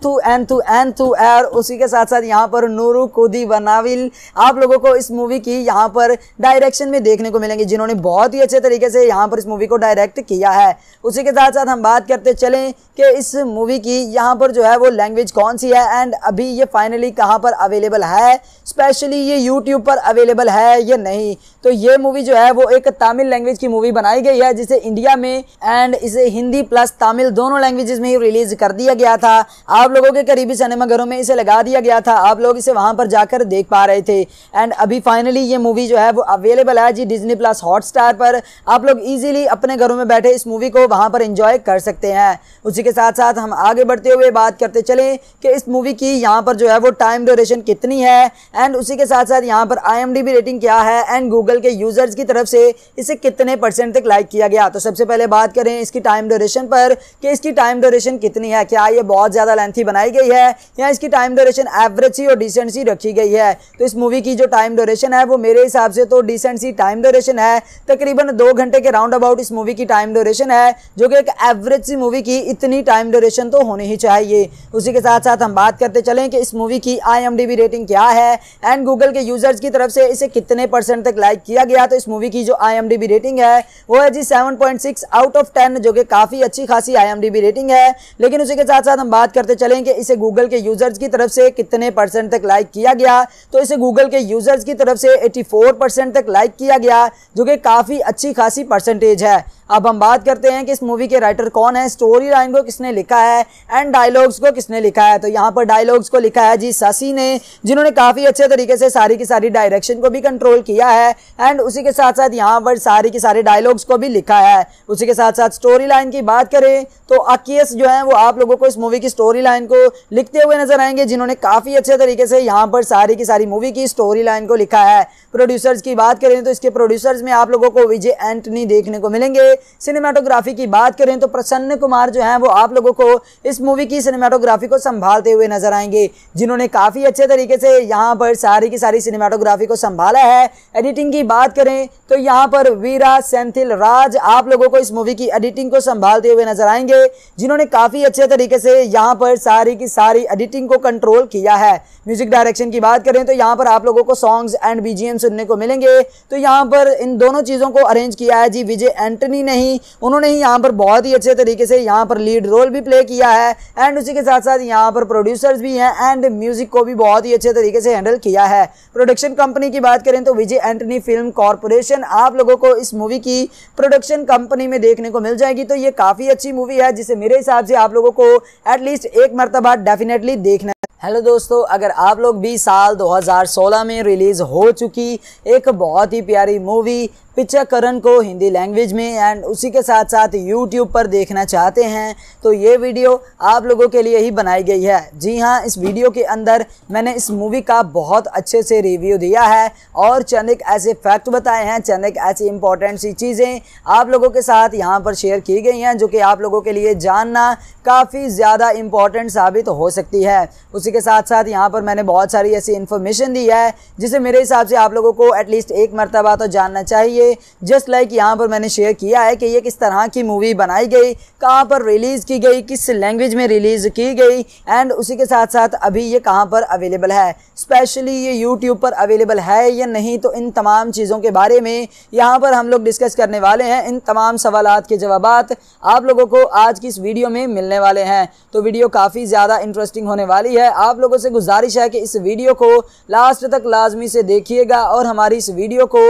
थू एन थू एर उसी के साथ साथ यहाँ पर नूरू कुदी वनाविल आप लोगों को इस मूवी की यहाँ पर डायरेक्शन में देखने को मिलेंगे जिन्होंने बहुत ही अच्छे तरीके से यहाँ पर इस मूवी को डायरेक्ट किया है उसी के साथ साथ हम बात करते चलें कि इस मूवी की यहाँ पर जो है वो लैंग्वेज कौन सी है एंड अभी ये फाइनली कहाँ पर अवेलेबल है स्पेशली ये यूट्यूब पर अवेलेबल है या नहीं तो ये मूवी जो है वो एक तमिल लैंग्वेज की मूवी बनाई गई है जिसे इंडिया में एंड इसे हिंदी प्लस तमिल दोनों लैंग्वेजेस में ही रिलीज कर दिया गया था आप लोगों के करीबी सिनेमाघरों में इसे लगा दिया गया था आप लोग इसे वहां पर जाकर देख पा रहे थे एंड अभी फाइनली ये मूवी जो है वो अवेलेबल है जी डिजनी प्लस हॉटस्टार पर आप लोग ईजिली अपने घरों में बैठे इस मूवी को वहां पर इंजॉय कर सकते हैं उसी के साथ साथ हम आगे बढ़ते हुए बात करते चले कि इस मूवी की यहाँ पर जो है वो टाइम ड्यूरेशन कितनी है एंड उसी के साथ साथ यहाँ पर आई रेटिंग क्या है एंड गूगल गूगल के यूजर्स की तरफ से इसे कितने परसेंट तक लाइक किया गया तो सबसे पहले बात करें इसकी टाइम ड्यूरेशन पर कि इसकी टाइम ड्यूरेशन कितनी है क्या ये बहुत ज़्यादा लेंथी बनाई गई है या इसकी टाइम ड्यूरेशन एवरेज सी और डिसेंट सी रखी गई है तो इस मूवी की जो टाइम ड्यूरेशन है वो मेरे हिसाब से तो डिसेंट सी टाइम ड्यूरेशन है तकरीबन दो घंटे के राउंड अबाउट इस मूवी की टाइम ड्यूरेशन है जो कि एक एवरेज सी मूवी की इतनी टाइम ड्यूरेशन तो होनी ही चाहिए उसी के साथ साथ हम बात करते चलें कि इस मूवी की आई रेटिंग क्या है एंड गूगल के यूजर्स की तरफ से इसे कितने परसेंट तक लाइक किया गया तो इस मूवी की जो आई रेटिंग है वो है जी सेवन आउट ऑफ टेन जो कि काफ़ी अच्छी खासी आई रेटिंग है लेकिन उसी के साथ साथ हम बात करते चलें कि इसे गूगल के यूजर्स की तरफ से कितने परसेंट तक लाइक किया गया तो इसे गूगल के यूजर्स की तरफ से फोर परसेंट तक लाइक किया गया जो कि काफ़ी अच्छी खासी परसेंटेज है अब हम बात करते हैं कि इस मूवी के राइटर कौन है स्टोरी लाइन को किसने लिखा है एंड डायलॉग्स को किसने लिखा है तो यहाँ पर डायलॉग्स को लिखा है जी सासी ने जिन्होंने काफ़ी अच्छे तरीके से सारी की सारी डायरेक्शन को भी कंट्रोल किया है एंड उसी के साथ साथ यहाँ पर सारी की सारे डायलॉग्स को भी लिखा है उसी के साथ साथ स्टोरी लाइन की बात करें तो अकीस जो है वो आप लोगों को इस मूवी की स्टोरी लाइन को लिखते हुए नजर आएंगे जिन्होंने काफ़ी अच्छे तरीके से यहाँ पर सारी की सारी मूवी की स्टोरी लाइन को लिखा है प्रोड्यूसर्स की बात करें तो इसके प्रोड्यूसर्स में आप लोगों को विजय एंटनी देखने को मिलेंगे सिनेमाटोग्राफी की बात करें तो प्रसन्न कुमार जो हैं वो आप लोगों को इस मूवी की सिनेमाटोग्राफी को संभालते हुए नजर आएंगे जिन्होंने काफ़ी अच्छे तरीके से यहाँ पर सारी की सारी सिनेमाटोग्राफी को संभाला है एडिटिंग की बात करें तो यहाँ पर वीरा सेंथिल राज आप लोगों को इस मूवी की एडिटिंग को संभालते हुए नजर आएंगे जिन्होंने काफ़ी अच्छे तरीके से यहाँ पर सारी की सारी एडिटिंग को कंट्रोल किया है म्यूजिक डायरेक्शन की बात करें तो यहाँ पर आप लोगों को सॉन्ग्स एंड बीजीएम सुनने को मिलेंगे तो यहाँ पर इन दोनों चीज़ों को अरेंज किया है जी विजय एंटनी नहीं उन्होंने ही यहाँ पर बहुत ही अच्छे तरीके से यहाँ पर लीड रोल भी प्ले किया है एंड उसी के साथ साथ यहाँ पर प्रोड्यूसर्स भी हैं एंड म्यूजिक को भी बहुत ही अच्छे तरीके से हैंडल किया है प्रोडक्शन कंपनी की बात करें तो विजय एंटनी फिल्म कॉरपोरेशन आप लोगों को इस मूवी की प्रोडक्शन कंपनी में देखने को मिल जाएगी तो ये काफ़ी अच्छी मूवी है जिसे मेरे हिसाब से आप लोगों को एटलीस्ट एक मरतबा डेफिनेटली देखना हेलो दोस्तों अगर आप लोग भी साल 2016 में रिलीज़ हो चुकी एक बहुत ही प्यारी मूवी करण को हिंदी लैंग्वेज में एंड उसी के साथ साथ यूट्यूब पर देखना चाहते हैं तो ये वीडियो आप लोगों के लिए ही बनाई गई है जी हाँ इस वीडियो के अंदर मैंने इस मूवी का बहुत अच्छे से रिव्यू दिया है और चंद ऐसे फैक्ट बताए हैं चंद ऐसी इंपॉर्टेंट सी चीज़ें आप लोगों के साथ यहाँ पर शेयर की गई हैं जो कि आप लोगों के लिए जानना काफ़ी ज़्यादा इंपॉर्टेंट साबित हो सकती है उसी के साथ साथ यहाँ पर मैंने बहुत सारी ऐसी इन्फॉर्मेशन दी है जिसे मेरे हिसाब से आप लोगों को एटलीस्ट एक मरतबा तो जानना चाहिए जाएंगे जस्ट लाइक यहाँ पर मैंने शेयर किया है कि ये किस तरह की मूवी बनाई गई कहाँ पर रिलीज़ की गई किस लैंग्वेज में रिलीज़ की गई एंड उसी के साथ साथ अभी ये कहाँ पर अवेलेबल है स्पेशली ये यूट्यूब पर अवेलेबल है या नहीं तो इन तमाम चीज़ों के बारे में यहाँ पर हम लोग डिस्कस करने वाले हैं इन तमाम सवाल के जवाब आप लोगों को आज की इस वीडियो में मिलने वाले हैं तो वीडियो काफ़ी ज़्यादा इंटरेस्टिंग होने वाली है आप लोगों से गुजारिश है कि इस वीडियो को लास्ट तक लाजमी से देखिएगा और हमारी इस वीडियो को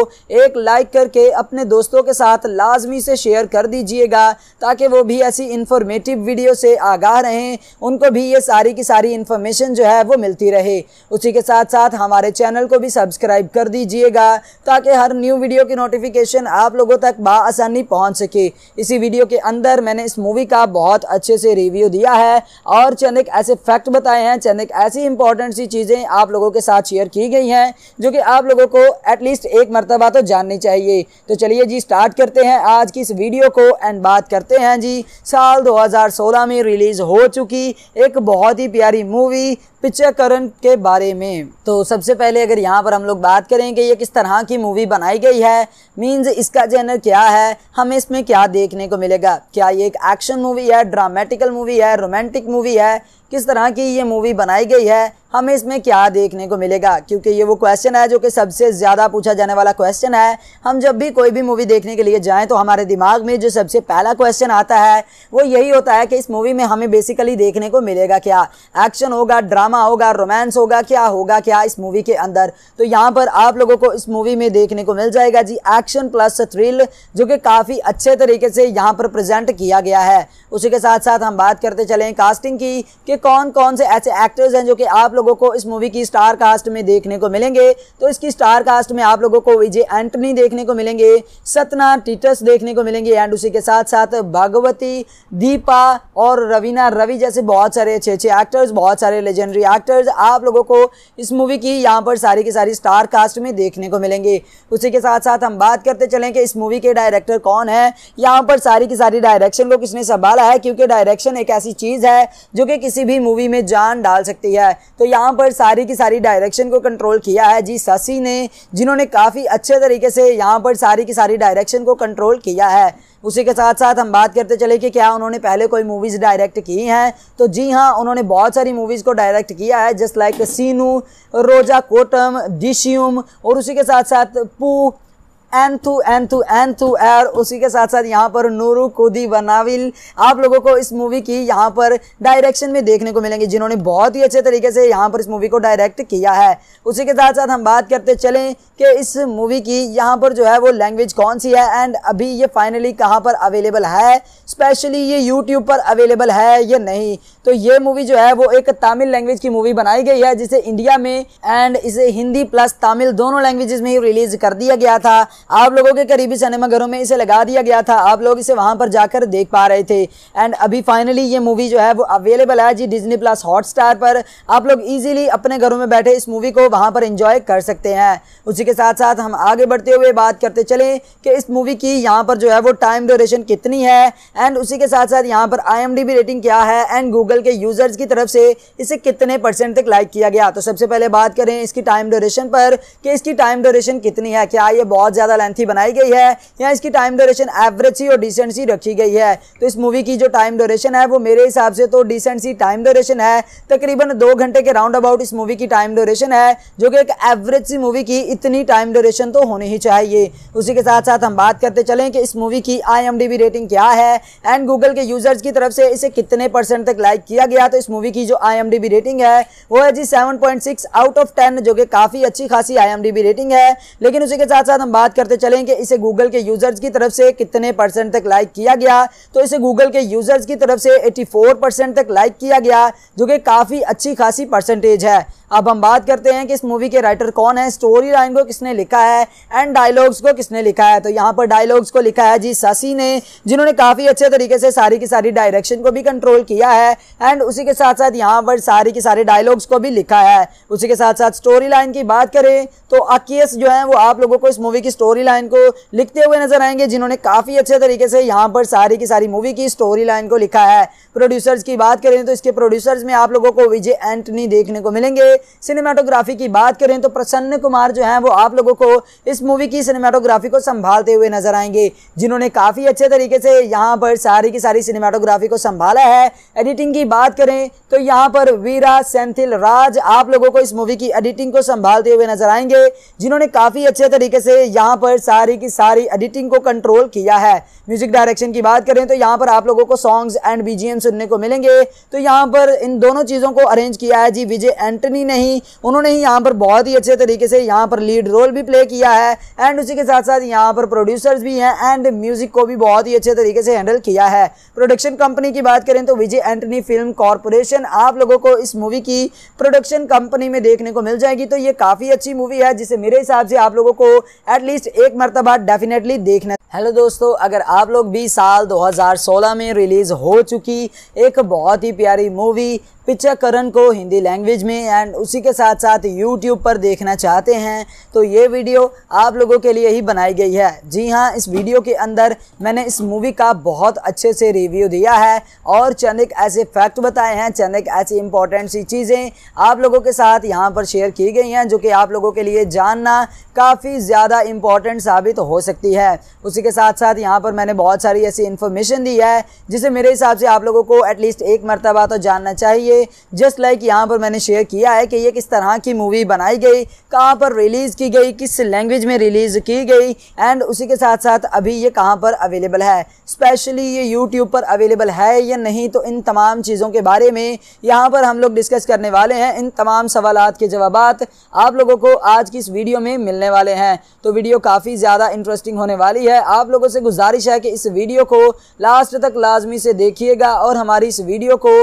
एक लाइक कर करके अपने दोस्तों के साथ लाजमी से शेयर कर दीजिएगा ताकि वो भी ऐसी इन्फॉर्मेटिव वीडियो से आगाह रहें उनको भी ये सारी की सारी इन्फॉर्मेशन जो है वो मिलती रहे उसी के साथ साथ हमारे चैनल को भी सब्सक्राइब कर दीजिएगा ताकि हर न्यू वीडियो की नोटिफिकेशन आप लोगों तक बसानी पहुँच सके इसी वीडियो के अंदर मैंने इस मूवी का बहुत अच्छे से रिव्यू दिया है और चंद एक ऐसे फैक्ट बताए हैं चंद एक ऐसी इंपॉर्टेंट सी चीज़ें आप लोगों के साथ शेयर की गई हैं जो कि आप लोगों को एटलीस्ट एक मरतबा तो जाननी चाहिए तो चलिए जी स्टार्ट करते हैं आज की इस वीडियो को एंड बात करते हैं जी साल 2016 में रिलीज़ हो चुकी एक बहुत ही प्यारी मूवी पिक्चरकरण के बारे में तो सबसे पहले अगर यहाँ पर हम लोग बात करें कि ये किस तरह की मूवी बनाई गई है मींस इसका जेनर क्या है हमें इसमें क्या देखने को मिलेगा क्या ये एक एक्शन मूवी है ड्रामेटिकल मूवी है रोमांटिक मूवी है किस तरह की ये मूवी बनाई गई है हमें इसमें क्या देखने को मिलेगा क्योंकि ये वो क्वेश्चन है जो कि सबसे ज़्यादा पूछा जाने वाला क्वेश्चन है हम जब भी कोई भी मूवी देखने के लिए जाएं तो हमारे दिमाग में जो सबसे पहला क्वेश्चन आता है वो यही होता है कि इस मूवी में हमें बेसिकली देखने को मिलेगा क्या एक्शन होगा ड्रामा ड्रामा होगा रोमांस होगा क्या होगा क्या इस मूवी के अंदर तो यहाँ पर आप लोगों को इस मूवी में देखने को मिल जाएगा जी एक्शन प्लस थ्रिल जो कि काफ़ी अच्छे तरीके से यहाँ पर प्रेजेंट किया गया है उसी के साथ साथ हम बात करते चले कास्टिंग की कि कौन कौन से ऐसे एक्टर्स हैं जो कि आप लोगों को इस मूवी की स्टार कास्ट में देखने को मिलेंगे तो इसकी स्टार कास्ट में आप लोगों को विजय एंटनी देखने को मिलेंगे सतना टीटस देखने को मिलेंगे एंड उसी के साथ साथ भगवती दीपा और रवीना रवि जैसे बहुत सारे अच्छे अच्छे एक्टर्स बहुत सारे लेजेंडरी एक्टर्स आप लोगों को इस मूवी की यहाँ पर सारी की सारी स्टार कास्ट में देखने को मिलेंगे उसी के साथ साथ हम बात करते चलें कि इस मूवी के डायरेक्टर कौन है यहाँ पर सारी की सारी डायरेक्शन को किसने संभाला है क्योंकि डायरेक्शन एक ऐसी चीज़ है जो कि किसी भी मूवी में जान डाल सकती है तो यहाँ पर सारी की सारी डायरेक्शन को कंट्रोल किया है जी शशि ने जिन्होंने काफ़ी अच्छे तरीके से यहाँ पर सारी की सारी डायरेक्शन को कंट्रोल किया है उसी के साथ साथ हम बात करते चले कि क्या उन्होंने पहले कोई मूवीज़ डायरेक्ट की हैं तो जी हाँ उन्होंने बहुत सारी मूवीज़ को डायरेक्ट किया है जस्ट लाइक सीनू रोजा कोटम डिशियम और उसी के साथ साथ पू थू एन थू एर उसी के साथ साथ यहाँ पर नूरू कुदी बनाविल आप लोगों को इस मूवी की यहाँ पर डायरेक्शन में देखने को मिलेंगे जिन्होंने बहुत ही अच्छे तरीके से यहाँ पर इस मूवी को डायरेक्ट किया है उसी के साथ साथ हम बात करते चलें कि इस मूवी की यहाँ पर जो है वो लैंग्वेज कौन सी है एंड अभी ये फाइनली कहाँ पर अवेलेबल है स्पेशली ये यूट्यूब पर अवेलेबल है या नहीं तो ये मूवी जो है वो एक तमिल लैंग्वेज की मूवी बनाई गई है जिसे इंडिया में एंड इसे हिंदी प्लस तमिल दोनों लैंग्वेजेस में ही रिलीज कर दिया गया था आप लोगों के करीबी सिनेमा घरों में इसे लगा दिया गया था आप लोग इसे वहां पर जाकर देख पा रहे थे एंड अभी फाइनली ये मूवी जो है वो अवेलेबल है जी डिजनी प्लस हॉटस्टार पर आप लोग इजीली अपने घरों में बैठे इस मूवी को वहाँ पर इंजॉय कर सकते हैं उसी के साथ साथ हम आगे बढ़ते हुए बात करते चले कि इस मूवी की यहाँ पर जो है वो टाइम ड्यूरेशन कितनी है एंड उसी के साथ साथ यहाँ पर आई रेटिंग क्या है एंड गूगल के यूज़र्स की तरफ से इसे कितने परसेंट तक लाइक किया गया तो सबसे पहले बात करें इसकी टाइम ड्यूरेशन पर कि इसकी टाइम ड्यूरेशन कितनी है क्या ये बहुत ज़्यादा ज़्यादा लेंथी बनाई गई है या इसकी टाइम ड्यूरेशन एवरेज सी और डिसेंट सी रखी गई है तो इस मूवी की जो टाइम ड्यूरेशन है वो मेरे हिसाब से तो डिसेंट सी टाइम ड्यूरेशन है तकरीबन दो घंटे के राउंड अबाउट इस मूवी की टाइम ड्यूरेशन है जो कि एक एवरेज सी मूवी की इतनी टाइम ड्यूरेशन तो होनी ही चाहिए उसी के साथ साथ हम बात करते चलें कि इस मूवी की आई रेटिंग क्या है एंड गूगल के यूजर्स की तरफ से इसे कितने परसेंट तक लाइक किया गया तो इस मूवी की जो आई रेटिंग है वो है जी सेवन आउट ऑफ टेन जो कि काफ़ी अच्छी खासी आई रेटिंग है लेकिन उसी के साथ साथ हम बात करते कि इसे गूगल के यूजर्स की तरफ से कितने परसेंट तक लाइक किया गया तो इसे गूगल के यूजर्स की तरफ से 84 परसेंट तक लाइक किया गया जो कि काफ़ी अच्छी खासी परसेंटेज है अब हम बात करते हैं कि इस मूवी के राइटर कौन है स्टोरी लाइन को किसने लिखा है एंड डायलॉग्स को किसने लिखा है तो यहाँ पर डायलॉग्स को लिखा है जी ससी ने जिन्होंने काफ़ी अच्छे तरीके से सारी की सारी डायरेक्शन को भी कंट्रोल किया है एंड उसी के साथ साथ यहाँ पर सारी की सारे डायलॉग्स को भी लिखा है उसी के साथ साथ स्टोरी लाइन की बात करें तो अकीस जो है वो आप लोगों को इस मूवी की स्टोरी लाइन को लिखते हुए नजर आएंगे जिन्होंने काफ़ी अच्छे तरीके से यहाँ पर सारी की सारी मूवी की स्टोरी लाइन को लिखा है प्रोड्यूसर्स की बात करें तो इसके प्रोड्यूसर्स में आप लोगों को विजय एंटनी देखने को मिलेंगे सिनेमाटोग्राफी की बात करें तो प्रसन्न कुमार जो हैं वो आप लोगों को इस मूवी की सिनेमाटोग्राफी को संभालते हुए नजर आएंगे जिन्होंने काफ़ी अच्छे तरीके से यहाँ पर सारी की सारी सिनेमाटोग्राफी को संभाला है एडिटिंग की बात करें तो यहाँ पर वीरा सेंथिल राज आप लोगों को इस मूवी की एडिटिंग को संभालते हुए नजर आएंगे जिन्होंने काफ़ी अच्छे तरीके से यहाँ पर सारी की सारी एडिटिंग को कंट्रोल किया है म्यूजिक डायरेक्शन की बात करें तो यहाँ पर आप लोगों को सॉन्ग्स एंड बीजीएम सुनने को मिलेंगे तो यहाँ पर इन दोनों चीज़ों को अरेंज किया है जी विजय एंटनी ही नहीं उन्होंने ही यहाँ पर बहुत ही अच्छे तरीके से यहाँ पर लीड रोल भी प्ले किया है एंड उसी के साथ साथ यहाँ पर प्रोड्यूसर्स भी हैं एंड म्यूजिक को भी बहुत ही अच्छे तरीके से हैंडल किया है प्रोडक्शन कंपनी की बात करें तो विजय एंटनी फिल्म कॉरपोरेशन आप लोगों को इस मूवी की प्रोडक्शन कंपनी में देखने को मिल जाएगी तो ये काफ़ी अच्छी मूवी है जिसे मेरे हिसाब से आप लोगों को एटलीस्ट एक मरतबा डेफिनेटली देखना हेलो दोस्तों अगर आप लोग भी साल 2016 में रिलीज़ हो चुकी एक बहुत ही प्यारी मूवी पिक्चर करण को हिंदी लैंग्वेज में एंड उसी के साथ साथ यूट्यूब पर देखना चाहते हैं तो ये वीडियो आप लोगों के लिए ही बनाई गई है जी हाँ इस वीडियो के अंदर मैंने इस मूवी का बहुत अच्छे से रिव्यू दिया है और चंद एक ऐसे फैक्ट बताए हैं चंद एक ऐसी इंपॉर्टेंट सी चीज़ें आप लोगों के साथ यहाँ पर शेयर की गई हैं जो कि आप लोगों के लिए जानना काफ़ी ज़्यादा इंपॉर्टेंट साबित हो सकती है उसी के साथ साथ यहाँ पर मैंने बहुत सारी ऐसी इन्फॉर्मेशन दी है जिसे मेरे हिसाब से आप लोगों को एटलीस्ट एक मरतबा तो जानना चाहिए जस्ट लाइक यहाँ पर मैंने शेयर किया है है कि ये किस तरह की मूवी बनाई गई कहाँ पर रिलीज़ की गई किस लैंग्वेज में रिलीज़ की गई एंड उसी के साथ साथ अभी ये कहाँ पर अवेलेबल है स्पेशली ये यूट्यूब पर अवेलेबल है या नहीं तो इन तमाम चीज़ों के बारे में यहाँ पर हम लोग डिस्कस करने वाले हैं इन तमाम सवाल के जवाब आप लोगों को आज की इस वीडियो में मिलने वाले हैं तो वीडियो काफ़ी ज़्यादा इंटरेस्टिंग होने वाली है आप लोगों से गुजारिश है कि इस वीडियो को लास्ट तक लाजमी से देखिएगा और हमारी इस वीडियो को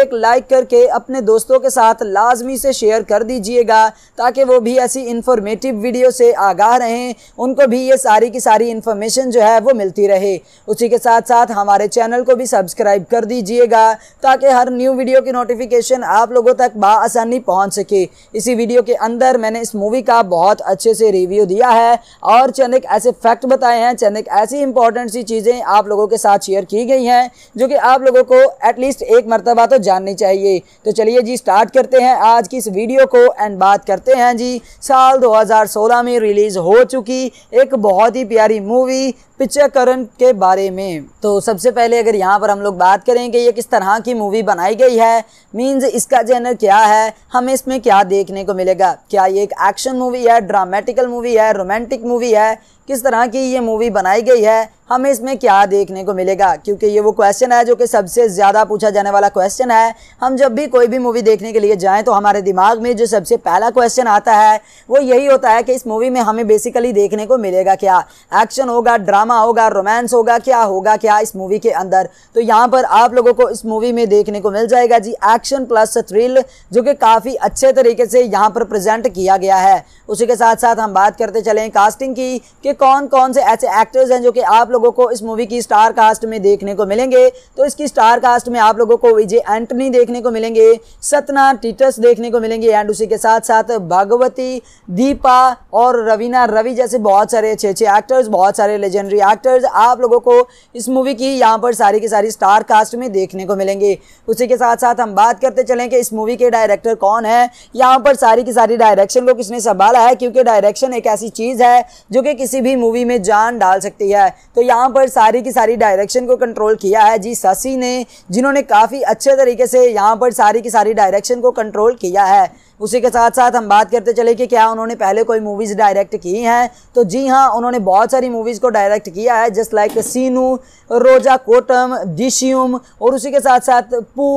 एक लाइक करके अपने दोस्तों के साथ लाजमी से से शेयर कर दीजिएगा ताकि वो भी ऐसी इन्फॉर्मेटिव वीडियो से आगाह रहें उनको भी ये सारी की सारी इन्फॉर्मेशन जो है वो मिलती रहे उसी के साथ साथ हमारे चैनल को भी सब्सक्राइब कर दीजिएगा ताकि हर न्यू वीडियो की नोटिफिकेशन आप लोगों तक बसानी पहुँच सके इसी वीडियो के अंदर मैंने इस मूवी का बहुत अच्छे से रिव्यू दिया है और चंद ऐसे फैक्ट बताए हैं चंद ऐसी इंपॉर्टेंट सी चीज़ें आप लोगों के साथ शेयर की गई हैं जो कि आप लोगों को एटलीस्ट एक मरतबा तो जाननी चाहिए तो चलिए जी स्टार्ट करते हैं आज की इस वीडियो को एंड बात करते हैं जी साल 2016 में रिलीज़ हो चुकी एक बहुत ही प्यारी मूवी पिक्चरकरण के बारे में तो सबसे पहले अगर यहाँ पर हम लोग बात करें कि ये किस तरह की मूवी बनाई गई है मींस इसका जेनर क्या है हमें इसमें क्या देखने को मिलेगा क्या ये एक एक्शन मूवी है ड्रामेटिकल मूवी है रोमांटिक मूवी है किस तरह की ये मूवी बनाई गई है हमें इसमें क्या देखने को मिलेगा क्योंकि ये वो क्वेश्चन है जो कि सबसे ज़्यादा पूछा जाने वाला क्वेश्चन है हम जब भी कोई भी मूवी देखने के लिए जाएँ तो हमारे दिमाग में जो सबसे पहला क्वेश्चन आता है वो यही होता है कि इस मूवी में हमें बेसिकली देखने को मिलेगा क्या एक्शन होगा ड्रामा होगा रोमांस होगा क्या होगा क्या इस मूवी के अंदर तो यहाँ पर आप लोगों को इस मूवी में देखने को मिल जाएगा जी एक्शन प्लस थ्रिल जो कि काफ़ी अच्छे तरीके से यहाँ पर प्रेजेंट किया गया है उसी के साथ साथ हम बात करते चलें कास्टिंग की कि कौन कौन से ऐसे एक्टर्स हैं जो कि आप लोग लोगों को इस मूवी की स्टार कास्ट में देखने को मिलेंगे तो इसकी स्टार कास्ट में आप लोगों को विजय एंटनी देखने को मिलेंगे सतना टीटस देखने को मिलेंगे एंड उसी के साथ साथ भगवती दीपा और रवीना रवि जैसे बहुत सारे अच्छे अच्छे एक्टर्स बहुत सारे लेजेंडरी एक्टर्स आप लोगों को इस मूवी की यहाँ पर सारी की सारी स्टार कास्ट में देखने को मिलेंगे उसी के साथ साथ हम बात करते चलें कि इस मूवी के डायरेक्टर कौन है यहाँ पर सारी की सारी डायरेक्शन को किसने संभाला है क्योंकि डायरेक्शन एक ऐसी चीज़ है जो कि किसी भी मूवी में जान डाल सकती है तो यहाँ पर सारी की सारी डायरेक्शन को कंट्रोल किया है जी शशि ने जिन्होंने काफ़ी अच्छे तरीके से यहाँ पर सारी की सारी डायरेक्शन को कंट्रोल किया है उसी के साथ साथ हम बात करते चले कि क्या उन्होंने पहले कोई मूवीज़ डायरेक्ट की हैं तो जी हाँ उन्होंने बहुत सारी मूवीज़ को डायरेक्ट किया है जस्ट लाइक सीनू रोजा कोटम दिशियम और उसी के साथ साथ पू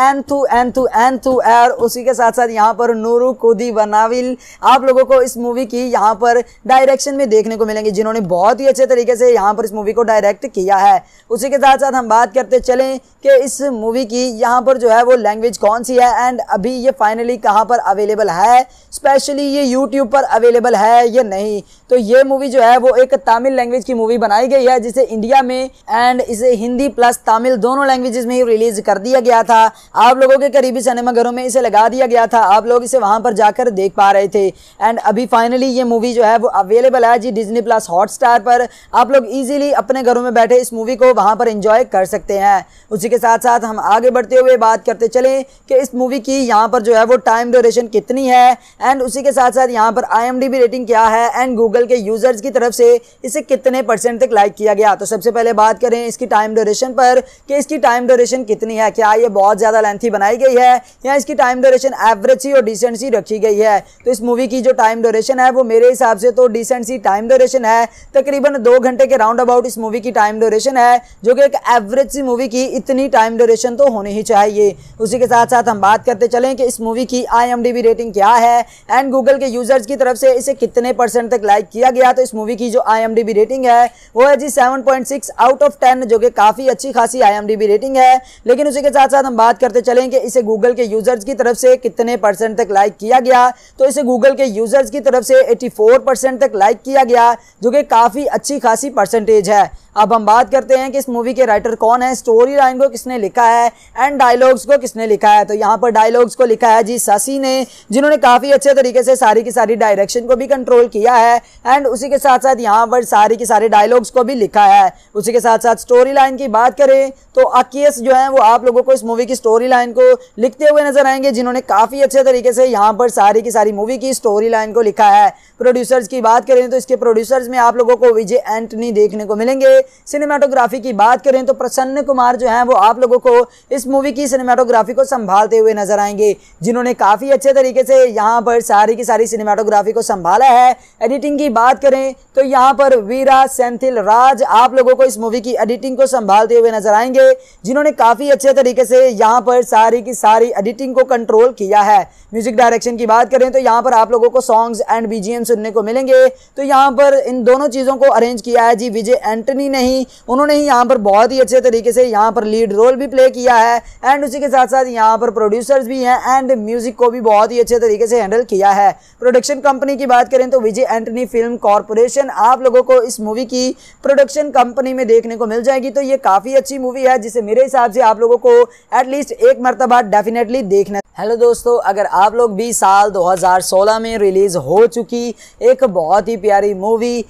एन एन थू थू एन थू एर उसी के साथ साथ यहाँ पर नूरू कुदी बनाविल आप लोगों को इस मूवी की यहाँ पर डायरेक्शन में देखने को मिलेंगे जिन्होंने बहुत ही अच्छे तरीके से यहाँ पर इस मूवी को डायरेक्ट किया है उसी के साथ साथ हम बात करते चलें कि इस मूवी की यहाँ पर जो है वो लैंग्वेज कौन सी है एंड अभी ये फाइनली कहाँ पर अवेलेबल है स्पेशली ये यूट्यूब पर अवेलेबल है या नहीं तो ये मूवी जो है वो एक तमिल लैंग्वेज की मूवी बनाई गई है जिसे इंडिया में एंड इसे हिंदी प्लस तमिल दोनों लैंग्वेजेस में ही रिलीज कर दिया गया था आप लोगों के करीबी सिनेमाघरों में इसे लगा दिया गया था आप लोग इसे वहां पर जाकर देख पा रहे थे एंड अभी फाइनली ये मूवी जो है वो अवेलेबल है जी डिजनी प्लस हॉटस्टार पर आप लोग इजीली अपने घरों में बैठे इस मूवी को वहां पर इंजॉय कर सकते हैं उसी के साथ साथ हम आगे बढ़ते हुए बात करते चले कि इस मूवी की यहाँ पर जो है वो टाइम ड्यूरेशन कितनी है एंड उसी के साथ साथ यहाँ पर आई रेटिंग क्या है एंड गूगल के यूज़र्स की तरफ से इसे कितने परसेंट तक लाइक किया गया तो सबसे पहले बात करें इसकी टाइम ड्यूरेशन पर कि इसकी टाइम ड्यूरेशन कितनी है क्या ये बहुत ज़्यादा ज़्यादा लेंथी बनाई गई है या इसकी टाइम ड्यूरेशन एवरेज सी और डिसेंट सी रखी गई है तो इस मूवी की जो टाइम ड्यूरेशन है वो मेरे हिसाब से तो डिसेंट सी टाइम ड्यूरेशन है तकरीबन दो घंटे के राउंड अबाउट इस मूवी की टाइम ड्यूरेशन है जो कि एक एवरेज सी मूवी की इतनी टाइम ड्यूरेशन तो होनी ही चाहिए उसी के साथ साथ हम बात करते चलें कि इस मूवी की आई रेटिंग क्या है एंड गूगल के यूजर्स की तरफ से इसे कितने परसेंट तक लाइक किया गया तो इस मूवी की जो आई रेटिंग है वो है जी 7.6 आउट ऑफ टेन जो कि काफ़ी अच्छी खासी आई रेटिंग है लेकिन उसी के साथ साथ हम बात करते चलें कि इसे गूगल के यूजर्स की तरफ से कितने परसेंट तक लाइक किया गया तो इसे गूगल के यूजर्स की तरफ से 84 परसेंट तक लाइक किया गया जो कि काफ़ी अच्छी खासी परसेंटेज है अब हम बात करते हैं कि इस मूवी के राइटर कौन है स्टोरी लाइन को किसने लिखा है एंड डायलॉग्स को किसने लिखा है तो यहाँ पर डायलॉग्स को लिखा है जी ससी ने जिन्होंने काफ़ी अच्छे तरीके से सारी की सारी डायरेक्शन को भी कंट्रोल किया है एंड उसी के साथ साथ यहाँ पर सारी की सारी डायलॉग्स को भी लिखा है उसी के साथ साथ स्टोरी लाइन की बात करें तो अकीस जो है वो आप लोगों को इस मूवी की स्टोरी स्टोरी लाइन को लिखते हुए नजर आएंगे जिन्होंने काफ़ी अच्छे तरीके से यहाँ पर सारी की सारी मूवी की स्टोरी लाइन को लिखा है प्रोड्यूसर्स की बात करें तो इसके प्रोड्यूसर्स में आप लोगों को विजय एंटनी देखने को मिलेंगे सिनेमाटोग्राफी की बात करें तो प्रसन्न कुमार जो है वो आप लोगों को इस मूवी की सिनेमाटोग्राफी को संभालते हुए नजर आएंगे जिन्होंने काफ़ी अच्छे तरीके से यहाँ पर सारी की सारी सिनेमाटोग्राफी को संभाला है एडिटिंग की बात करें तो यहाँ पर वीरा सेंथिल राज आप लोगों को इस मूवी की एडिटिंग को संभालते हुए नजर आएंगे जिन्होंने काफ़ी अच्छे तरीके से यहाँ यहाँ पर सारी की सारी एडिटिंग को कंट्रोल किया है म्यूजिक डायरेक्शन की बात करें तो यहाँ पर आप लोगों को सॉन्ग्स एंड बीजीएम सुनने को मिलेंगे तो यहाँ पर इन दोनों चीज़ों को अरेंज किया है जी विजय एंटनी ने ही उन्होंने ही यहाँ पर बहुत ही अच्छे तरीके से यहाँ पर लीड रोल भी प्ले किया है एंड उसी के साथ साथ यहाँ पर प्रोड्यूसर्स भी हैं एंड म्यूजिक को भी बहुत ही अच्छे तरीके से हैंडल किया है प्रोडक्शन कंपनी की बात करें तो विजय एंटनी फिल्म कॉरपोरेशन आप लोगों को इस मूवी की प्रोडक्शन कंपनी में देखने को मिल जाएगी तो ये काफ़ी अच्छी मूवी है जिसे मेरे हिसाब से आप लोगों को एटलीस्ट एटलीस्ट एक मरतबा डेफिनेटली देखना हेलो दोस्तों अगर आप लोग भी साल 2016 में रिलीज़ हो चुकी एक बहुत ही प्यारी मूवी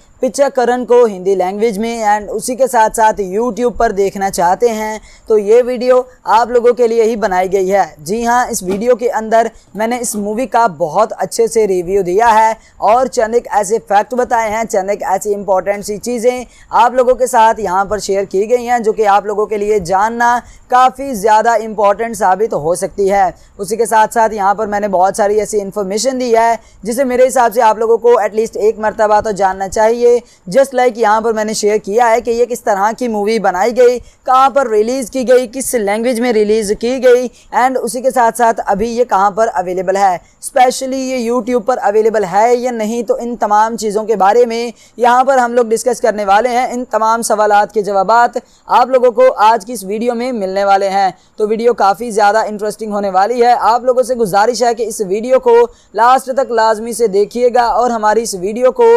करण को हिंदी लैंग्वेज में एंड उसी के साथ साथ यूट्यूब पर देखना चाहते हैं तो ये वीडियो आप लोगों के लिए ही बनाई गई है जी हाँ इस वीडियो के अंदर मैंने इस मूवी का बहुत अच्छे से रिव्यू दिया है और चंद ऐसे फैक्ट बताए हैं चंद ऐसी इंपॉर्टेंट सी चीज़ें आप लोगों के साथ यहाँ पर शेयर की गई हैं जो कि आप लोगों के लिए जानना काफ़ी ज़्यादा इंपॉर्टेंट साबित हो सकती है उसी के साथ साथ यहाँ पर मैंने बहुत सारी ऐसी इन्फॉर्मेशन दी है जिसे मेरे हिसाब से आप लोगों को एटलीस्ट एक मरतबा तो जानना चाहिए करेंगे जस्ट लाइक यहाँ पर मैंने शेयर किया है कि ये किस तरह की मूवी बनाई गई कहाँ पर रिलीज़ की गई किस लैंग्वेज में रिलीज़ की गई एंड उसी के साथ साथ अभी ये कहाँ पर अवेलेबल है स्पेशली ये यूट्यूब पर अवेलेबल है या नहीं तो इन तमाम चीज़ों के बारे में यहाँ पर हम लोग डिस्कस करने वाले हैं इन तमाम सवाल के जवाब आप लोगों को आज की इस वीडियो में मिलने वाले हैं तो वीडियो काफ़ी ज़्यादा इंटरेस्टिंग होने वाली है आप लोगों से गुजारिश है कि इस वीडियो को लास्ट तक लाजमी से देखिएगा और हमारी इस वीडियो को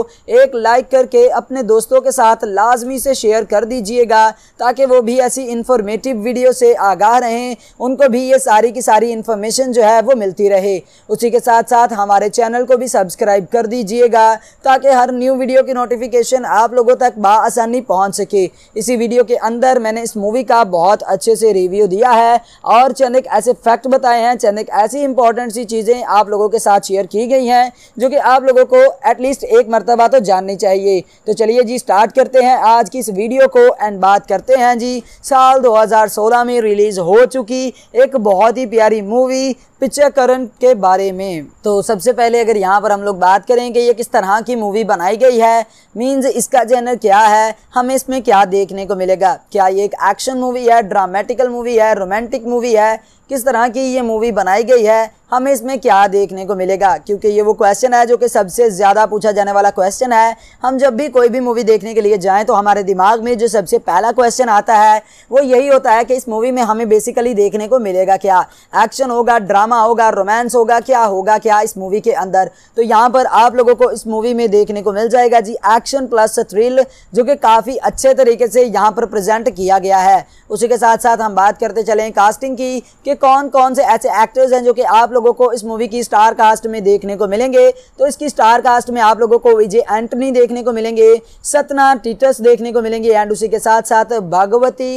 एक लाइक कर करके अपने दोस्तों के साथ लाजमी से शेयर कर दीजिएगा ताकि वो भी ऐसी इन्फॉर्मेटिव वीडियो से आगाह रहें उनको भी ये सारी की सारी इन्फॉर्मेशन जो है वो मिलती रहे उसी के साथ साथ हमारे चैनल को भी सब्सक्राइब कर दीजिएगा ताकि हर न्यू वीडियो की नोटिफिकेशन आप लोगों तक बसानी पहुँच सके इसी वीडियो के अंदर मैंने इस मूवी का बहुत अच्छे से रिव्यू दिया है और चंद ऐसे फैक्ट बताए हैं चंद ऐसी इंपॉर्टेंट सी चीज़ें आप लोगों के साथ शेयर की गई हैं जो कि आप लोगों को एटलीस्ट एक मरतबा तो जाननी चाहिए करेंगे तो चलिए जी स्टार्ट करते हैं आज की इस वीडियो को एंड बात करते हैं जी साल 2016 में रिलीज़ हो चुकी एक बहुत ही प्यारी मूवी पिक्चरकरण के बारे में तो सबसे पहले अगर यहाँ पर हम लोग बात करें कि ये किस तरह की मूवी बनाई गई है मींस इसका जेनर क्या है हमें इसमें क्या देखने को मिलेगा क्या ये एक एक्शन मूवी है ड्रामेटिकल मूवी है रोमांटिक मूवी है किस तरह की ये मूवी बनाई गई है हमें इसमें क्या देखने को मिलेगा क्योंकि ये वो क्वेश्चन है जो कि सबसे ज़्यादा पूछा जाने वाला क्वेश्चन है हम जब भी कोई भी मूवी देखने के लिए जाएं तो हमारे दिमाग में जो सबसे पहला क्वेश्चन आता है वो यही होता है कि इस मूवी में हमें बेसिकली देखने को मिलेगा क्या एक्शन होगा ड्रामा ड्रामा होगा रोमांस होगा क्या होगा क्या इस मूवी के अंदर तो यहाँ पर आप लोगों को इस मूवी में देखने को मिल जाएगा जी एक्शन प्लस थ्रिल जो कि काफ़ी अच्छे तरीके से यहाँ पर प्रेजेंट किया गया है उसी के साथ साथ हम बात करते चले कास्टिंग की कि कौन कौन से ऐसे एक्टर्स हैं जो कि आप लोगों को इस मूवी की स्टार कास्ट में देखने को मिलेंगे तो इसकी स्टार कास्ट में आप लोगों को विजय एंटनी देखने को मिलेंगे सतना टीटस देखने को मिलेंगे एंड उसी के साथ साथ भगवती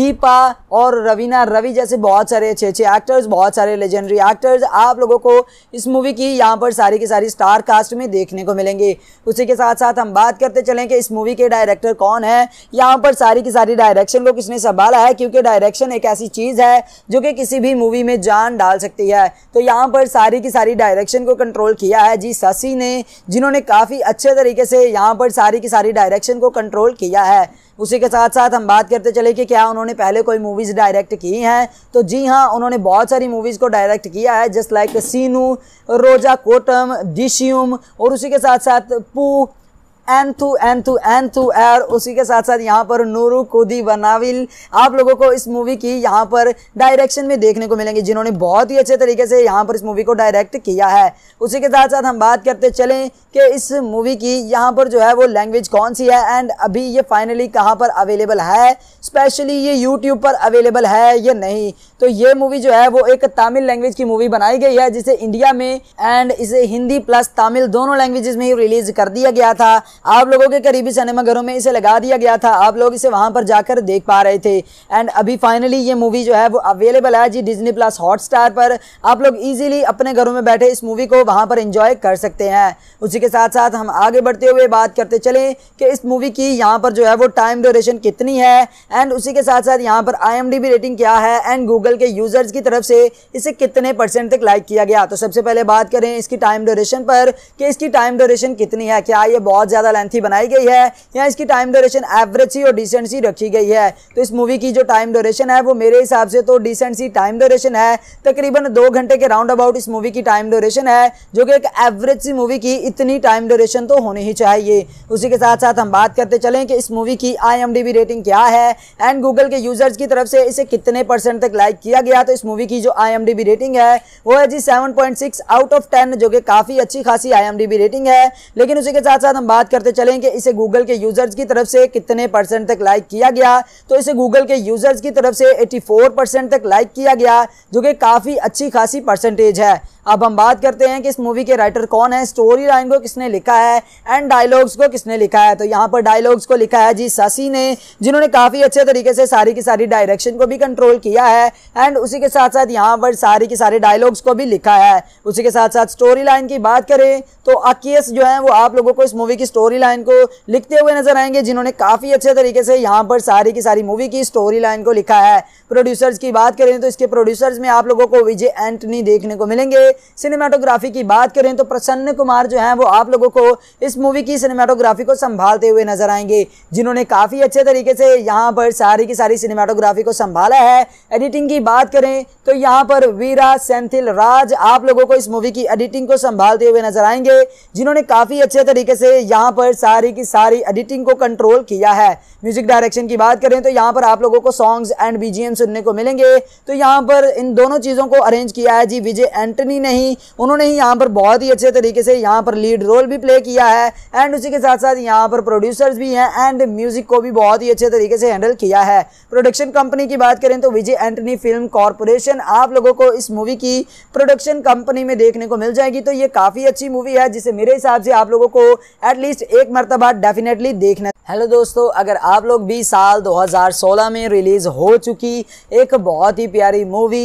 दीपा और रवीना रवि जैसे बहुत सारे अच्छे अच्छे एक्टर्स बहुत सारे लेजेंडरी एक्टर्स आप लोगों को इस मूवी की यहाँ पर सारी की सारी स्टार कास्ट में देखने को मिलेंगे उसी के साथ साथ हम बात करते चलें कि इस मूवी के डायरेक्टर कौन है यहाँ पर सारी की सारी डायरेक्शन को किसने संभाला है क्योंकि डायरेक्शन एक ऐसी चीज़ है जो कि किसी भी मूवी में जान डाल सकती है तो यहाँ पर सारी की सारी डायरेक्शन को कंट्रोल किया है जी शशि ने जिन्होंने काफ़ी अच्छे तरीके से यहाँ पर सारी की सारी डायरेक्शन को कंट्रोल किया है उसी के साथ साथ हम बात करते चले कि क्या उन्होंने पहले कोई मूवीज़ डायरेक्ट की हैं तो जी हाँ उन्होंने बहुत सारी मूवीज़ को डायरेक्ट किया है जस्ट लाइक सीनू रोजा कोटम डिशियम और उसी के साथ साथ पू एन थू थू एन थू एर उसी के साथ साथ यहाँ पर नूरू कुदी बनाविल आप लोगों को इस मूवी की यहाँ पर डायरेक्शन में देखने को मिलेंगे जिन्होंने बहुत ही अच्छे तरीके से यहाँ पर इस मूवी को डायरेक्ट किया है उसी के साथ साथ हम बात करते चलें कि इस मूवी की यहाँ पर जो है वो लैंग्वेज कौन सी है एंड अभी ये फाइनली कहाँ पर अवेलेबल है स्पेशली ये यूट्यूब पर अवेलेबल है या नहीं तो ये मूवी जो है वो एक तमिल लैंग्वेज की मूवी बनाई गई है जिसे इंडिया में एंड इसे हिंदी प्लस तमिल दोनों लैंग्वेजेस में ही रिलीज कर दिया गया था आप लोगों के करीबी सिनेमाघरों में इसे लगा दिया गया था आप लोग इसे वहां पर जाकर देख पा रहे थे एंड अभी फाइनली ये मूवी जो है वो अवेलेबल है जी डिजनी प्लस हॉटस्टार पर आप लोग इजीली अपने घरों में बैठे इस मूवी को वहां पर इंजॉय कर सकते हैं उसी के साथ साथ हम आगे बढ़ते हुए बात करते चले कि इस मूवी की यहाँ पर जो है वो टाइम ड्यूरेशन कितनी है एंड उसी के साथ साथ यहाँ पर आई रेटिंग क्या है एंड गूगल के यूज़र्स की तरफ से इसे कितने परसेंट तक लाइक किया गया तो सबसे पहले बात करें इसकी टाइम ड्यूरेशन पर कि इसकी टाइम ड्यूरेशन कितनी है क्या ये बहुत ज़्यादा लेंथी बनाई गई है या इसकी टाइम ड्यूरेशन एवरेज सी और डिसेंट सी रखी गई है तो इस मूवी की जो टाइम ड्यूरेशन है वो मेरे हिसाब से तो डिसेंट सी टाइम ड्यूरेशन है तकरीबन दो घंटे के राउंड अबाउट इस मूवी की टाइम ड्यूरेशन है जो कि एक एवरेज सी मूवी की इतनी टाइम ड्यूरेशन तो होनी ही चाहिए उसी के साथ साथ हम बात करते चलें कि इस मूवी की आई रेटिंग क्या है एंड गूगल के यूजर्स की तरफ से इसे कितने परसेंट तक लाइक किया गया तो इस मूवी की जो आई रेटिंग है वो है जी सेवन आउट ऑफ टेन जो कि काफ़ी अच्छी खासी आई रेटिंग है लेकिन उसी के साथ साथ हम बात करते चलें कि इसे गूगल के यूजर्स की तरफ से कितने परसेंट तक लाइक किया गया तो इसे गूगल के यूजर्स की तरफ से 84 परसेंट तक लाइक किया गया जो कि काफ़ी अच्छी खासी परसेंटेज है अब हम बात करते हैं कि इस मूवी के राइटर कौन है स्टोरी लाइन को किसने लिखा है एंड डायलॉग्स को किसने लिखा है तो यहाँ पर डायलॉग्स को लिखा है जी ससी ने जिन्होंने काफ़ी अच्छे तरीके से सारी की सारी डायरेक्शन को भी कंट्रोल किया है एंड उसी के साथ साथ यहाँ पर सारी की सारे डायलॉग्स को भी लिखा है उसी के साथ साथ स्टोरी लाइन की बात करें तो अकेस जो है वो आप लोगों को इस मूवी की स्टोरी लाइन को लिखते हुए नजर आएंगे जिन्होंने काफ़ी अच्छे तरीके से यहाँ पर सारी की सारी मूवी की स्टोरी लाइन को लिखा है प्रोड्यूसर्स की बात करें तो इसके प्रोड्यूसर्स में आप लोगों को विजय एंटनी देखने को मिलेंगे सिनेमाटोग्राफी की बात करें तो प्रसन्न कुमार जो हैं वो आप लोगों को इस मूवी की सिनेमाटोग्राफी को संभालते हुए नजर आएंगे जिन्होंने काफ़ी अच्छे तरीके से यहाँ पर सारी की सारी सिनेमाटोग्राफी को संभाला है एडिटिंग की बात करें तो यहाँ पर वीरा सेंथिल राज आप लोगों को इस मूवी की एडिटिंग को संभालते हुए नजर आएंगे जिन्होंने काफ़ी अच्छे तरीके से यहाँ पर सारी की सारी एडिटिंग को कंट्रोल किया है म्यूजिक डायरेक्शन की बात करें तो यहाँ पर आप लोगों को सॉन्ग्स एंड बीजीएम सुनने को मिलेंगे तो यहाँ पर इन दोनों चीज़ों को अरेंज किया है जी विजय एंटनी ही नहीं उन्होंने ही यहाँ पर बहुत ही अच्छे तरीके से यहाँ पर लीड रोल भी प्ले किया है एंड उसी के साथ साथ यहाँ पर प्रोड्यूसर्स भी हैं एंड म्यूजिक को भी बहुत ही अच्छे तरीके से हैंडल किया है प्रोडक्शन कंपनी की बात करें तो विजय एंटनी फिल्म कॉरपोरेशन आप लोगों को इस मूवी की प्रोडक्शन कंपनी में देखने को मिल जाएगी तो ये काफ़ी अच्छी मूवी है जिसे मेरे हिसाब से आप लोगों को एटलीस्ट एक मरतबा डेफिनेटली देखना हेलो दोस्तों अगर आप लोग भी साल 2016 में रिलीज़ हो चुकी एक बहुत ही प्यारी मूवी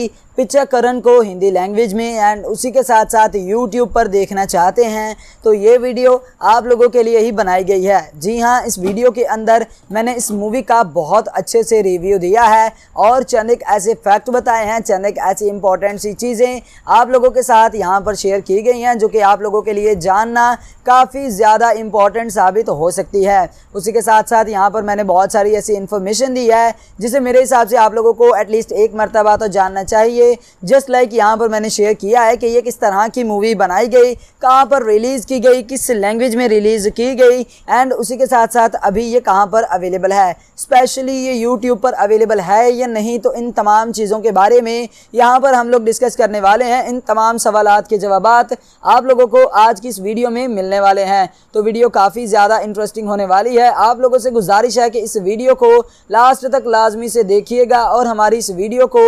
करण को हिंदी लैंग्वेज में एंड उसी के साथ साथ यूट्यूब पर देखना चाहते हैं तो ये वीडियो आप लोगों के लिए ही बनाई गई है जी हाँ इस वीडियो के अंदर मैंने इस मूवी का बहुत अच्छे से रिव्यू दिया है और चंद एक ऐसे फैक्ट बताए हैं चंद एक ऐसी इंपॉर्टेंट सी चीज़ें आप लोगों के साथ यहाँ पर शेयर की गई हैं जो कि आप लोगों के लिए जानना काफ़ी ज़्यादा इंपॉर्टेंट साबित हो सकती है उसी के साथ साथ यहाँ पर मैंने बहुत सारी ऐसी इन्फॉर्मेशन दी है जिसे मेरे हिसाब से आप लोगों को एटलीस्ट एक मरतबा तो जानना चाहिए करेंगे जस्ट लाइक यहाँ पर मैंने शेयर किया है कि ये किस तरह की मूवी बनाई गई कहाँ पर रिलीज़ की गई किस लैंग्वेज में रिलीज़ की गई एंड उसी के साथ साथ अभी ये कहाँ पर अवेलेबल है स्पेशली ये यूट्यूब पर अवेलेबल है या नहीं तो इन तमाम चीज़ों के बारे में यहाँ पर हम लोग डिस्कस करने वाले हैं इन तमाम सवाल के जवाब आप लोगों को आज की इस वीडियो में मिलने वाले हैं तो वीडियो काफ़ी ज़्यादा इंटरेस्टिंग होने वाली है आप लोगों से गुजारिश है कि इस वीडियो को लास्ट तक लाजमी से देखिएगा और हमारी इस वीडियो को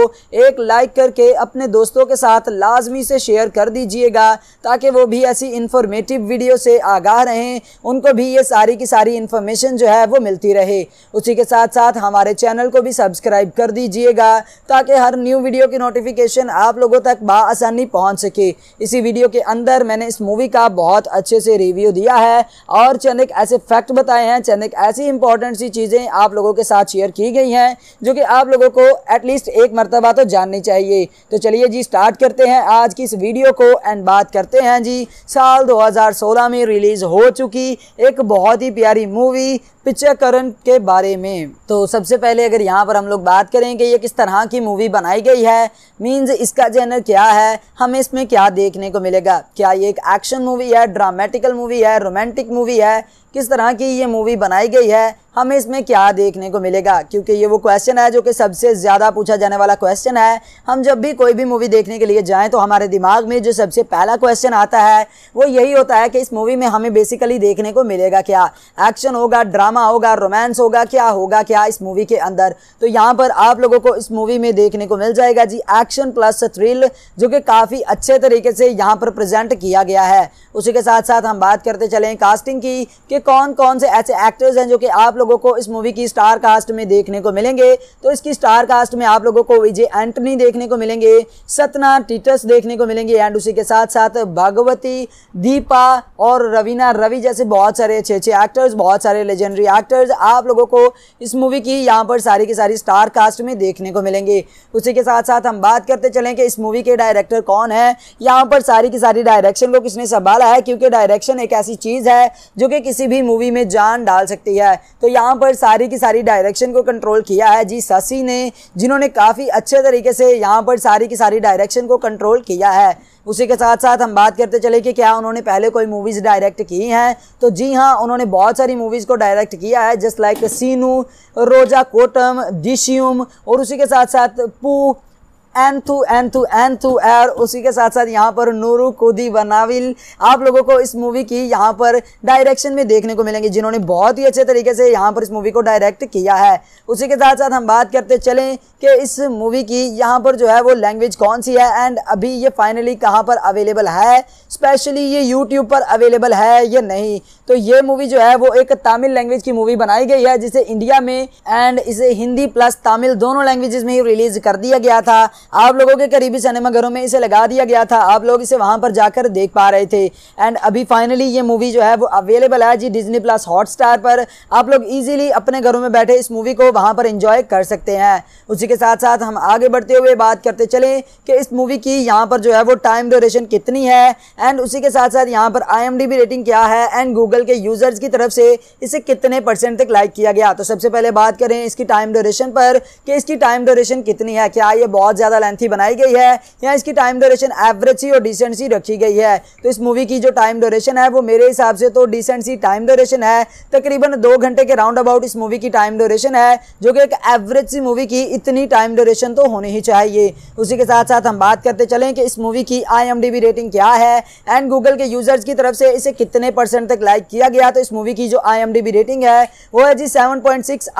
एक लाइक कर करके अपने दोस्तों के साथ लाजमी से शेयर कर दीजिएगा ताकि वो भी ऐसी इन्फॉर्मेटिव वीडियो से आगाह रहें उनको भी ये सारी की सारी इन्फॉर्मेशन जो है वो मिलती रहे उसी के साथ साथ हमारे चैनल को भी सब्सक्राइब कर दीजिएगा ताकि हर न्यू वीडियो की नोटिफिकेशन आप लोगों तक बसानी पहुँच सके इसी वीडियो के अंदर मैंने इस मूवी का बहुत अच्छे से रिव्यू दिया है और चंद ऐसे फैक्ट बताए हैं चंद ऐसी इंपॉर्टेंट सी चीज़ें आप लोगों के साथ शेयर की गई हैं जो कि आप लोगों को एटलीस्ट एक मरतबा तो जाननी चाहिए करेंगे तो चलिए जी स्टार्ट करते हैं आज की इस वीडियो को एंड बात करते हैं जी साल 2016 में रिलीज़ हो चुकी एक बहुत ही प्यारी मूवी पिक्चरकरण के बारे में तो सबसे पहले अगर यहाँ पर हम लोग बात करें कि ये किस तरह की मूवी बनाई गई है मींस इसका जेनर क्या है हमें इसमें क्या देखने को मिलेगा क्या ये एक एक्शन मूवी है ड्रामेटिकल मूवी है रोमांटिक मूवी है किस तरह की ये मूवी बनाई गई है हमें इसमें क्या देखने को मिलेगा क्योंकि ये वो क्वेश्चन है जो कि सबसे ज़्यादा पूछा जाने वाला क्वेश्चन है हम जब भी कोई भी मूवी देखने के लिए जाएं तो हमारे दिमाग में जो सबसे पहला क्वेश्चन आता है वो यही होता है कि इस मूवी में हमें बेसिकली देखने को मिलेगा क्या एक्शन होगा ड्रामा होगा रोमांस होगा क्या होगा क्या इस मूवी के अंदर तो यहाँ पर आप लोगों को इस मूवी में देखने को मिल जाएगा जी एक्शन प्लस थ्रिल जो कि काफ़ी अच्छे तरीके से यहाँ पर प्रेजेंट किया गया है उसी के साथ साथ हम बात करते चलें कास्टिंग की कि कौन कौन से ऐसे एक्टर्स हैं जो कि आप लोग लोगों को इस मूवी की स्टार कास्ट में देखने को मिलेंगे तो इसकी स्टार कास्ट में आप लोगों को विजय एंटनी देखने को मिलेंगे सतना टीटस देखने को मिलेंगे एंड उसी के साथ साथ भगवती दीपा और रवीना रवि जैसे बहुत सारे अच्छे अच्छे एक्टर्स बहुत सारे लेजेंडरी एक्टर्स आप लोगों को इस मूवी की यहाँ पर सारी की सारी स्टार कास्ट में देखने को मिलेंगे उसी के साथ साथ हम बात करते चलें कि इस मूवी के डायरेक्टर कौन है यहाँ पर सारी की सारी डायरेक्शन को किसने संभाला है क्योंकि डायरेक्शन एक ऐसी चीज़ है जो कि किसी भी मूवी में जान डाल सकती है तो यहाँ पर सारी की सारी डायरेक्शन को कंट्रोल किया है जी शशि ने जिन्होंने काफ़ी अच्छे तरीके से यहाँ पर सारी की सारी डायरेक्शन को कंट्रोल किया है उसी के साथ साथ हम बात करते चले कि क्या उन्होंने पहले कोई मूवीज़ डायरेक्ट की हैं तो जी हाँ उन्होंने बहुत सारी मूवीज़ को डायरेक्ट किया है जस्ट लाइक सीनू रोजा कोटम दिशियम और उसी के साथ साथ पू थू एन थू एर उसी के साथ साथ यहाँ पर नूरू कुदी बनाविल आप लोगों को इस मूवी की यहाँ पर डायरेक्शन में देखने को मिलेंगे जिन्होंने बहुत ही अच्छे तरीके से यहाँ पर इस मूवी को डायरेक्ट किया है उसी के साथ साथ हम बात करते चलें कि इस मूवी की यहाँ पर जो है वो लैंग्वेज कौन सी है एंड अभी ये फाइनली कहाँ पर अवेलेबल है स्पेशली ये यूट्यूब पर अवेलेबल है या नहीं तो ये मूवी जो है वो एक तमिल लैंग्वेज की मूवी बनाई गई है जिसे इंडिया में एंड इसे हिंदी प्लस तमिल दोनों लैंग्वेजेस में ही रिलीज कर दिया गया था आप लोगों के करीबी सिनेमाघरों में इसे लगा दिया गया था आप लोग इसे वहाँ पर जाकर देख पा रहे थे एंड अभी फाइनली ये मूवी जो है वो अवेलेबल है जी डिजनी प्लस स्टार पर आप लोग ईजिली अपने घरों में बैठे इस मूवी को वहाँ पर इंजॉय कर सकते हैं उसी के साथ साथ हम आगे बढ़ते हुए बात करते चले कि इस मूवी की यहाँ पर जो है वो टाइम ड्यूरेशन कितनी है एंड उसी के साथ साथ यहाँ पर आई रेटिंग क्या है एंड गूगल के यूज़र्स की तरफ से इसे कितने परसेंट तक लाइक किया गया तो सबसे पहले बात करें इसकी टाइम ड्यूरेशन पर कि इसकी टाइम ड्यूरेशन कितनी है क्या ये बहुत ज़्यादा ज़्यादा लेंथी बनाई गई है या इसकी टाइम ड्यूरेशन एवरेज सी और डिसेंट सी रखी गई है तो इस मूवी की जो टाइम ड्यूरेशन है वो मेरे हिसाब से तो डिसेंट सी टाइम ड्यूरेशन है तकरीबन दो घंटे के राउंड अबाउट इस मूवी की टाइम ड्यूरेशन है जो कि एक एवरेज सी मूवी की इतनी टाइम ड्यूरेशन तो होनी ही चाहिए उसी के साथ साथ हम बात करते चलें कि इस मूवी की आई रेटिंग क्या है एंड गूगल के यूजर्स की तरफ से इसे कितने परसेंट तक लाइक किया गया तो इस मूवी की जो आई रेटिंग है वो है जी सेवन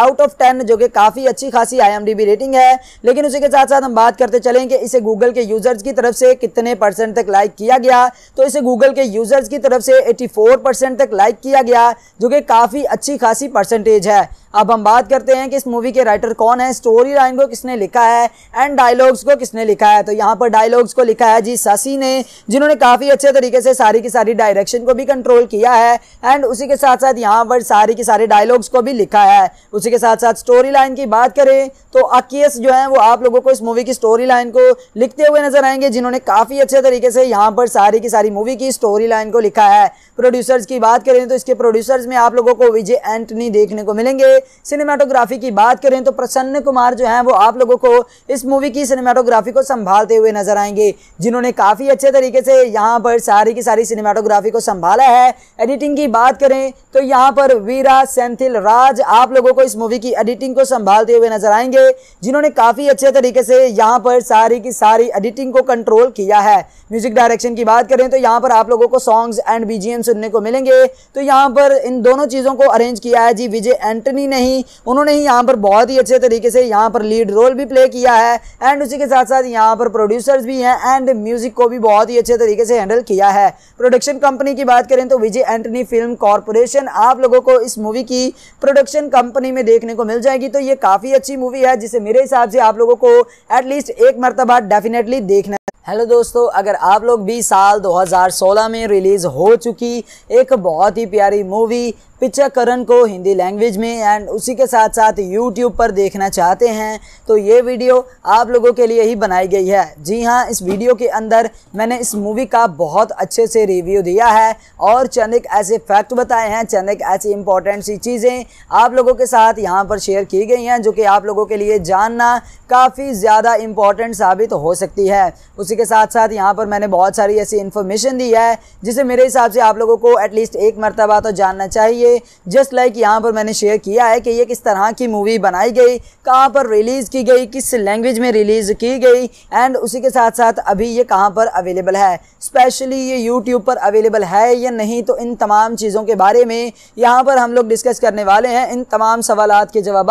आउट ऑफ टेन जो कि काफ़ी अच्छी खासी आई रेटिंग है लेकिन उसी के साथ साथ हम बात करते चलें कि इसे गूगल के यूजर्स की तरफ से कितने परसेंट तक लाइक किया गया तो इसे गूगल के यूजर्स की तरफ से 84 परसेंट तक लाइक किया गया जो कि काफ़ी अच्छी खासी परसेंटेज है अब हम बात करते हैं कि इस मूवी के राइटर कौन है स्टोरी लाइन को किसने लिखा है एंड डायलॉग्स को किसने लिखा है तो यहाँ पर डायलॉग्स को लिखा है जी ससी ने जिन्होंने काफ़ी अच्छे तरीके से सारी की सारी डायरेक्शन को भी कंट्रोल किया है एंड उसी के साथ साथ यहाँ पर सारी की सारे डायलॉग्स को भी लिखा है उसी के साथ साथ स्टोरी लाइन की बात करें तो अकीस जो है वो आप लोगों को इस मूवी की स्टोरी लाइन को लिखते हुए नजर आएंगे जिन्होंने काफ़ी अच्छे तरीके से यहाँ पर सारी की सारी मूवी की स्टोरी लाइन को लिखा है प्रोड्यूसर्स की बात करें तो इसके प्रोड्यूसर्स में आप लोगों को विजय एंटनी देखने को मिलेंगे सिनेमाटोग्राफी की बात करें तो प्रसन्न कुमार जो हैं वो आप लोगों को इस मूवी की सिनेमाटोग्राफी को संभालते हुए नजर आएंगे जिन्होंने काफ़ी अच्छे तरीके से यहाँ पर सारी की सारी सिनेमाटोग्राफी को संभाला है एडिटिंग की बात करें तो यहाँ पर वीरा सेंथिल राज आप लोगों को इस मूवी की एडिटिंग को संभालते हुए नजर आएंगे जिन्होंने काफ़ी अच्छे तरीके से यहाँ पर सारी की सारी एडिटिंग को कंट्रोल किया है म्यूजिक डायरेक्शन की बात करें तो यहाँ पर आप लोगों को सॉन्ग्स एंड बीजीएम सुनने को मिलेंगे तो यहाँ पर इन दोनों चीज़ों को अरेंज किया है जी विजय एंटनी ही नहीं उन्होंने ही यहाँ पर बहुत ही अच्छे तरीके से यहाँ पर लीड रोल भी प्ले किया है एंड उसी के साथ साथ यहाँ पर प्रोड्यूसर्स भी हैं एंड म्यूजिक को भी बहुत ही अच्छे तरीके से हैंडल किया है प्रोडक्शन कंपनी की बात करें तो विजय एंटनी फिल्म कॉरपोरेशन आप लोगों को इस मूवी की प्रोडक्शन कंपनी में देखने को मिल जाएगी तो ये काफ़ी अच्छी मूवी है जिसे मेरे हिसाब से आप लोगों को एटलीस्ट एक मरतबा डेफिनेटली देखना हेलो दोस्तों अगर आप लोग भी साल 2016 में रिलीज़ हो चुकी एक बहुत ही प्यारी मूवी करण को हिंदी लैंग्वेज में एंड उसी के साथ साथ यूट्यूब पर देखना चाहते हैं तो ये वीडियो आप लोगों के लिए ही बनाई गई है जी हाँ इस वीडियो के अंदर मैंने इस मूवी का बहुत अच्छे से रिव्यू दिया है और चंद एक ऐसे फैक्ट बताए हैं चंद एक ऐसी इंपॉर्टेंट सी चीज़ें आप लोगों के साथ यहाँ पर शेयर की गई हैं जो कि आप लोगों के लिए जानना काफ़ी ज़्यादा इम्पॉर्टेंट साबित हो सकती है उसी के साथ साथ यहाँ पर मैंने बहुत सारी ऐसी इन्फॉर्मेशन दी है जिसे मेरे हिसाब से आप लोगों को एटलीस्ट एक मरतबा तो जानना चाहिए जस्ट लाइक यहाँ पर मैंने शेयर किया है कि ये किस तरह की मूवी बनाई गई कहाँ पर रिलीज़ की गई किस लैंग्वेज में रिलीज़ की गई एंड उसी के साथ साथ अभी ये कहाँ पर अवेलेबल है स्पेशली ये यूट्यूब पर अवेलेबल है या नहीं तो इन तमाम चीज़ों के बारे में यहाँ पर हम लोग डिस्कस करने वाले हैं इन तमाम सवाल के जवाब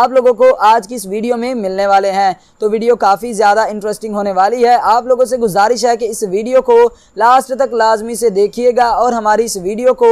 आप लोगों को आज की इस वीडियो में मिलने वाले हैं तो वीडियो काफ़ी ज़्यादा इंटरेस्टिंग होने वाली है आप लोगों से गुजारिश है कि इस वीडियो को लास्ट तक लाजमी से देखिएगा और हमारी इस वीडियो को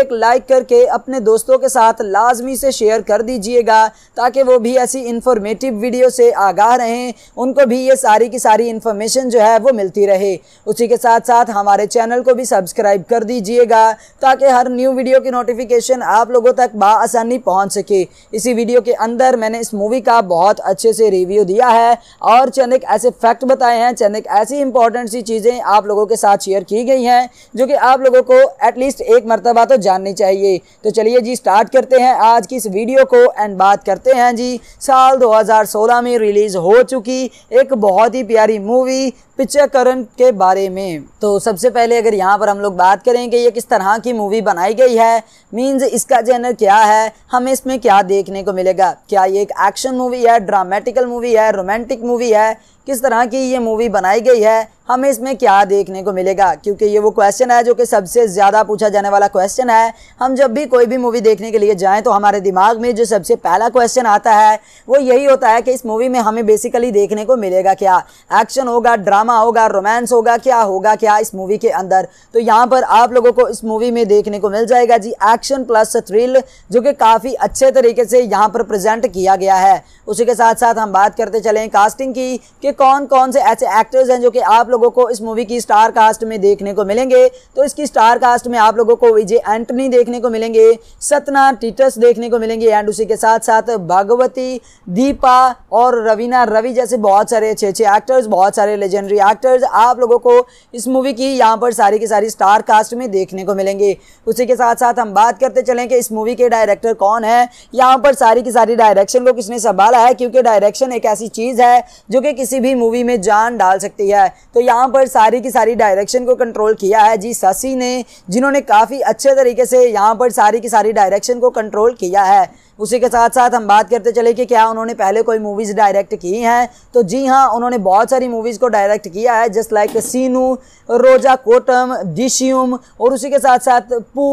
एक लाइक करके अपने दोस्तों के साथ लाजमी से शेयर कर दीजिएगा ताकि वो भी ऐसी इंफॉर्मेटिव वीडियो से आगाह रहें उनको भी ये सारी की सारी इन्फॉर्मेशन जो है वो मिलती रहे उसी के साथ साथ हमारे चैनल को भी सब्सक्राइब कर दीजिएगा ताकि हर न्यू वीडियो की नोटिफिकेशन आप लोगों तक बसानी पहुँच सके इसी वीडियो के अंदर मैंने इस मूवी का बहुत अच्छे से रिव्यू दिया है और चंद ऐसे फैक्ट बताए हैं चंद अनेक ऐसी इंपॉर्टेंट सी चीज़ें आप लोगों के साथ शेयर की गई हैं जो कि आप लोगों को एटलीस्ट एक मरतबा तो जाननी चाहिए तो चलिए जी स्टार्ट करते हैं आज की इस वीडियो को एंड बात करते हैं जी साल 2016 में रिलीज़ हो चुकी एक बहुत ही प्यारी मूवी पिक्चरकरण के बारे में तो सबसे पहले अगर यहाँ पर हम लोग बात करें कि ये किस तरह की मूवी बनाई गई है मींस इसका जेनर क्या है हमें इसमें क्या देखने को मिलेगा क्या ये एक एक्शन मूवी है ड्रामेटिकल मूवी है रोमांटिक मूवी है किस तरह की ये मूवी बनाई गई है हमें इसमें क्या देखने को मिलेगा क्योंकि ये वो क्वेश्चन है जो कि सबसे ज़्यादा पूछा जाने वाला क्वेश्चन है हम जब भी कोई भी मूवी देखने के लिए जाएं तो हमारे दिमाग में जो सबसे पहला क्वेश्चन आता है वो यही होता है कि इस मूवी में हमें बेसिकली देखने को मिलेगा क्या एक्शन होगा ड्रामा होगा रोमांस होगा क्या होगा क्या इस मूवी के अंदर तो यहाँ पर आप लोगों को इस मूवी में देखने को मिल जाएगा जी एक्शन प्लस थ्रिल जो कि काफ़ी अच्छे तरीके से यहाँ पर प्रेजेंट किया गया है उसी के साथ साथ हम बात करते चलें कास्टिंग की कि कौन कौन से ऐसे एक्टर्स हैं जो कि आप लोग लोगों को इस मूवी की स्टार कास्ट में देखने को मिलेंगे तो इसकी स्टार कास्ट में आप लोगों को विजय एंटनी देखने को मिलेंगे सतना टीटस देखने को मिलेंगे एंड उसी के साथ साथ भगवती दीपा और रवीना रवि जैसे बहुत सारे अच्छे अच्छे एक्टर्स बहुत सारे लेजेंडरी एक्टर्स आप लोगों को इस मूवी की यहाँ पर सारी की सारी स्टार कास्ट में देखने को मिलेंगे उसी के साथ साथ हम बात करते चलें कि इस मूवी के डायरेक्टर कौन है यहाँ पर सारी की सारी डायरेक्शन को किसने संभाला है क्योंकि डायरेक्शन एक ऐसी चीज़ है जो कि किसी भी मूवी में जान डाल सकती है तो यहाँ पर सारी की सारी डायरेक्शन को कंट्रोल किया है जी शशि ने जिन्होंने काफ़ी अच्छे तरीके से यहाँ पर सारी की सारी डायरेक्शन को कंट्रोल किया है उसी के साथ साथ हम बात करते चले कि क्या उन्होंने पहले कोई मूवीज़ डायरेक्ट की हैं तो जी हाँ उन्होंने बहुत सारी मूवीज़ को डायरेक्ट किया है जस्ट लाइक सीनू रोजा कोटम डिशियम और उसी के साथ साथ पू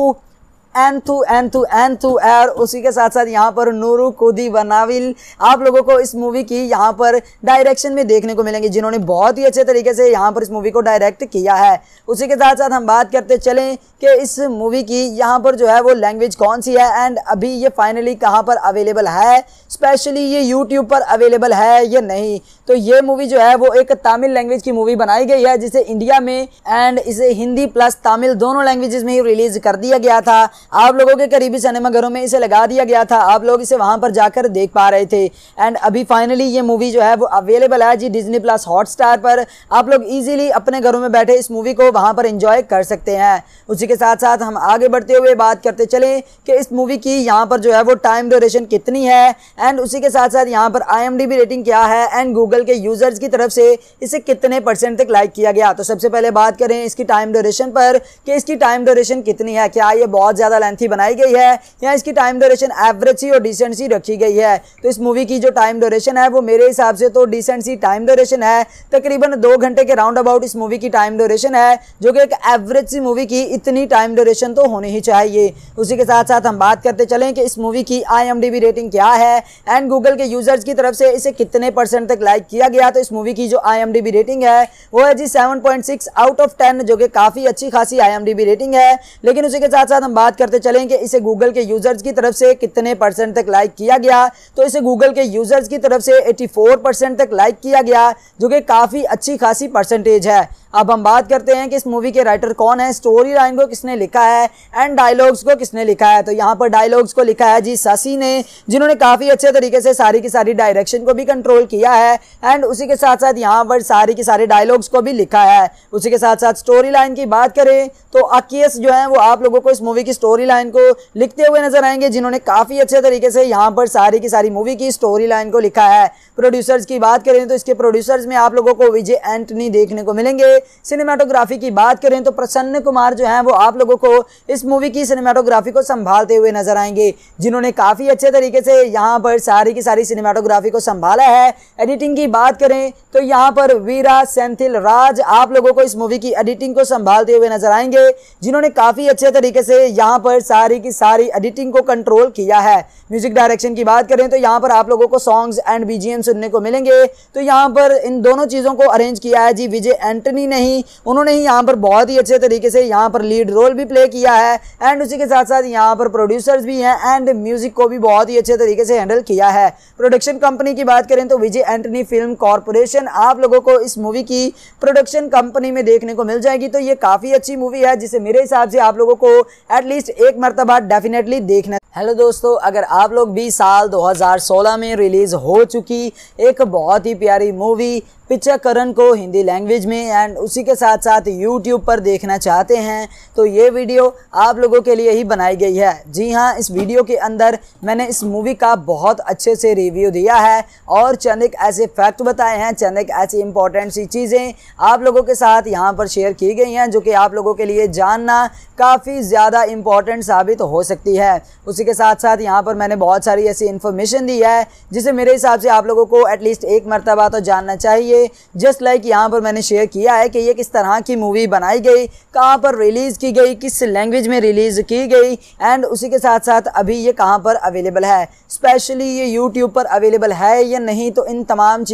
एंथू एंथू एंथू एर उसी के साथ साथ यहाँ पर नूरू कुदी बनाविल आप लोगों को इस मूवी की यहाँ पर डायरेक्शन में देखने को मिलेंगे जिन्होंने बहुत ही अच्छे तरीके से यहाँ पर इस मूवी को डायरेक्ट किया है उसी के साथ साथ हम बात करते चलें कि इस मूवी की यहाँ पर जो है वो लैंग्वेज कौन सी है एंड अभी ये फाइनली कहाँ पर अवेलेबल है स्पेशली ये यूट्यूब पर अवेलेबल है या नहीं तो ये मूवी जो है वो एक तमिल लैंग्वेज की मूवी बनाई गई है जिसे इंडिया में एंड इसे हिंदी प्लस तमिल दोनों लैंग्वेजेस में ही रिलीज कर दिया गया था आप लोगों के करीबी सिनेमाघरों में इसे लगा दिया गया था आप लोग इसे वहां पर जाकर देख पा रहे थे एंड अभी फाइनली ये मूवी जो है वो अवेलेबल है जी डिजनी प्लस हॉटस्टार पर आप लोग ईजिली अपने घरों में बैठे इस मूवी को वहां पर इंजॉय कर सकते हैं उसी के साथ साथ हम आगे बढ़ते हुए बात करते चले कि इस मूवी की यहाँ पर जो है वो टाइम ड्यूरेशन कितनी है एंड उसी के साथ साथ यहाँ पर आई रेटिंग क्या है एंड गूगल गूगल के यूज़र्स की तरफ से इसे कितने परसेंट तक लाइक किया गया तो सबसे पहले बात करें इसकी टाइम ड्यूरेशन पर कि इसकी टाइम ड्यूरेशन कितनी है क्या ये बहुत ज़्यादा लेंथी बनाई गई है या इसकी टाइम ड्यूरेशन एवरेज सी और डिसेंट सी रखी गई है तो इस मूवी की जो टाइम ड्यूरेशन है वो मेरे हिसाब से तो डिसेंट सी टाइम ड्यूरेशन है तकरीबन दो घंटे के राउंड अबाउट इस मूवी की टाइम ड्यूरेशन है जो कि एक एवरेज सी मूवी की इतनी टाइम ड्यूरेशन तो होनी ही चाहिए उसी के साथ साथ हम बात करते चलें कि इस मूवी की आई रेटिंग क्या है एंड गूगल के यूज़र्स की तरफ से इसे कितने परसेंट तक लाइक किया गया तो इस मूवी की जो आई रेटिंग है वो है जी सेवन आउट ऑफ टेन जो कि काफ़ी अच्छी खासी आई रेटिंग है लेकिन उसी के साथ साथ हम बात करते चलें कि इसे गूगल के यूज़र्स की तरफ से कितने परसेंट तक लाइक किया गया तो इसे गूगल के यूज़र्स की तरफ से 84 तक लाइक किया गया जो कि काफ़ी अच्छी खासी परसेंटेज है अब हम बात करते हैं कि इस मूवी के राइटर कौन है स्टोरी लाइन को किसने लिखा है एंड डायलॉग्स को किसने लिखा है तो यहाँ पर डायलॉग्स को लिखा है जी सासी ने जिन्होंने काफ़ी अच्छे तरीके से सारी की सारी डायरेक्शन को भी कंट्रोल किया है एंड उसी के साथ साथ यहाँ पर सारे के सारे डायलॉग्स को भी लिखा है उसी के साथ साथ स्टोरी लाइन की बात करें तो अकीस जो है वो आप लोगों को इस मूवी की स्टोरी लाइन को लिखते हुए नजर आएंगे जिन्होंने काफ़ी अच्छे तरीके से यहाँ पर सारी की सारी मूवी की स्टोरी लाइन को लिखा है प्रोड्यूसर्स की बात करें तो इसके प्रोड्यूसर्स में आप लोगों को विजय एंटनी देखने को मिलेंगे सिनेमाटोग्राफी की बात करें तो प्रसन्न कुमार जो है वो आप लोगों को इस मूवी की सिनेमाटोग्राफी को संभालते हुए नजर आएंगे जिन्होंने काफ़ी अच्छे तरीके से यहाँ पर सारी की सारी सिनेमाटोग्राफी को संभाला है एडिटिंग की की बात करें तो यहाँ पर वीरा सेंथिल राज आप लोगों को इस मूवी की एडिटिंग को संभालते हुए नजर आएंगे जिन्होंने काफ़ी अच्छे तरीके से यहाँ पर सारी की सारी एडिटिंग को कंट्रोल किया है म्यूजिक डायरेक्शन की बात करें तो यहाँ पर आप लोगों को सॉन्ग्स एंड बीजीएम सुनने को मिलेंगे तो यहाँ पर इन दोनों चीज़ों को अरेंज किया है जी विजय एंटनी ने ही उन्होंने ही यहाँ पर बहुत ही अच्छे तरीके से यहाँ पर लीड रोल भी प्ले किया है एंड उसी के साथ साथ यहाँ पर प्रोड्यूसर्स भी हैं एंड म्यूजिक को भी बहुत ही अच्छे तरीके से हैंडल किया है प्रोडक्शन कंपनी की बात करें तो विजय एंटनी फिल्म कॉरपोरेशन आप लोगों को इस मूवी की प्रोडक्शन कंपनी में देखने को मिल जाएगी तो ये काफ़ी अच्छी मूवी है जिसे मेरे हिसाब से आप लोगों को एटलीस्ट एक मरतबा डेफिनेटली देखना हेलो दोस्तों अगर आप लोग भी साल 2016 में रिलीज़ हो चुकी एक बहुत ही प्यारी मूवी पिक्चरकरण को हिंदी लैंग्वेज में एंड उसी के साथ साथ यूट्यूब पर देखना चाहते हैं तो ये वीडियो आप लोगों के लिए ही बनाई गई है जी हाँ इस वीडियो के अंदर मैंने इस मूवी का बहुत अच्छे से रिव्यू दिया है और चंद एक ऐसे फैक्ट फैक्ट बताए हैं चंद एक ऐसी इंपॉर्टेंट सी चीज़ें आप लोगों के साथ यहाँ पर शेयर की गई हैं जो कि आप लोगों के लिए जानना काफ़ी ज़्यादा इंपॉर्टेंट साबित हो सकती है उसी के साथ साथ यहाँ पर मैंने बहुत सारी ऐसी इन्फॉर्मेशन दी है जिसे मेरे हिसाब से आप लोगों को एटलीस्ट एक मरतबा तो जानना चाहिए जस्ट लाइक यहाँ पर मैंने शेयर किया है कि ये किस तरह की मूवी बनाई गई कहाँ पर रिलीज़ की गई किस लैंग्वेज में रिलीज़ की गई एंड उसी के साथ साथ अभी ये कहाँ पर अवेलेबल है स्पेशली ये यूट्यूब पर अवेलेबल है या नहीं तो इन तमाम चीजें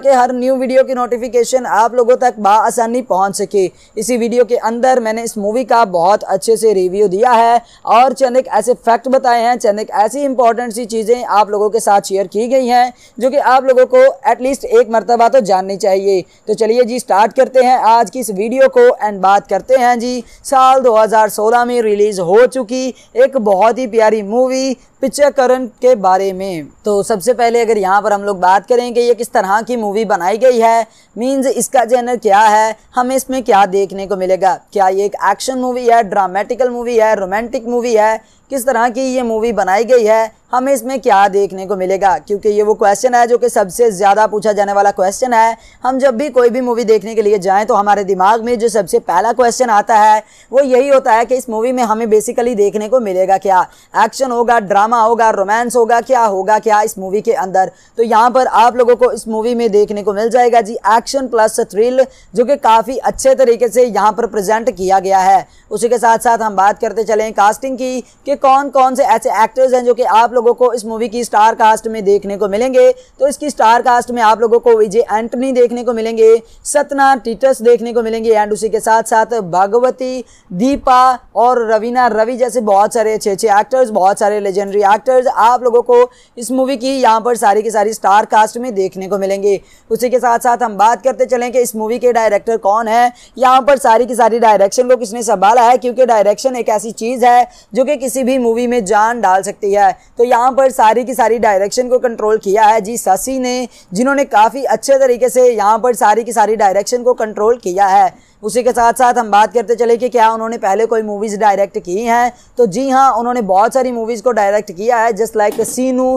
ताकि हर न्यू वीडियो की नोटिफिकेशन आप लोगों तक बासानी पहुंच सके इसी वीडियो के अंदर मैंने इस मूवी का बहुत अच्छे से रिव्यू दिया है और चंद एक ऐसे फैक्ट बताए हैं चंद एक ऐसी इंपॉर्टेंट सी चीज़ें आप लोगों के साथ शेयर की गई हैं जो कि आप लोगों को एटलीस्ट एक मरतबा तो जाननी चाहिए तो चलिए जी स्टार्ट करते हैं आज की इस वीडियो को एंड बात करते हैं जी साल दो में रिलीज़ हो चुकी एक बहुत ही प्यारी मूवी पिक्चरकरण के बारे में तो सबसे पहले अगर यहाँ पर हम लोग बात करें कि ये किस तरह की मूवी बनाई गई है मींस इसका जेनर क्या है हमें इसमें क्या देखने को मिलेगा क्या ये एक एक्शन मूवी है ड्रामेटिकल मूवी है रोमांटिक मूवी है किस तरह की ये मूवी बनाई गई है हमें इसमें क्या देखने को मिलेगा क्योंकि ये वो क्वेश्चन है जो कि सबसे ज़्यादा पूछा जाने वाला क्वेश्चन है हम जब भी कोई भी मूवी देखने के लिए जाएं तो हमारे दिमाग में जो सबसे पहला क्वेश्चन आता है वो यही होता है कि इस मूवी में हमें बेसिकली देखने को मिलेगा क्या एक्शन होगा ड्रामा होगा रोमांस होगा क्या होगा क्या इस मूवी के अंदर तो यहाँ पर आप लोगों को इस मूवी में देखने को मिल जाएगा जी एक्शन प्लस थ्रिल जो कि काफ़ी अच्छे तरीके से यहाँ पर प्रजेंट किया गया है उसी के साथ साथ हम बात करते चले कास्टिंग की कि कौन कौन से ऐसे एक्टर्स हैं जो कि आप लोगों को इस मूवी की स्टार कास्ट में देखने को मिलेंगे तो इसकी स्टार कास्ट में आप लोगों को विजय एंटनी देखने को मिलेंगे सतना टीटस देखने को मिलेंगे एंड उसी के साथ साथ भगवती दीपा और रवीना रवि जैसे बहुत सारे अच्छे अच्छे एक्टर्स बहुत सारे लेजेंडरी एक्टर्स आप लोगों को इस मूवी की यहाँ पर सारी की सारी स्टार कास्ट में देखने को मिलेंगे उसी के साथ साथ हम बात करते चलें कि इस मूवी के डायरेक्टर कौन है यहाँ पर सारी की सारी डायरेक्शन को किसने संभाला है क्योंकि डायरेक्शन एक ऐसी चीज़ है जो कि किसी भी भी मूवी में जान डाल सकती है तो यहाँ पर सारी की सारी डायरेक्शन को कंट्रोल किया है जी शशि ने जिन्होंने काफ़ी अच्छे तरीके से यहाँ पर सारी की सारी डायरेक्शन को कंट्रोल किया है उसी के साथ साथ हम बात करते चले कि क्या उन्होंने पहले कोई मूवीज़ डायरेक्ट की हैं तो जी हाँ उन्होंने बहुत सारी मूवीज़ को डायरेक्ट किया है जस्ट लाइक सीनू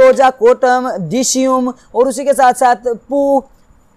रोजा कोटम डिशियम और उसी के साथ साथ पू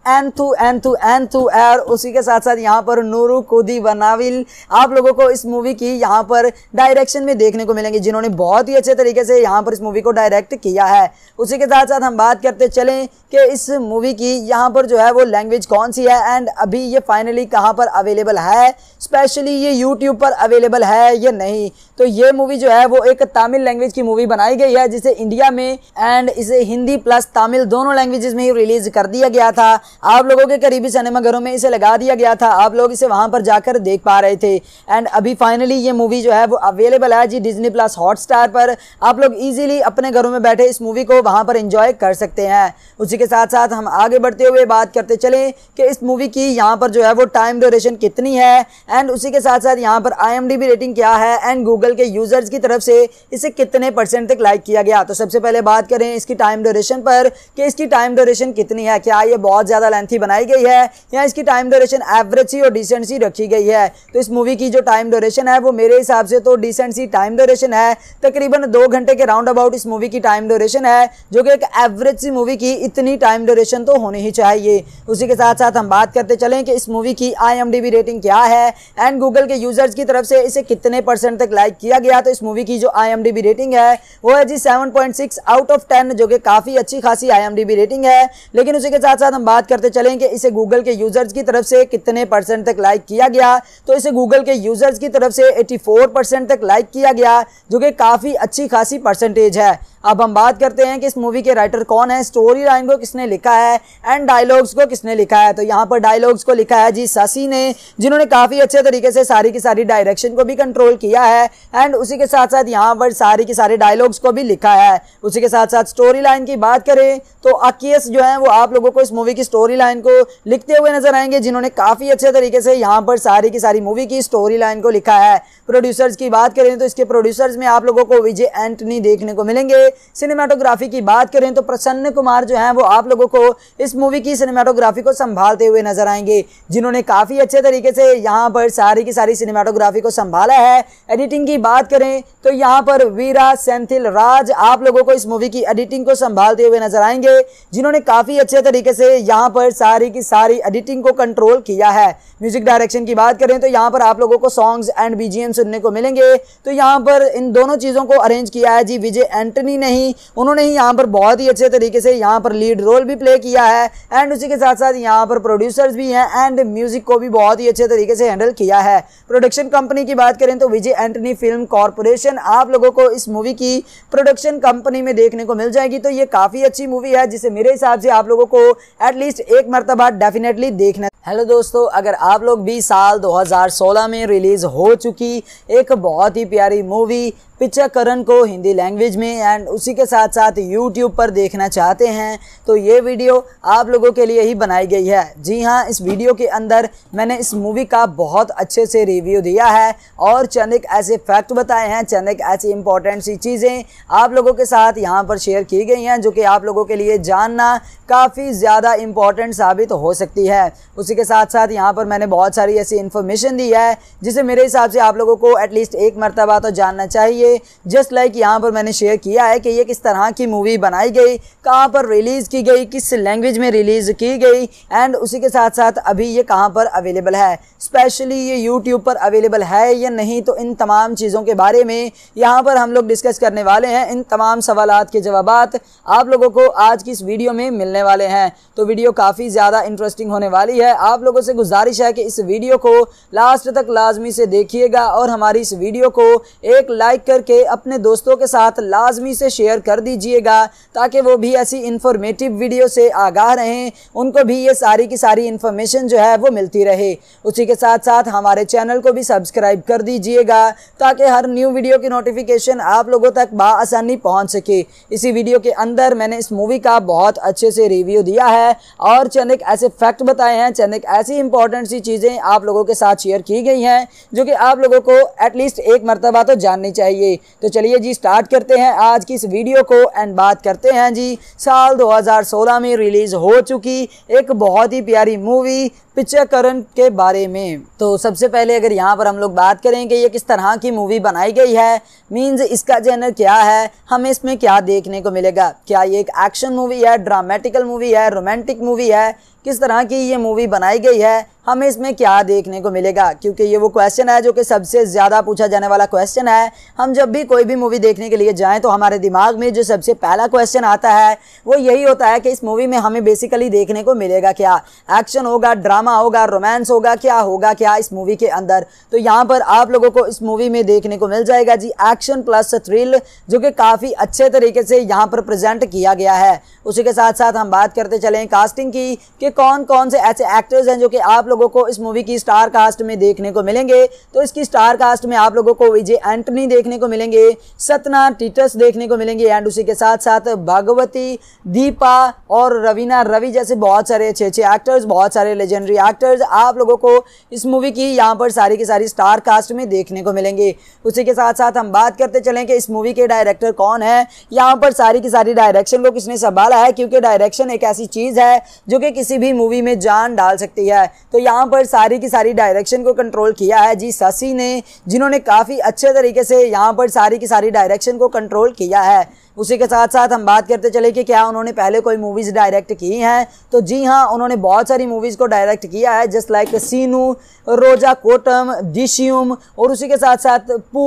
एन थू थू एन थू एर उसी के साथ साथ यहाँ पर नूरू कुदी बनाविल आप लोगों को इस मूवी की यहाँ पर डायरेक्शन में देखने को मिलेंगे जिन्होंने बहुत ही अच्छे तरीके से यहाँ पर इस मूवी को डायरेक्ट किया है उसी के साथ साथ हम बात करते चलें कि इस मूवी की यहाँ पर जो है वो लैंग्वेज कौन सी है एंड अभी ये फाइनली कहाँ पर अवेलेबल है स्पेशली ये यूट्यूब पर अवेलेबल है या नहीं तो ये मूवी जो है वो एक तमिल लैंग्वेज की मूवी बनाई गई है जिसे इंडिया में एंड इसे हिंदी प्लस तमिल दोनों लैंग्वेजेस में ही रिलीज कर दिया गया था आप लोगों के करीबी सिनेमाघरों में इसे लगा दिया गया था आप लोग इसे वहां पर जाकर देख पा रहे थे एंड अभी फाइनली ये मूवी जो है वो अवेलेबल है जी डिजनी प्लस हॉटस्टार पर आप लोग ईजिली अपने घरों में बैठे इस मूवी को वहां पर इंजॉय कर सकते हैं उसी के साथ साथ हम आगे बढ़ते हुए बात करते चले कि इस मूवी की यहाँ पर जो है वो टाइम ड्यूरेशन कितनी है एंड उसी के साथ साथ यहाँ पर आई रेटिंग क्या है एंड गूगल के यूज़र्स की तरफ से इसे कितने परसेंट तक लाइक किया गया तो सबसे पहले बात करें इसकी टाइम ड्यूरेशन पर कि इसकी टाइम ड्यूरेशन कितनी है क्या ये बहुत ज़्यादा ज़्यादा लेंथी बनाई गई है या इसकी टाइम ड्यूरेशन एवरेज सी और डिसेंट सी रखी गई है तो इस मूवी की जो टाइम ड्यूरेशन है वो मेरे हिसाब से तो डिसेंट सी टाइम ड्यूरेशन है तकरीबन दो घंटे के राउंड अबाउट इस मूवी की टाइम ड्यूरेशन है जो कि एक एवरेज सी मूवी की इतनी टाइम ड्यूरेशन तो होनी ही चाहिए उसी के साथ साथ हम बात करते चलें कि इस मूवी की आई रेटिंग क्या है एंड गूगल के यूजर्स की तरफ से इसे कितने परसेंट तक लाइक किया गया तो इस मूवी की जो आई रेटिंग है वो है जी सेवन आउट ऑफ टेन जो कि काफ़ी अच्छी खासी आई रेटिंग है लेकिन उसी के साथ साथ हम बात करते चलेंगे इसे गूगल के यूजर्स की तरफ से कितने परसेंट तक लाइक किया गया तो इसे गूगल के यूजर्स की तरफ से 84 परसेंट तक लाइक किया गया जो कि काफ़ी अच्छी खासी परसेंटेज है अब हम बात करते हैं कि इस मूवी के राइटर कौन है स्टोरी लाइन को किसने लिखा है एंड डायलॉग्स को किसने लिखा है तो यहाँ पर डायलॉग्स को लिखा है जी ससी ने जिन्होंने काफ़ी अच्छे तरीके से सारी की सारी डायरेक्शन को भी कंट्रोल किया है एंड उसी के साथ साथ यहाँ पर सारी की सारे डायलॉग्स को भी लिखा है उसी के साथ साथ स्टोरी लाइन की बात करें तो अकीस जो है वो आप लोगों को इस मूवी की स्टोरी लाइन को लिखते हुए नजर आएंगे जिन्होंने काफ़ी अच्छे तरीके से यहाँ पर सारी की सारी मूवी की स्टोरी लाइन को लिखा है प्रोड्यूसर्स की बात करें तो इसके प्रोड्यूसर्स में आप लोगों को विजय एंटनी देखने को मिलेंगे सिनेमाटोग्राफी की बात करें तो प्रसन्न कुमार जो हैं वो आप लोगों को इस मूवी की सिनेमाटोग्राफी को संभालते हुए नजर आएंगे जिन्होंने काफ़ी अच्छे तरीके से यहाँ पर सारी की सारी सिनेमाटोग्राफी को संभाला है एडिटिंग की बात करें तो यहाँ पर वीरा सेंथिल राज आप लोगों को इस मूवी की एडिटिंग को संभालते हुए नजर आएंगे जिन्होंने काफ़ी अच्छे तरीके से यहाँ पर सारी की सारी एडिटिंग को कंट्रोल किया है म्यूजिक डायरेक्शन की बात करें तो यहाँ पर आप लोगों को सॉन्ग्स एंड बीजीएम सुनने को मिलेंगे तो यहाँ पर इन दोनों चीज़ों को अरेंज किया है जी विजय एंटनी ने नहीं उन्होंने ही यहाँ पर बहुत ही अच्छे तरीके से यहाँ पर लीड रोल भी प्ले किया है एंड उसी के साथ साथ यहाँ पर प्रोड्यूसर्स भी हैं एंड म्यूजिक को भी बहुत ही अच्छे तरीके से हैंडल किया है प्रोडक्शन कंपनी की बात करें तो विजय एंटनी फिल्म कॉरपोरेशन आप लोगों को इस मूवी की प्रोडक्शन कंपनी में देखने को मिल जाएगी तो ये काफ़ी अच्छी मूवी है जिसे मेरे हिसाब से आप लोगों को एटलीस्ट एक मरतबा डेफिनेटली देखना हेलो दोस्तों अगर आप लोग भी साल 2016 में रिलीज़ हो चुकी एक बहुत ही प्यारी मूवी पिक्चरकरण को हिंदी लैंग्वेज में एंड उसी के साथ साथ यूट्यूब पर देखना चाहते हैं तो ये वीडियो आप लोगों के लिए ही बनाई गई है जी हाँ इस वीडियो के अंदर मैंने इस मूवी का बहुत अच्छे से रिव्यू दिया है और चंद एक ऐसे फैक्ट बताए हैं चंद एक ऐसी इंपॉर्टेंट सी चीज़ें आप लोगों के साथ यहाँ पर शेयर की गई हैं जो कि आप लोगों के लिए जानना काफ़ी ज़्यादा इंपॉर्टेंट साबित हो सकती है उसी के साथ साथ यहाँ पर मैंने बहुत सारी ऐसी इन्फॉर्मेशन दी है जिसे मेरे हिसाब से आप लोगों को एटलीस्ट एक मरतबा तो जानना चाहिए चाहिए जस्ट लाइक यहाँ पर मैंने शेयर किया है कि ये किस तरह की मूवी बनाई गई कहाँ पर रिलीज़ की गई किस लैंग्वेज में रिलीज़ की गई एंड उसी के साथ साथ अभी ये कहाँ पर अवेलेबल है स्पेशली ये यूट्यूब पर अवेलेबल है या नहीं तो इन तमाम चीज़ों के बारे में यहाँ पर हम लोग डिस्कस करने वाले हैं इन तमाम सवाल के जवाब आप लोगों को आज की इस वीडियो में मिलने वाले हैं तो वीडियो काफ़ी ज़्यादा इंटरेस्टिंग होने वाली है आप लोगों से गुजारिश है कि इस वीडियो को लास्ट तक लाजमी से देखिएगा और हमारी इस वीडियो को एक लाइक करके अपने दोस्तों के साथ लाजमी से शेयर कर दीजिएगा ताकि वो भी ऐसी इंफॉर्मेटिव वीडियो से आगाह रहें उनको भी ये सारी की सारी इन्फॉर्मेशन जो है वो मिलती रहे उसी के साथ साथ हमारे चैनल को भी सब्सक्राइब कर दीजिएगा ताकि हर न्यू वीडियो की नोटिफिकेशन आप लोगों तक बसानी पहुँच सके इसी वीडियो के अंदर मैंने इस मूवी का बहुत अच्छे से रिव्यू दिया है और चंद ऐसे फैक्ट बताए हैं चंद ऐसी इंपॉर्टेंट सी चीज़ें आप लोगों के साथ शेयर की गई हैं जो कि आप लोगों को एटलीस्ट एक मरतबा तो जाननी चाहिए जाएंगे तो चलिए जी स्टार्ट करते हैं आज की इस वीडियो को एंड बात करते हैं जी साल 2016 में रिलीज़ हो चुकी एक बहुत ही प्यारी मूवी पिक्चरकरण के बारे में तो सबसे पहले अगर यहाँ पर हम लोग बात करें कि ये किस तरह की मूवी बनाई गई है मीन्स इसका जेनर क्या है हमें इसमें क्या देखने को मिलेगा क्या ये एक एक्शन मूवी है ड्रामेटिकल मूवी है रोमांटिक मूवी है किस तरह की ये मूवी बनाई गई है हमें इसमें क्या देखने को मिलेगा क्योंकि ये वो क्वेश्चन है जो कि सबसे ज़्यादा पूछा जाने वाला क्वेश्चन है हम जब भी कोई भी मूवी देखने के लिए जाएं तो हमारे दिमाग में जो सबसे पहला क्वेश्चन आता है वो यही होता है कि इस मूवी में हमें बेसिकली देखने को मिलेगा क्या एक्शन होगा ड्रामा માં હોગા રોમાન્સ હોગા ક્યા હોગા ક્યા ઇસ મૂવી કે અંદર તો યહા પર આપ લોકો કો ઇસ મૂવી મે દેખને કો મિલ જાયેગા જી એક્શન પ્લસ થ્રિલ જો કે કાફી અચ્છે તરીકે સે યહા પર પ્રેઝન્ટ કિયા ગયા હૈ ઉસે કે સાથ સાથ હમ બાત karte chalein कास्टिंग की કે કોન કોન સે એસે એક્ટર્સ હે જો કે આપ લોકો કો ઇસ મૂવી કી સ્ટાર કાસ્ટ મે દેખને કો મિલેંગે તો ઇસકી સ્ટાર કાસ્ટ મે આપ લોકો કો વિજે એન્ટની દેખને કો મિલેંગે સતના ટિટસ દેખને કો મિલેંગે એન્ડ ઉસે કે સાથ સાથ ભાગવતી દીપા ઓર રવિના રવિ જૈસે બહોત سارے ache ache actors bhot sare legendary सभी एक्टर्स आप लोगों को इस मूवी की यहाँ पर सारी की सारी स्टार कास्ट में देखने को मिलेंगे उसी के साथ साथ हम बात करते चलें कि इस मूवी के डायरेक्टर कौन है यहाँ पर सारी की सारी डायरेक्शन को किसने संभाला है क्योंकि डायरेक्शन एक ऐसी चीज़ है जो कि किसी भी मूवी में जान डाल सकती है तो यहाँ पर सारी की सारी डायरेक्शन को कंट्रोल किया है जी शशि ने जिन्होंने काफ़ी अच्छे तरीके से यहाँ पर सारी की सारी डायरेक्शन को कंट्रोल किया है उसी के साथ साथ हम बात करते चले कि क्या उन्होंने पहले कोई मूवीज़ डायरेक्ट की हैं तो जी हाँ उन्होंने बहुत सारी मूवीज़ को डायरेक्ट किया है जस्ट लाइक सीनू रोजा कोटम डिशियम और उसी के साथ साथ पू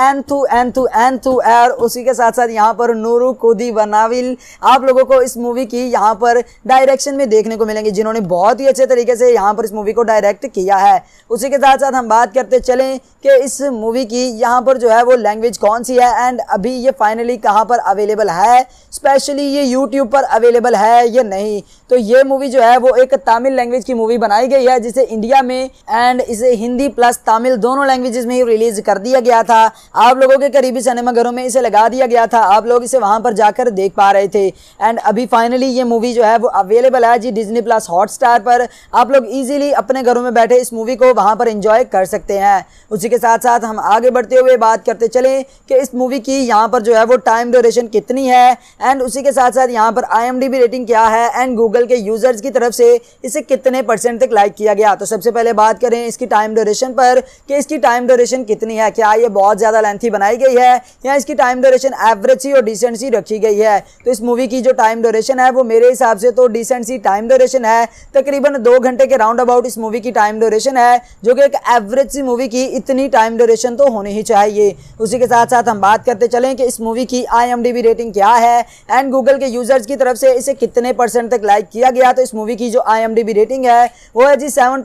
एन थू थू एन थू एर उसी के साथ साथ यहाँ पर नूरू कुदी बनाविल आप लोगों को इस मूवी की यहाँ पर डायरेक्शन में देखने को मिलेंगे जिन्होंने बहुत ही अच्छे तरीके से यहाँ पर इस मूवी को डायरेक्ट किया है उसी के साथ साथ हम बात करते चलें कि इस मूवी की यहाँ पर जो है वो लैंग्वेज कौन सी है एंड अभी ये फाइनली कहाँ पर अवेलेबल है स्पेशली ये यूट्यूब पर अवेलेबल है या नहीं तो ये मूवी जो है वो एक तमिल लैंग्वेज की मूवी बनाई गई है जिसे इंडिया में एंड इसे हिंदी प्लस तमिल दोनों लैंग्वेजेस में ही रिलीज कर दिया गया था आप लोगों के करीबी सिनेमाघरों में इसे लगा दिया गया था आप लोग इसे वहां पर जाकर देख पा रहे थे एंड अभी फाइनली ये मूवी जो है वो अवेलेबल है जी डिजनी प्लस हॉटस्टार पर आप लोग ईजिली अपने घरों में बैठे इस मूवी को वहां पर इंजॉय कर सकते हैं उसी के साथ साथ हम आगे बढ़ते हुए बात करते चले कि इस मूवी की यहाँ पर जो है वो टाइम ड्यूरेशन कितनी है एंड उसी के साथ साथ यहाँ पर आई रेटिंग क्या है एंड गूगल के यूज़र्स की तरफ से इसे कितने परसेंट तक लाइक किया गया तो सबसे पहले बात करें इसकी टाइम ड्यूरेशन पर कि इसकी टाइम ड्यूरेशन कितनी है क्या ये बहुत ज़्यादा ज़्यादा लेंथी बनाई गई है या इसकी टाइम ड्यूरेशन एवरेज सी और डिसेंट सी रखी गई है तो इस मूवी की जो टाइम ड्यूरेशन है वो मेरे हिसाब से तो डिसेंट सी टाइम ड्यूरेशन है तकरीबन दो घंटे के राउंड अबाउट इस मूवी की टाइम ड्यूरेशन है जो कि एक एवरेज सी मूवी की इतनी टाइम ड्यूरेशन तो होनी ही चाहिए उसी के साथ साथ हम बात करते चलें कि इस मूवी की आई रेटिंग क्या है एंड गूगल के यूजर्स की तरफ से इसे कितने परसेंट तक लाइक किया गया तो इस मूवी की जो आई रेटिंग है वो है जी सेवन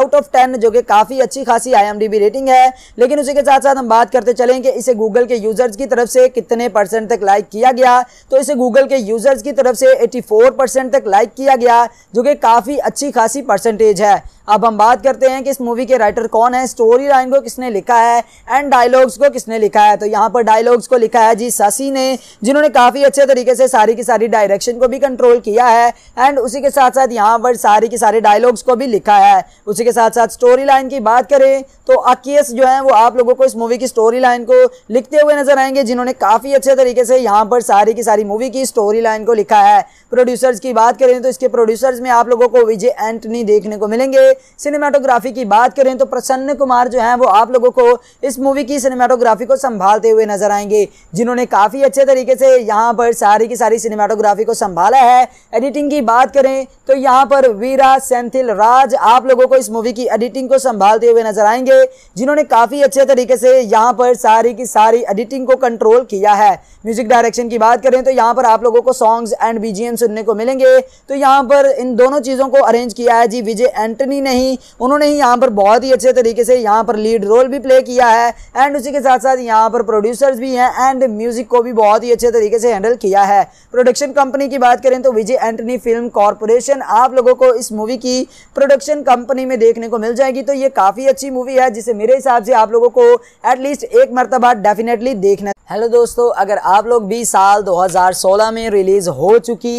आउट ऑफ टेन जो कि काफ़ी अच्छी खासी आई रेटिंग है लेकिन उसी के साथ साथ हम बात करते चलेंगे इसे गूगल के यूजर्स की तरफ से कितने परसेंट तक लाइक किया गया तो इसे गूगल के यूजर्स की तरफ से 84 परसेंट तक लाइक किया गया जो कि काफ़ी अच्छी खासी परसेंटेज है अब हम बात करते हैं कि इस मूवी के राइटर कौन है स्टोरी लाइन को किसने लिखा है एंड डायलॉग्स को किसने लिखा है तो यहाँ पर डायलॉग्स को लिखा है जी ससी ने जिन्होंने काफ़ी अच्छे तरीके से सारी की सारी डायरेक्शन को भी कंट्रोल किया है एंड उसी के साथ साथ यहाँ पर सारी की सारे डायलॉग्स को भी लिखा है उसी के साथ साथ स्टोरी लाइन की बात करें तो अकीस जो है वो आप लोगों को इस मूवी की स्टोरी लाइन को लिखते हुए नजर आएंगे जिन्होंने काफ़ी अच्छे तरीके से यहाँ पर सारी की सारी मूवी की स्टोरी लाइन को लिखा है प्रोड्यूसर्स की बात करें तो इसके प्रोड्यूसर्स में आप लोगों को विजय एंटनी देखने को मिलेंगे सिनेमाटोग्राफी की बात करें तो प्रसन्न कुमार जो हैं वो आप लोगों को इस मूवी की सिनेमाटोग्राफी को संभालते हुए नजर आएंगे जिन्होंने काफ़ी अच्छे तरीके से यहाँ पर सारी की सारी सिनेमाटोग्राफी को संभाला है एडिटिंग की बात करें तो यहाँ पर वीरा सेंथिल राज आप लोगों को इस मूवी की एडिटिंग को संभालते हुए नजर आएंगे जिन्होंने काफ़ी अच्छे तरीके से यहाँ पर सारी की सारी एडिटिंग को कंट्रोल किया है म्यूजिक डायरेक्शन की बात करें तो यहाँ पर आप लोगों को सॉन्ग्स एंड बीजीएम सुनने को मिलेंगे तो यहाँ पर इन दोनों चीज़ों को अरेंज किया है जी विजय एंटनी नहीं उन्होंने ही यहाँ पर बहुत ही अच्छे तरीके से यहाँ पर लीड रोल भी प्ले किया है एंड उसी के साथ साथ यहाँ पर प्रोड्यूसर्स भी हैं एंड म्यूजिक को भी बहुत ही अच्छे तरीके से हैंडल किया है प्रोडक्शन कंपनी की बात करें तो विजय एंटनी फिल्म कॉरपोरेशन आप लोगों को इस मूवी की प्रोडक्शन कंपनी में देखने को मिल जाएगी तो ये काफ़ी अच्छी मूवी है जिसे मेरे हिसाब से आप लोगों को एटलीस्ट एक मरतबा डेफिनेटली देखना हेलो दोस्तों अगर आप लोग भी साल 2016 में रिलीज़ हो चुकी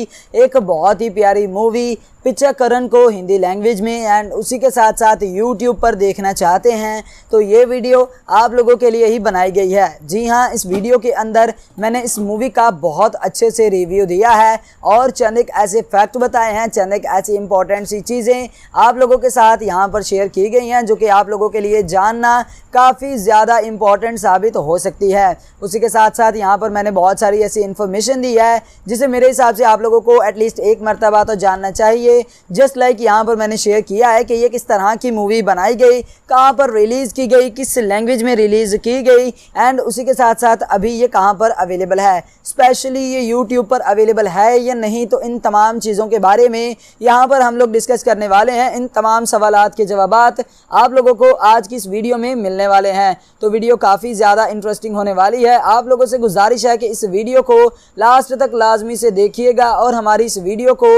एक बहुत ही प्यारी मूवी पिक्चर करण को हिंदी लैंग्वेज में एंड उसी के साथ साथ यूट्यूब पर देखना चाहते हैं तो ये वीडियो आप लोगों के लिए ही बनाई गई है जी हाँ इस वीडियो के अंदर मैंने इस मूवी का बहुत अच्छे से रिव्यू दिया है और चंद एक ऐसे फैक्ट बताए हैं चंद एक ऐसी इंपॉर्टेंट सी चीज़ें आप लोगों के साथ यहाँ पर शेयर की गई हैं जो कि आप लोगों के लिए जानना काफ़ी ज़्यादा इंपॉर्टेंट साबित हो सकती है उसी के साथ साथ यहाँ पर मैंने बहुत सारी ऐसी इन्फॉर्मेशन दी है जिसे मेरे हिसाब से आप लोगों को एटलीस्ट एक मरतबा तो जानना चाहिए जस्ट लाइक यहाँ पर मैंने शेयर किया है है कि ये किस तरह की मूवी बनाई गई कहाँ पर रिलीज़ की गई किस लैंग्वेज में रिलीज़ की गई एंड उसी के साथ साथ अभी ये कहाँ पर अवेलेबल है स्पेशली ये यूट्यूब पर अवेलेबल है या नहीं तो इन तमाम चीज़ों के बारे में यहाँ पर हम लोग डिस्कस करने वाले हैं इन तमाम सवाल के जवाब आप लोगों को आज की इस वीडियो में मिलने वाले हैं तो वीडियो काफ़ी ज़्यादा इंटरेस्टिंग होने वाली है आप लोगों से गुजारिश है कि इस वीडियो को लास्ट तक लाजमी से देखिएगा और हमारी इस वीडियो को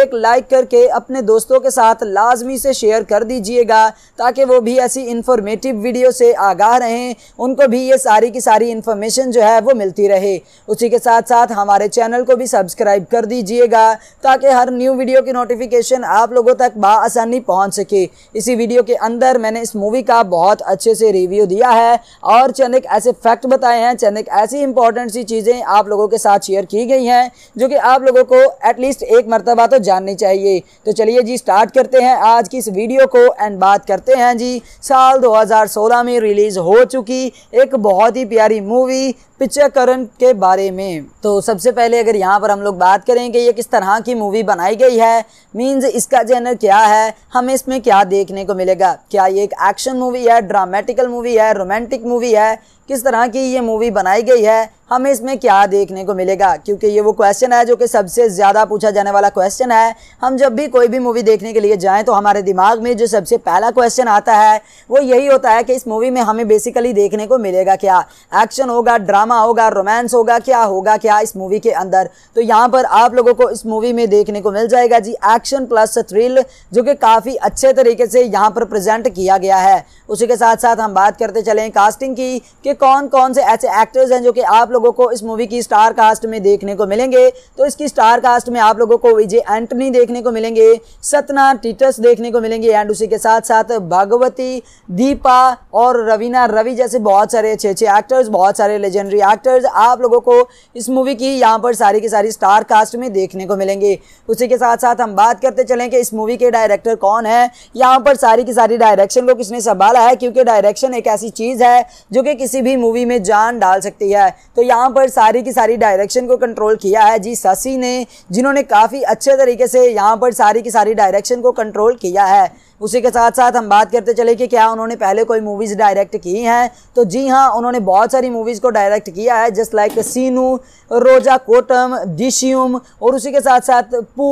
एक लाइक करके अपने दोस्तों के साथ लाजमी से से शेयर कर दीजिएगा ताकि वो भी ऐसी इन्फॉर्मेटिव वीडियो से आगाह रहें उनको भी ये सारी की सारी इन्फॉर्मेशन जो है वो मिलती रहे उसी के साथ साथ हमारे चैनल को भी सब्सक्राइब कर दीजिएगा ताकि हर न्यू वीडियो की नोटिफिकेशन आप लोगों तक बसानी पहुँच सके इसी वीडियो के अंदर मैंने इस मूवी का बहुत अच्छे से रिव्यू दिया है और चंद ऐसे फैक्ट बताए हैं चंद ऐसी इंपॉर्टेंट सी चीज़ें आप लोगों के साथ शेयर की गई हैं जो कि आप लोगों को एटलीस्ट एक मरतबा तो जाननी चाहिए तो चलिए जी स्टार्ट करते हैं आज की की इस वीडियो को एंड बात करते हैं जी साल 2016 में रिलीज़ हो चुकी एक बहुत ही प्यारी मूवी पिक्चरकरण के बारे में तो सबसे पहले अगर यहाँ पर हम लोग बात करें कि ये किस तरह की मूवी बनाई गई है मींस इसका जेनर क्या है हमें इसमें क्या देखने को मिलेगा क्या ये एक एक्शन मूवी है ड्रामेटिकल मूवी है रोमांटिक मूवी है किस तरह की ये मूवी बनाई गई है हमें इसमें क्या देखने को मिलेगा क्योंकि ये वो क्वेश्चन है जो कि सबसे ज़्यादा पूछा जाने वाला क्वेश्चन है हम जब भी कोई भी मूवी देखने के लिए जाएं तो हमारे दिमाग में जो सबसे पहला क्वेश्चन आता है वो यही होता है कि इस मूवी में हमें बेसिकली देखने को मिलेगा क्या एक्शन होगा ड्रामा होगा रोमांस होगा क्या होगा क्या इस मूवी के अंदर तो यहाँ पर आप लोगों को इस मूवी में देखने को मिल जाएगा जी एक्शन प्लस थ्रिल जो कि काफ़ी अच्छे तरीके से यहाँ पर प्रजेंट किया गया है उसी के साथ साथ हम बात करते चलें कास्टिंग की कि कौन कौन से ऐसे एक्टर्स हैं जो कि आप लोग लोगों को इस मूवी की स्टार कास्ट में देखने को मिलेंगे तो इसकी स्टार कास्ट में आप लोगों को विजय एंटनी देखने को मिलेंगे सतना टीटस देखने को मिलेंगे एंड उसी के साथ साथ भगवती दीपा और रवीना रवि जैसे बहुत सारे अच्छे अच्छे एक्टर्स बहुत सारे लेजेंडरी एक्टर्स आप लोगों को इस मूवी की यहाँ पर सारी की सारी स्टार कास्ट में देखने को मिलेंगे उसी के साथ साथ हम बात करते चलें कि इस मूवी के डायरेक्टर कौन है यहाँ पर सारी की सारी डायरेक्शन को किसने संभाला है क्योंकि डायरेक्शन एक ऐसी चीज़ है जो कि किसी भी मूवी में जान डाल सकती है तो यहाँ पर सारी की सारी डायरेक्शन को कंट्रोल किया है जी शशि ने जिन्होंने काफ़ी अच्छे तरीके से यहाँ पर सारी की सारी डायरेक्शन को कंट्रोल किया है उसी के साथ साथ हम बात करते चले कि क्या उन्होंने पहले कोई मूवीज़ डायरेक्ट की हैं तो जी हाँ उन्होंने बहुत सारी मूवीज़ को डायरेक्ट किया है जस्ट लाइक सीनू रोजा कोटम डिशियम और उसी के साथ साथ पू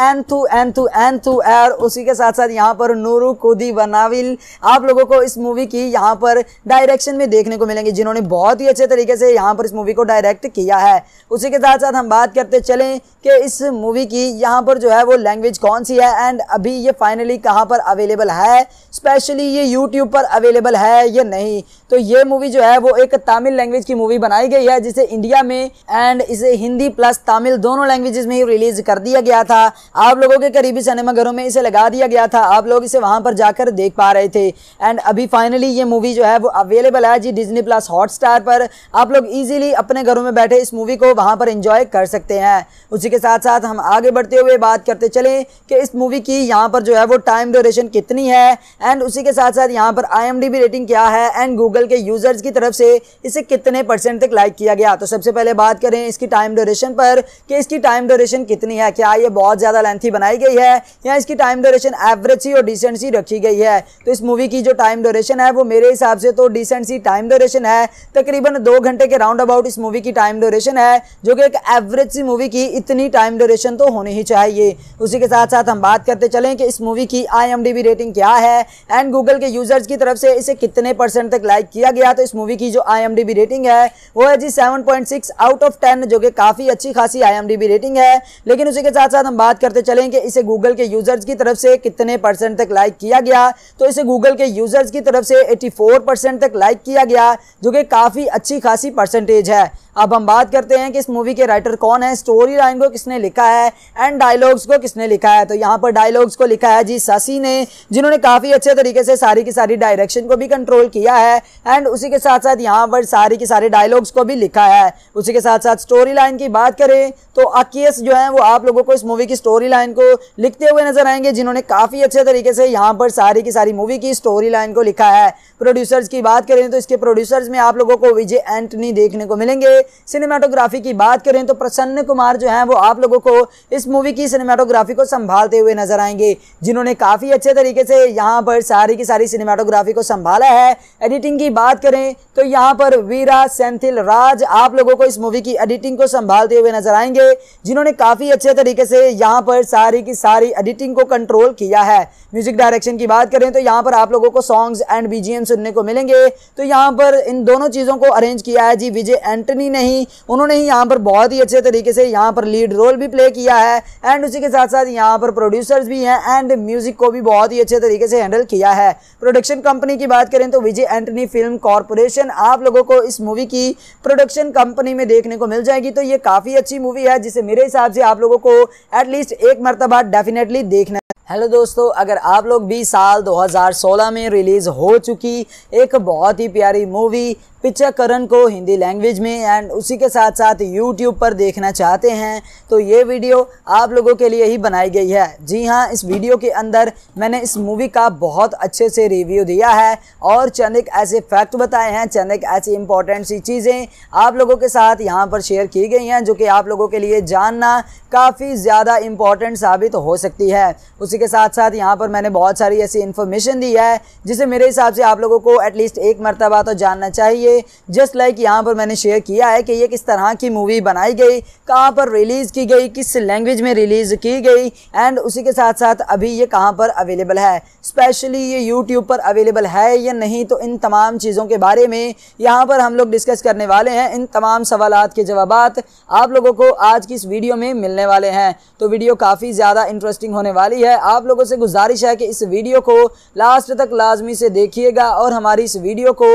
एन थू थू एन थू एर उसी के साथ साथ यहाँ पर नूरू कुदी बनाविल आप लोगों को इस मूवी की यहाँ पर डायरेक्शन में देखने को मिलेंगे जिन्होंने बहुत ही अच्छे तरीके से यहाँ पर इस मूवी को डायरेक्ट किया है उसी के साथ साथ हम बात करते चलें कि इस मूवी की यहाँ पर जो है वो लैंग्वेज कौन सी है एंड अभी ये फाइनली कहाँ पर अवेलेबल है स्पेशली ये यूट्यूब पर अवेलेबल है ये नहीं तो ये मूवी जो है वो एक तमिल लैंग्वेज की मूवी बनाई गई है जिसे इंडिया में एंड इसे हिंदी प्लस तमिल दोनों लैंग्वेजेस में ही रिलीज कर दिया गया था आप लोगों के करीबी सिनेमाघरों में इसे लगा दिया गया था आप लोग इसे वहां पर जाकर देख पा रहे थे एंड अभी फाइनली ये मूवी जो है वो अवेलेबल है जी डिजनी प्लस हॉटस्टार पर आप लोग ईजिली अपने घरों में बैठे इस मूवी को वहां पर इंजॉय कर सकते हैं उसी के साथ साथ हम आगे बढ़ते हुए बात करते चले कि इस मूवी की यहाँ पर जो है वो टाइम ड्यूरेशन कितनी है एंड उसी के साथ साथ यहाँ पर आई रेटिंग क्या है एंड गूगल के यूज़र्स की तरफ से इसे कितने परसेंट तक लाइक किया गया तो सबसे पहले बात करें इसकी टाइम ड्यूरेशन पर कि इसकी टाइम ड्यूरेशन कितनी है क्या ये बहुत ज़्यादा ज़्यादा लेंथी बनाई गई है या इसकी टाइम ड्यूरेशन एवरेज सी और डिसेंट सी रखी गई है तो इस मूवी की जो टाइम ड्यूरेशन है वो मेरे हिसाब से तो डिसेंट सी टाइम ड्यूरेशन है तकरीबन दो घंटे के राउंड अबाउट इस मूवी की टाइम ड्यूरेशन है जो कि एक एवरेज सी मूवी की इतनी टाइम ड्यूरेशन तो होनी ही चाहिए उसी के साथ साथ हम बात करते चलें कि इस मूवी की आई रेटिंग क्या है एंड गूगल के यूज़र्स की तरफ से इसे कितने परसेंट तक लाइक किया गया तो इस मूवी की जो आई रेटिंग है वो है जी सेवन आउट ऑफ टेन जो कि काफ़ी अच्छी खासी आई रेटिंग है लेकिन उसी के साथ साथ हम बात करते चलेंगे इसे गूगल के यूजर्स की तरफ से कितने परसेंट तक लाइक किया गया तो इसे गूगल के यूजर्स की तरफ से 84 परसेंट तक लाइक किया गया जो कि काफ़ी अच्छी खासी परसेंटेज है अब हम बात करते हैं कि इस मूवी के राइटर कौन है स्टोरी लाइन को किसने लिखा है एंड डायलॉग्स को किसने लिखा है तो यहाँ पर डायलॉग्स को लिखा है जी ससी ने जिन्होंने काफ़ी अच्छे तरीके से सारी की सारी डायरेक्शन को भी कंट्रोल किया है एंड उसी के साथ साथ यहाँ पर सारी की सारी डायलॉग्स को भी लिखा है उसी के साथ साथ स्टोरी लाइन की बात करें तो अकीस जो है वो आप लोगों को इस मूवी की स्टोरी स्टोरी लाइन को लिखते हुए नजर आएंगे जिन्होंने काफ़ी अच्छे तरीके से यहाँ पर सारी की सारी मूवी की स्टोरी लाइन को लिखा है प्रोड्यूसर्स की बात करें तो इसके प्रोड्यूसर्स में आप लोगों को विजय एंटनी देखने को मिलेंगे सिनेमाटोग्राफी की बात करें तो प्रसन्न कुमार जो है वो आप लोगों को इस मूवी की सिनेमाटोग्राफी को संभालते हुए नजर आएंगे जिन्होंने काफ़ी अच्छे तरीके से यहाँ पर सारी की सारी सिनेमाटोग्राफी को संभाला है एडिटिंग की बात करें तो यहाँ पर वीरा सेंथिल राज आप लोगों को इस मूवी की एडिटिंग को संभालते हुए नजर आएंगे जिन्होंने काफ़ी अच्छे तरीके से यहाँ पर सारी की सारी एडिटिंग को कंट्रोल किया है म्यूजिक डायरेक्शन की बात करें तो यहाँ पर आप लोगों को सॉन्ग्स एंड बीजीएम सुनने को मिलेंगे तो यहाँ पर इन दोनों चीज़ों को अरेंज किया है जी विजय एंटनी ने ही उन्होंने ही यहाँ पर बहुत ही अच्छे तरीके से यहाँ पर लीड रोल भी प्ले किया है एंड उसी के साथ साथ यहाँ पर प्रोड्यूसर्स भी हैं एंड म्यूजिक को भी बहुत ही अच्छे तरीके से हैंडल किया है प्रोडक्शन कंपनी की बात करें तो विजय एंटनी फिल्म कॉरपोरेशन आप लोगों को इस मूवी की प्रोडक्शन कंपनी में देखने को मिल जाएगी तो ये काफ़ी अच्छी मूवी है जिसे मेरे हिसाब से आप लोगों को एटलीस्ट एटलीस्ट एक मरतबा डेफिनेटली देखना हेलो दोस्तों अगर आप लोग भी साल 2016 में रिलीज़ हो चुकी एक बहुत ही प्यारी मूवी पिक्चरकरण को हिंदी लैंग्वेज में एंड उसी के साथ साथ यूट्यूब पर देखना चाहते हैं तो ये वीडियो आप लोगों के लिए ही बनाई गई है जी हाँ इस वीडियो के अंदर मैंने इस मूवी का बहुत अच्छे से रिव्यू दिया है और चंद एक ऐसे फैक्ट बताए हैं चंद एक ऐसी इंपॉर्टेंट सी चीज़ें आप लोगों के साथ यहाँ पर शेयर की गई हैं जो कि आप लोगों के लिए जानना काफ़ी ज़्यादा इम्पॉर्टेंट साबित हो सकती है उसी के साथ साथ यहाँ पर मैंने बहुत सारी ऐसी इन्फॉर्मेशन दी है जिसे मेरे हिसाब से आप लोगों को एटलीस्ट एक मरतबा तो जानना चाहिए चाहिए जस्ट लाइक यहाँ पर मैंने शेयर किया है कि ये किस तरह की मूवी बनाई गई कहाँ पर रिलीज़ की गई किस लैंग्वेज में रिलीज़ की गई एंड उसी के साथ साथ अभी ये कहाँ पर अवेलेबल है स्पेशली ये यूट्यूब पर अवेलेबल है या नहीं तो इन तमाम चीज़ों के बारे में यहाँ पर हम लोग डिस्कस करने वाले हैं इन तमाम सवाल के जवाब आप लोगों को आज की इस वीडियो में मिलने वाले हैं तो वीडियो काफ़ी ज़्यादा इंटरेस्टिंग होने वाली है आप लोगों से गुजारिश है कि इस वीडियो को लास्ट तक लाजमी से देखिएगा और हमारी इस वीडियो को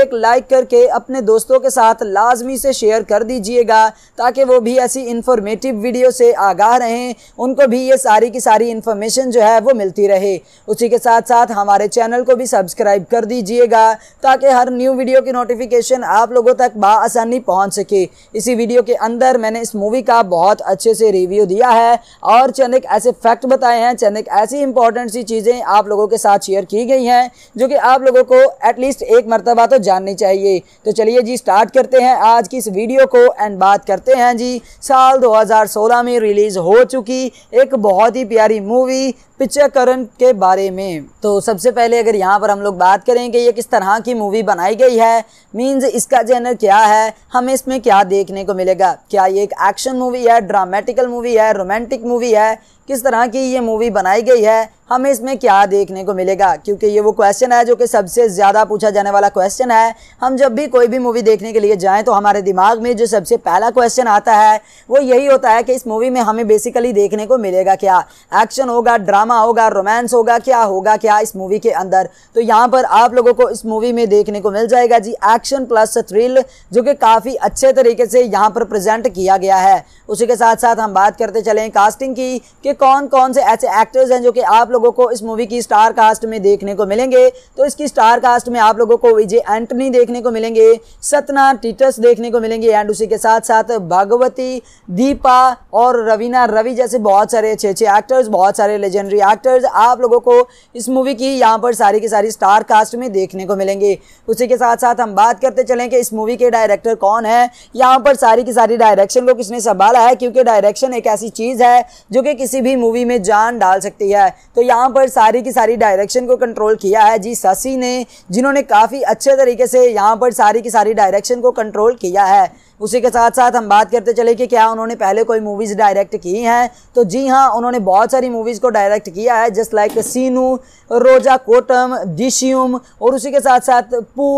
एक लाइक करके अपने दोस्तों के साथ लाजमी से शेयर कर दीजिएगा ताकि वो भी ऐसी इन्फॉर्मेटिव वीडियो से आगाह रहें उनको भी ये सारी की सारी इन्फॉर्मेशन जो है वो मिलती रहे उसी के साथ साथ हमारे चैनल को भी सब्सक्राइब कर दीजिएगा ताकि हर न्यू वीडियो की नोटिफिकेशन आप लोगों तक बसानी पहुँच सके इसी वीडियो के अंदर मैंने इस मूवी का बहुत अच्छे से रिव्यू दिया है और चंदक ऐसे फैक्ट बताए हैं चंद ऐसी इंपॉर्टेंट सी चीज़ें आप लोगों के साथ शेयर की गई हैं जो कि आप लोगों को एटलीस्ट एक मरतबा तो जाननी चाहिए चाहिए तो चलिए जी स्टार्ट करते हैं आज की इस वीडियो को एंड बात करते हैं जी साल 2016 में रिलीज़ हो चुकी एक बहुत ही प्यारी मूवी पिक्चरकरण के बारे में तो सबसे पहले अगर यहाँ पर हम लोग बात करें कि ये किस तरह की मूवी बनाई गई है मींस इसका जेनर क्या है हमें इसमें क्या देखने को मिलेगा क्या ये एक एक्शन मूवी है ड्रामेटिकल मूवी है रोमांटिक मूवी है किस तरह की ये मूवी बनाई गई है हमें इसमें क्या देखने को मिलेगा क्योंकि ये वो क्वेश्चन है जो कि सबसे ज़्यादा पूछा जाने वाला क्वेश्चन है हम जब भी कोई भी मूवी देखने के लिए जाएं तो हमारे दिमाग में जो सबसे पहला क्वेश्चन आता है वो यही होता है कि इस मूवी में हमें बेसिकली देखने को मिलेगा क्या एक्शन होगा ड्रामा होगा रोमांस होगा क्या होगा क्या इस मूवी के अंदर तो यहाँ पर आप लोगों को इस मूवी में देखने को मिल जाएगा जी एक्शन प्लस थ्रिल जो कि काफ़ी अच्छे तरीके से यहाँ पर प्रेजेंट किया गया है उसी के साथ साथ हम बात करते चलें कास्टिंग की कि कौन कौन से ऐसे एक्टर्स हैं जो कि आप लोगों को इस मूवी की स्टार कास्ट में देखने को मिलेंगे तो इसकी स्टार कास्ट में आप लोगों को विजय एंटनी देखने को मिलेंगे सतना टीटस देखने को मिलेंगे एंड उसी के साथ साथ भगवती दीपा और रवीना रवि जैसे बहुत सारे अच्छे अच्छे एक्टर्स बहुत सारे लेजेंडरी एक्टर्स आप लोगों को इस मूवी की यहाँ पर सारी की सारी स्टार कास्ट में देखने को मिलेंगे उसी के साथ साथ हम बात करते चलें कि इस मूवी के डायरेक्टर कौन है यहाँ पर सारी की सारी डायरेक्शन को किसने संभाला है क्योंकि डायरेक्शन एक ऐसी चीज़ है जो कि किसी भी मूवी में जान डाल सकती है तो यहाँ पर सारी की सारी डायरेक्शन को कंट्रोल किया है जी शशि ने जिन्होंने काफ़ी अच्छे तरीके से यहाँ पर सारी की सारी डायरेक्शन को कंट्रोल किया है उसी के साथ साथ हम बात करते चले कि क्या उन्होंने पहले कोई मूवीज़ डायरेक्ट की हैं तो जी हाँ उन्होंने बहुत सारी मूवीज़ को डायरेक्ट किया है जस्ट लाइक सीनू रोजा कोटम डिशियम और उसी के साथ साथ पू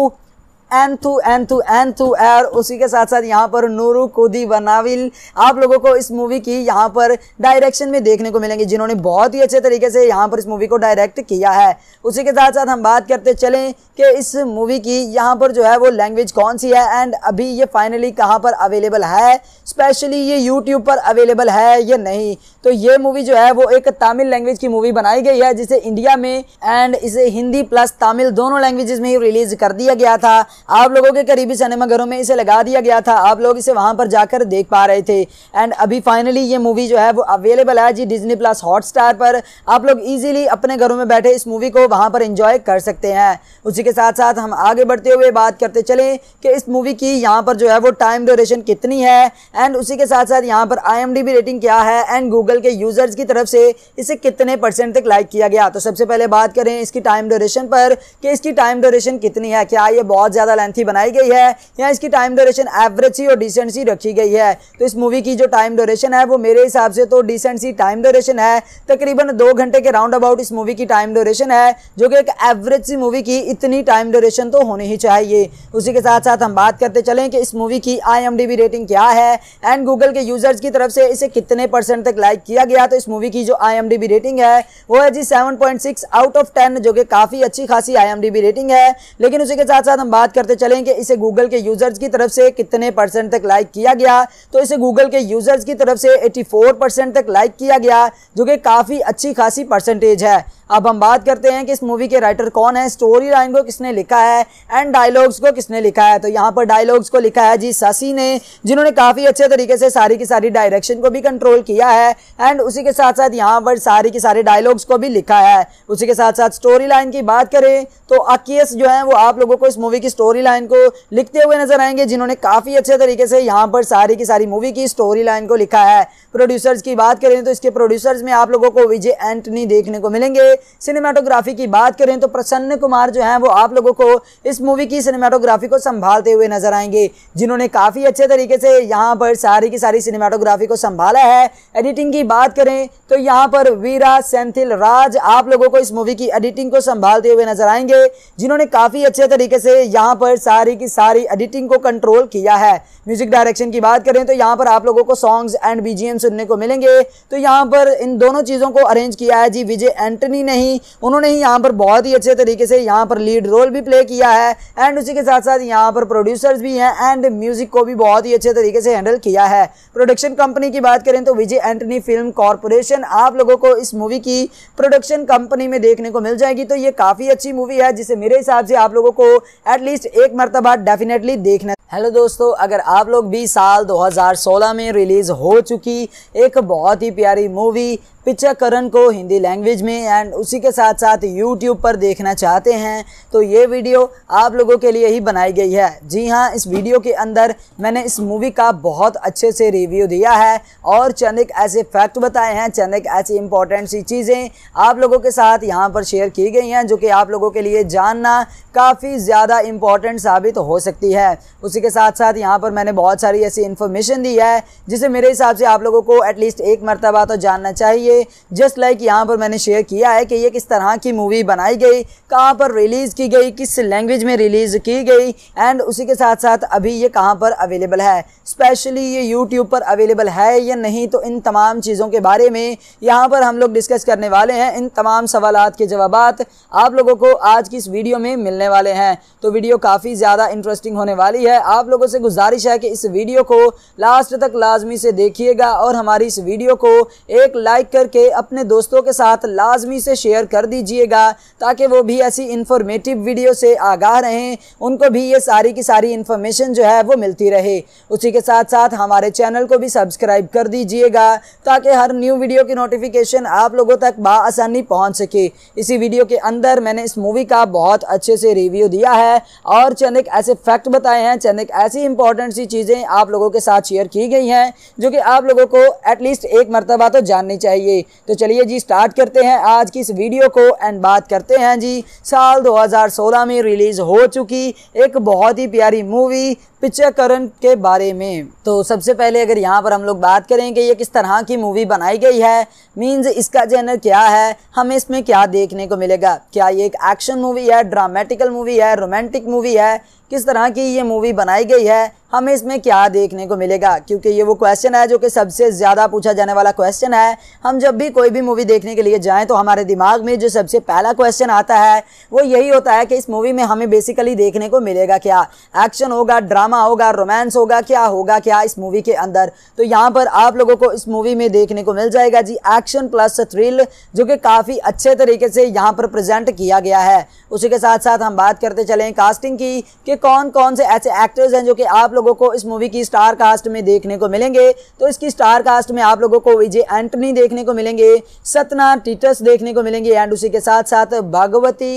एन थू थू एन थू एर उसी के साथ साथ यहाँ पर नूरू कुदी बनाविल आप लोगों को इस मूवी की यहाँ पर डायरेक्शन में देखने को मिलेंगे जिन्होंने बहुत ही अच्छे तरीके से यहाँ पर इस मूवी को डायरेक्ट किया है उसी के साथ साथ हम बात करते चलें कि इस मूवी की यहाँ पर जो है वो लैंग्वेज कौन सी है एंड अभी ये फाइनली कहाँ पर अवेलेबल है स्पेशली ये यूट्यूब पर अवेलेबल है या नहीं तो ये मूवी जो है वो एक तमिल लैंग्वेज की मूवी बनाई गई है जिसे इंडिया में एंड इसे हिंदी प्लस तमिल दोनों लैंग्वेजेस में ही रिलीज कर दिया गया था आप लोगों के करीबी सिनेमाघरों में इसे लगा दिया गया था आप लोग इसे वहां पर जाकर देख पा रहे थे एंड अभी फाइनली ये मूवी जो है वो अवेलेबल है जी डिजनी प्लस हॉटस्टार पर आप लोग इजीली अपने घरों में बैठे इस मूवी को वहां पर इंजॉय कर सकते हैं उसी के साथ साथ हम आगे बढ़ते हुए बात करते चले कि इस मूवी की यहाँ पर जो है वो टाइम ड्यूरेशन कितनी है एंड उसी के साथ साथ यहाँ पर आई रेटिंग क्या है एंड गूगल के यूज़र्स की तरफ से इसे कितने परसेंट तक लाइक किया गया तो सबसे पहले बात करें इसकी टाइम ड्यूरेशन पर कि इसकी टाइम ड्यूरेशन कितनी है क्या ये बहुत ज़्यादा ज़्यादा लेंथी बनाई गई है या इसकी टाइम ड्यूरेशन एवरेज सी और डिसेंट सी रखी गई है तो इस मूवी की जो टाइम ड्यूरेशन है वो मेरे हिसाब से तो डिसेंट सी टाइम ड्यूरेशन है तकरीबन दो घंटे के राउंड अबाउट इस मूवी की टाइम ड्यूरेशन है जो कि एक एवरेज सी मूवी की इतनी टाइम ड्यूरेशन तो होनी ही चाहिए उसी के साथ साथ हम बात करते चलें कि इस मूवी की आई रेटिंग क्या है एंड गूगल के यूजर्स की तरफ से इसे कितने परसेंट तक लाइक किया गया तो इस मूवी की जो आई रेटिंग है वो है जी सेवन आउट ऑफ टेन जो कि काफ़ी अच्छी खासी आई रेटिंग है लेकिन उसी के साथ साथ हम बात करते चलेंगे इसे गूगल के यूजर्स की तरफ से कितने परसेंट तक लाइक किया गया तो इसे गूगल के यूजर्स की तरफ से 84 परसेंट तक लाइक किया गया जो कि काफ़ी अच्छी खासी परसेंटेज है अब हम बात करते हैं कि इस मूवी के राइटर कौन है स्टोरी लाइन को किसने लिखा है एंड डायलॉग्स को किसने लिखा है तो यहाँ पर डायलॉग्स को लिखा है जी ससी ने जिन्होंने काफ़ी अच्छे तरीके से सारी की सारी डायरेक्शन को भी कंट्रोल किया है एंड उसी के साथ साथ यहाँ पर सारी की सारे डायलॉग्स को भी लिखा है उसी के साथ साथ स्टोरी लाइन की बात करें तो अकीस जो है वो आप लोगों को इस मूवी की स्टोरी लाइन को लिखते हुए नजर आएंगे जिन्होंने काफ़ी अच्छे तरीके से यहाँ पर सारी की सारी मूवी की स्टोरी लाइन को लिखा है प्रोड्यूसर्स की बात करें तो इसके प्रोड्यूसर्स में आप लोगों को विजय एंटनी देखने को मिलेंगे सिनेमाटोग्राफी की बात करें तो प्रसन्न कुमार जो हैं वो आप लोगों को इस मूवी की सिनेमाटोग्राफी को संभालते हुए नजर आएंगे जिन्होंने काफ़ी अच्छे तरीके से यहाँ पर सारी की सारी सिनेमाटोग्राफी को संभाला है एडिटिंग की बात करें तो यहाँ पर वीरा सेंथिल राज आप लोगों को इस मूवी की एडिटिंग को संभालते हुए नजर आएंगे जिन्होंने काफ़ी अच्छे तरीके से यहाँ पर सारी की सारी एडिटिंग को कंट्रोल किया है म्यूजिक डायरेक्शन की बात करें तो यहाँ पर आप लोगों को सॉन्ग्स एंड बीजीएम सुनने को मिलेंगे तो यहाँ पर इन दोनों चीज़ों को अरेंज किया है जी विजय एंटनी नहीं उन्होंने ही यहाँ पर बहुत ही अच्छे तरीके से यहाँ पर लीड रोल भी प्ले किया है एंड उसी के साथ साथ यहाँ पर प्रोड्यूसर्स भी हैं एंड म्यूजिक को भी बहुत ही अच्छे तरीके से हैंडल किया है प्रोडक्शन कंपनी की बात करें तो विजय एंटनी फिल्म कॉरपोरेशन आप लोगों को इस मूवी की प्रोडक्शन कंपनी में देखने को मिल जाएगी तो ये काफ़ी अच्छी मूवी है जिसे मेरे हिसाब से आप लोगों को एटलीस्ट एक मरतबा डेफिनेटली देखना हेलो दोस्तों अगर आप लोग भी साल 2016 में रिलीज़ हो चुकी एक बहुत ही प्यारी मूवी पिक्चरकरण को हिंदी लैंग्वेज में एंड उसी के साथ साथ यूट्यूब पर देखना चाहते हैं तो ये वीडियो आप लोगों के लिए ही बनाई गई है जी हाँ इस वीडियो के अंदर मैंने इस मूवी का बहुत अच्छे से रिव्यू दिया है और चंद एक ऐसे फैक्ट बताए हैं चंद एक ऐसी इंपॉर्टेंट सी चीज़ें आप लोगों के साथ यहाँ पर शेयर की गई हैं जो कि आप लोगों के लिए जानना काफ़ी ज़्यादा इंपॉर्टेंट साबित हो सकती है उसी के साथ साथ यहाँ पर मैंने बहुत सारी ऐसी इन्फॉर्मेशन दी है जिसे मेरे हिसाब से आप लोगों को एटलीस्ट एक मरतबा तो जानना चाहिए जस्ट लाइक यहाँ पर मैंने शेयर किया है कि ये किस तरह की मूवी बनाई गई कहाँ पर रिलीज़ की गई किस लैंग्वेज में रिलीज़ की गई एंड उसी के साथ साथ अभी ये कहाँ पर अवेलेबल है स्पेशली ये यूट्यूब पर अवेलेबल है या नहीं तो इन तमाम चीज़ों के बारे में यहाँ पर हम लोग डिस्कस करने वाले हैं इन तमाम सवाल के जवाब आप लोगों को आज की इस वीडियो में मिलने वाले हैं तो वीडियो काफ़ी ज़्यादा इंटरेस्टिंग होने वाली है आप लोगों से गुजारिश है कि इस वीडियो को लास्ट तक लाजमी से देखिएगा और हमारी इस वीडियो को एक लाइक कर करके अपने दोस्तों के साथ लाजमी से शेयर कर दीजिएगा ताकि वो भी ऐसी इन्फॉर्मेटिव वीडियो से आगाह रहें उनको भी ये सारी की सारी इन्फॉर्मेशन जो है वो मिलती रहे उसी के साथ साथ हमारे चैनल को भी सब्सक्राइब कर दीजिएगा ताकि हर न्यू वीडियो की नोटिफिकेशन आप लोगों तक बसानी पहुँच सके इसी वीडियो के अंदर मैंने इस मूवी का बहुत अच्छे से रिव्यू दिया है और चंदक ऐसे फैक्ट बताए हैं चंद ऐसी इंपॉर्टेंट सी चीज़ें आप लोगों के साथ शेयर की गई हैं जो कि आप लोगों को एटलीस्ट एक मरतबा तो जाननी चाहिए चाहिए तो चलिए जी स्टार्ट करते हैं आज की इस वीडियो को एंड बात करते हैं जी साल 2016 में रिलीज़ हो चुकी एक बहुत ही प्यारी मूवी पिक्चरकरण के बारे में तो सबसे पहले अगर यहाँ पर हम लोग बात करें कि ये किस तरह की मूवी बनाई गई है मींस इसका जेनर क्या है हमें इसमें क्या देखने को मिलेगा क्या ये एक एक्शन मूवी है ड्रामेटिकल मूवी है रोमांटिक मूवी है किस तरह की ये मूवी बनाई गई है हमें इसमें क्या देखने को मिलेगा क्योंकि ये वो क्वेश्चन है जो कि सबसे ज़्यादा पूछा जाने वाला क्वेश्चन है हम जब भी कोई भी मूवी देखने के लिए जाएं तो हमारे दिमाग में जो सबसे पहला क्वेश्चन आता है वो यही होता है कि इस मूवी में हमें बेसिकली देखने को मिलेगा क्या एक्शन होगा ड्रामा માં હોગા રોમાન્સ હોગા ક્યા હોગા ક્યા ઇસ મૂવી કે અંદર તો યહા પર આપ લોકો કો ઇસ મૂવી મે દેખને કો મિલ જાયેગા જી એક્શન પ્લસ થ્રિલ જો કે કાફી અચ્છે તરીકે સે યહા પર પ્રેઝન્ટ કિયા ગયા હૈ ઉસે કે સાથ સાથ હમ બાત karte chale hain कास्टिंग की કે કોન કોન સે એસે એક્ટર્સ હે જો કે આપ લોકો કો ઇસ મૂવી की स्टार कास्ट में देखने को मिलेंगे तो इसकी स्टार कास्ट में आप लोगों को विजय एंटनी देखने को मिलेंगे सतना टीटस देखने को मिलेंगे एंड उसी के साथ साथ भागवती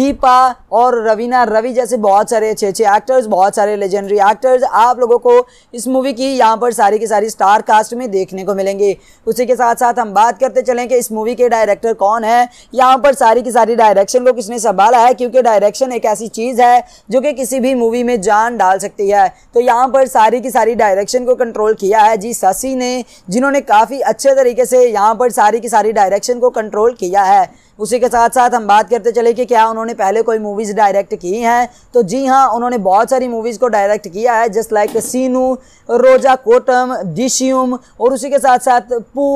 दीपा और रवीना रवि जैसे बहुत सारे अच्छे-अच्छे एक्टर्स बहुत सारे लेजेंडरी लेजेंडरी एक्टर्स आप लोगों को इस मूवी की यहाँ पर सारी की सारी स्टार कास्ट में देखने को मिलेंगे उसी के साथ साथ हम बात करते चलें कि इस मूवी के डायरेक्टर कौन है यहाँ पर सारी की सारी डायरेक्शन को किसने संभाला है क्योंकि डायरेक्शन एक ऐसी चीज़ है जो कि किसी भी मूवी में जान डाल सकती है तो यहाँ पर सारी की सारी डायरेक्शन को कंट्रोल किया है जी शशि ने जिन्होंने काफ़ी अच्छे तरीके से यहाँ पर सारी की सारी डायरेक्शन को कंट्रोल किया है उसी के साथ साथ हम बात करते चले कि क्या उन्होंने पहले कोई मूवीज़ डायरेक्ट की हैं तो जी हाँ उन्होंने बहुत सारी मूवीज़ को डायरेक्ट किया है जस्ट लाइक सीनू रोजा कोटम डिशियम और उसी के साथ साथ पू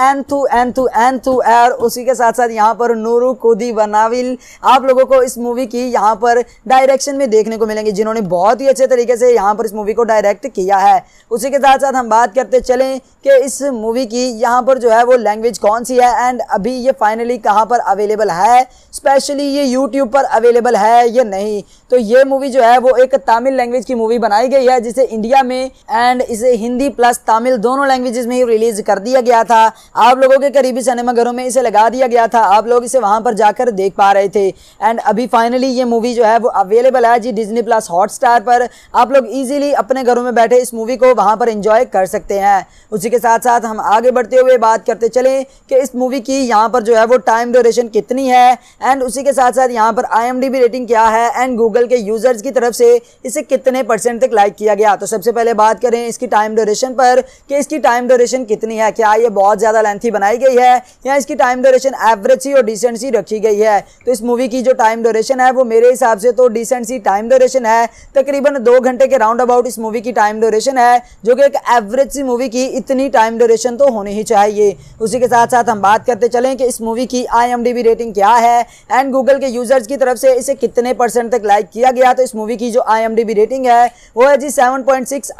एन थू थू एन थू एर उसी के साथ साथ यहाँ पर नूरू कुदी बनाविल आप लोगों को इस मूवी की यहाँ पर डायरेक्शन में देखने को मिलेंगे जिन्होंने बहुत ही अच्छे तरीके से यहाँ पर इस मूवी को डायरेक्ट किया है उसी के साथ साथ हम बात करते चलें कि इस मूवी की यहाँ पर जो है वो लैंग्वेज कौन सी है एंड अभी ये फाइनली कहाँ पर अवेलेबल है स्पेशली ये यूट्यूब पर अवेलेबल है या नहीं तो ये मूवी जो है वो एक तमिल लैंग्वेज की मूवी बनाई गई है जिसे इंडिया में एंड इसे हिंदी प्लस तमिल दोनों लैंग्वेजेस में ही रिलीज कर दिया गया था आप लोगों के करीबी सिनेमाघरों में इसे लगा दिया गया था आप लोग इसे वहां पर जाकर देख पा रहे थे एंड अभी फाइनली ये मूवी जो है वो अवेलेबल है जी डिजनी प्लस हॉटस्टार पर आप लोग इजीली अपने घरों में बैठे इस मूवी को वहां पर इंजॉय कर सकते हैं उसी के साथ साथ हम आगे बढ़ते हुए बात करते चले कि इस मूवी की यहाँ पर जो है वो टाइम ड्यूरेशन कितनी है एंड उसी के साथ साथ यहाँ पर आई रेटिंग क्या है एंड गूगल के यूज़र्स की तरफ से इसे कितने परसेंट तक लाइक किया गया तो सबसे पहले बात करें इसकी टाइम ड्यूरेशन पर कि इसकी टाइम ड्यूरेशन कितनी है क्या ये बहुत ज़्यादा ज़्यादा लेंथी बनाई गई है या इसकी टाइम ड्यूरेशन एवरेज सी और डिसेंट सी रखी गई है तो इस मूवी की जो टाइम ड्यूरेशन है वो मेरे हिसाब से तो डिसेंट सी टाइम ड्यूरेशन है तकरीबन दो घंटे के राउंड अबाउट इस मूवी की टाइम ड्यूरेशन है जो कि एक एवरेज सी मूवी की इतनी टाइम ड्यूरेशन तो होनी ही चाहिए उसी के साथ साथ हम बात करते चलें कि इस मूवी की आई रेटिंग क्या है एंड गूगल के यूजर्स की तरफ से इसे कितने परसेंट तक लाइक किया गया तो इस मूवी की जो आई रेटिंग है वो है जी सेवन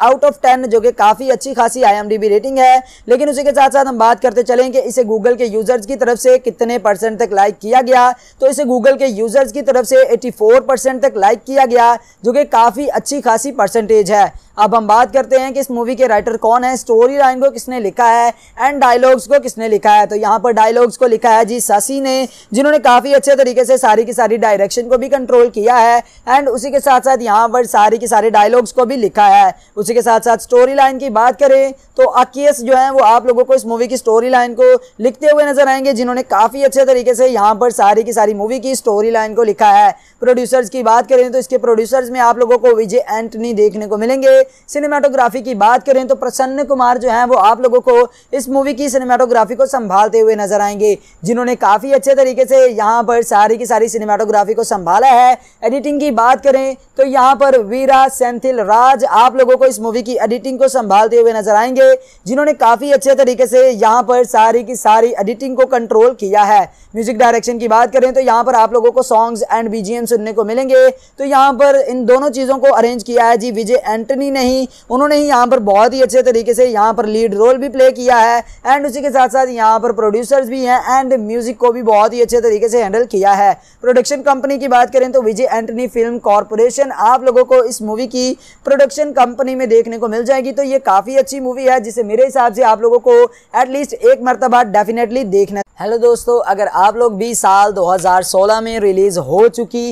आउट ऑफ टेन जो कि काफ़ी अच्छी खासी आई रेटिंग है लेकिन उसी के साथ साथ हम बात करते कि इसे गूगल के यूजर्स की तरफ से कितने परसेंट तक लाइक किया गया तो इसे गूगल के यूजर्स की तरफ से 84 परसेंट तक लाइक किया गया जो कि काफ़ी अच्छी खासी परसेंटेज है अब हम बात करते हैं कि इस मूवी के राइटर कौन है स्टोरी लाइन को किसने लिखा है एंड डायलॉग्स को किसने लिखा है तो यहाँ पर डायलॉग्स को लिखा है जी ससी ने जिन्होंने काफ़ी अच्छे तरीके से सारी की सारी डायरेक्शन को भी कंट्रोल किया है एंड उसी के साथ साथ यहाँ पर सारी की सारे डायलॉग्स को भी लिखा है उसी के साथ साथ स्टोरी लाइन की बात करें तो अकीस जो है वो आप लोगों को इस मूवी की स्टोरी लाइन को लिखते हुए नजर आएंगे जिन्होंने काफ़ी अच्छे तरीके से यहाँ पर सारी की सारी मूवी की स्टोरी लाइन को लिखा है प्रोड्यूसर्स की बात करें तो इसके प्रोड्यूसर्स में आप लोगों को विजय एंटनी देखने को मिलेंगे सिनेमाटोग्राफी की बात करें तो प्रसन्न कुमार जो हैं वो आप लोगों को इस मूवी की सिनेमाटोग्राफी को संभालते हुए नजर आएंगे जिन्होंने काफ़ी अच्छे तरीके से यहाँ पर सारी की सारी सिनेमाटोग्राफी को संभाला है एडिटिंग की बात करें तो यहाँ पर वीरा सेंथिल राज आप लोगों को इस मूवी की एडिटिंग को संभालते हुए नजर आएंगे जिन्होंने काफ़ी अच्छे तरीके से यहाँ पर सारी की सारी एडिटिंग को कंट्रोल किया है म्यूजिक डायरेक्शन की बात करें तो यहाँ पर आप लोगों को सॉन्ग्स एंड बीजीएम सुनने को मिलेंगे तो यहाँ पर इन दोनों चीज़ों को अरेंज किया है जी विजय एंटनी नहीं उन्होंने ही यहाँ पर बहुत ही अच्छे तरीके से यहाँ पर लीड रोल भी प्ले किया है एंड उसी के साथ साथ यहाँ पर प्रोड्यूसर्स भी हैं एंड म्यूजिक को भी बहुत ही अच्छे तरीके से हैंडल किया है प्रोडक्शन कंपनी की बात करें तो विजय एंटनी फिल्म कॉरपोरेशन आप लोगों को इस मूवी की प्रोडक्शन कंपनी में देखने को मिल जाएगी तो ये काफ़ी अच्छी मूवी है जिसे मेरे हिसाब से आप लोगों को एटलीस्ट एक मरतबा डेफिनेटली देखना हेलो दोस्तों अगर आप लोग भी साल 2016 में रिलीज़ हो चुकी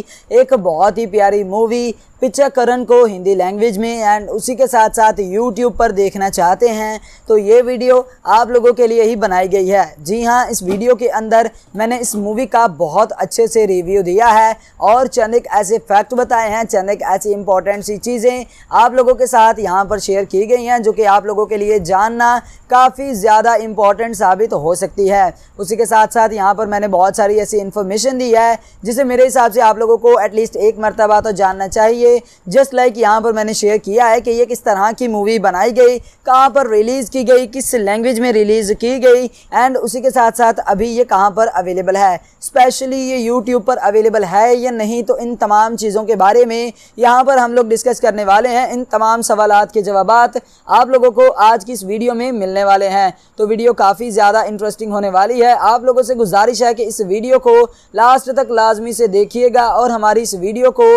एक बहुत ही प्यारी मूवी पिक्चरकरण को हिंदी लैंग्वेज में एंड उसी के साथ साथ यूट्यूब पर देखना चाहते हैं तो ये वीडियो आप लोगों के लिए ही बनाई गई है जी हाँ इस वीडियो के अंदर मैंने इस मूवी का बहुत अच्छे से रिव्यू दिया है और चंद एक ऐसे फैक्ट बताए हैं चंद एक ऐसी इंपॉर्टेंट सी चीज़ें आप लोगों के साथ यहाँ पर शेयर की गई हैं जो कि आप लोगों के लिए जानना काफ़ी ज़्यादा इम्पॉर्टेंट साबित हो सकती है उसी के साथ साथ यहाँ पर मैंने बहुत सारी ऐसी इन्फॉर्मेशन दी है जिसे मेरे हिसाब से आप लोगों को एटलीस्ट एक मरतबा तो जानना चाहिए जस्ट लाइक यहाँ पर मैंने शेयर किया है कि ये किस तरह की मूवी बनाई गई कहाँ पर रिलीज़ की गई किस लैंग्वेज में रिलीज़ की गई एंड उसी के साथ साथ अभी ये कहाँ पर अवेलेबल है स्पेशली ये यूट्यूब पर अवेलेबल है या नहीं तो इन तमाम चीज़ों के बारे में यहाँ पर हम लोग डिस्कस करने वाले हैं इन तमाम सवाल के जवाब आप लोगों को आज की इस वीडियो में मिलने वाले हैं तो वीडियो काफ़ी ज़्यादा इंटरेस्टिंग होने वाली है आप लोगों से गुजारिश है कि इस वीडियो को लास्ट तक लाजमी से देखिएगा और हमारी इस वीडियो को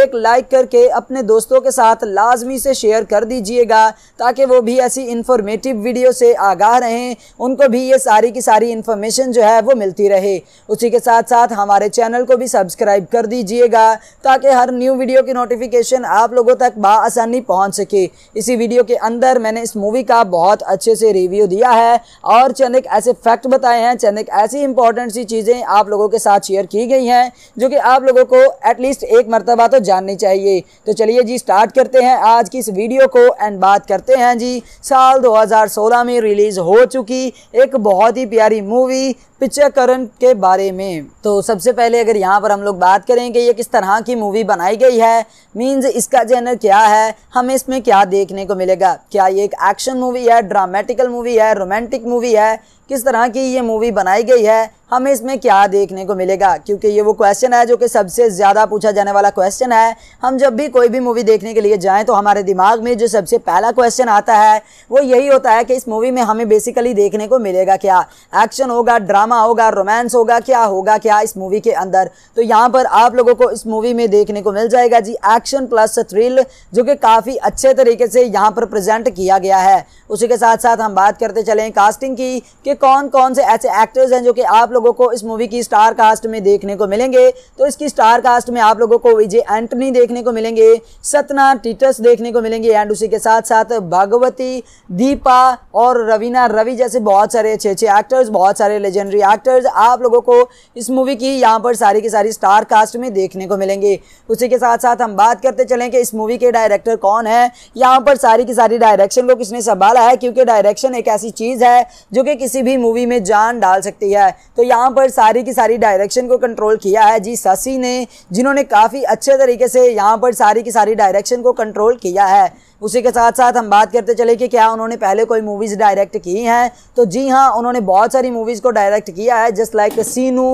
एक लाइक कर करके अपने दोस्तों के साथ लाजमी से शेयर कर दीजिएगा ताकि वो भी ऐसी इन्फॉर्मेटिव वीडियो से आगाह रहें उनको भी ये सारी की सारी इन्फॉर्मेशन जो है वो मिलती रहे उसी के साथ साथ हमारे चैनल को भी सब्सक्राइब कर दीजिएगा ताकि हर न्यू वीडियो की नोटिफिकेशन आप लोगों तक बसानी पहुँच सके इसी वीडियो के अंदर मैंने इस मूवी का बहुत अच्छे से रिव्यू दिया है और चंद एक ऐसे फैक्ट बताए हैं चंद एक ऐसी इंपॉर्टेंट सी चीज़ें आप लोगों के साथ शेयर की गई हैं जो कि आप लोगों को एटलीस्ट एक मरतबा तो जाननी चाहिए चाहिए तो चलिए जी स्टार्ट करते हैं आज की इस वीडियो को एंड बात करते हैं जी साल 2016 में रिलीज़ हो चुकी एक बहुत ही प्यारी मूवी पिक्चरकरण के बारे में तो सबसे पहले अगर यहाँ पर हम लोग बात करें कि ये किस तरह की मूवी बनाई गई है मींस इसका जेनर क्या है हमें इसमें क्या देखने को मिलेगा क्या ये एक एक्शन मूवी है ड्रामेटिकल मूवी है रोमांटिक मूवी है किस तरह की ये मूवी बनाई गई है हमें इसमें क्या देखने को मिलेगा क्योंकि ये वो क्वेश्चन है जो कि सबसे ज़्यादा पूछा जाने वाला क्वेश्चन है हम जब भी कोई भी मूवी देखने के लिए जाएं तो हमारे दिमाग में जो सबसे पहला क्वेश्चन आता है वो यही होता है कि इस मूवी में हमें बेसिकली देखने को मिलेगा क्या एक्शन होगा ड्रामा होगा रोमांस होगा क्या होगा क्या इस मूवी के अंदर तो यहाँ पर आप लोगों को इस मूवी में देखने को मिल जाएगा जी एक्शन प्लस थ्रिल जो कि काफ़ी अच्छे तरीके से यहाँ पर प्रेजेंट किया गया है उसी के साथ साथ हम बात करते चलें कास्टिंग की कि कौन कौन से ऐसे एक्टर्स हैं जो कि आप लोगों को इस मूवी की स्टार कास्ट में देखने को मिलेंगे तो इसकी स्टार कास्ट में आप लोगों को विजय एंटनी देखने को मिलेंगे सतना टीटस देखने को मिलेंगे एंड उसी के साथ साथ भगवती दीपा और रवीना रवि जैसे बहुत सारे अच्छे अच्छे एक्टर्स बहुत सारे लेजेंडरी एक्टर्स आप लोगों को इस मूवी की यहाँ पर सारी की सारी स्टार कास्ट में देखने को मिलेंगे उसी के साथ साथ हम बात करते चलें कि इस मूवी के डायरेक्टर कौन है यहाँ पर सारी की सारी डायरेक्शन को किसने संभाला है क्योंकि डायरेक्शन एक ऐसी चीज़ है जो कि किसी भी मूवी में जान डाल सकती है तो यहाँ पर सारी की सारी डायरेक्शन को कंट्रोल किया है जी शशि ने जिन्होंने काफ़ी अच्छे तरीके से यहाँ पर सारी की सारी डायरेक्शन को कंट्रोल किया है उसी के साथ साथ हम बात करते चले कि क्या उन्होंने पहले कोई मूवीज़ डायरेक्ट की हैं तो जी हाँ उन्होंने बहुत सारी मूवीज़ को डायरेक्ट किया है जस्ट लाइक सीनू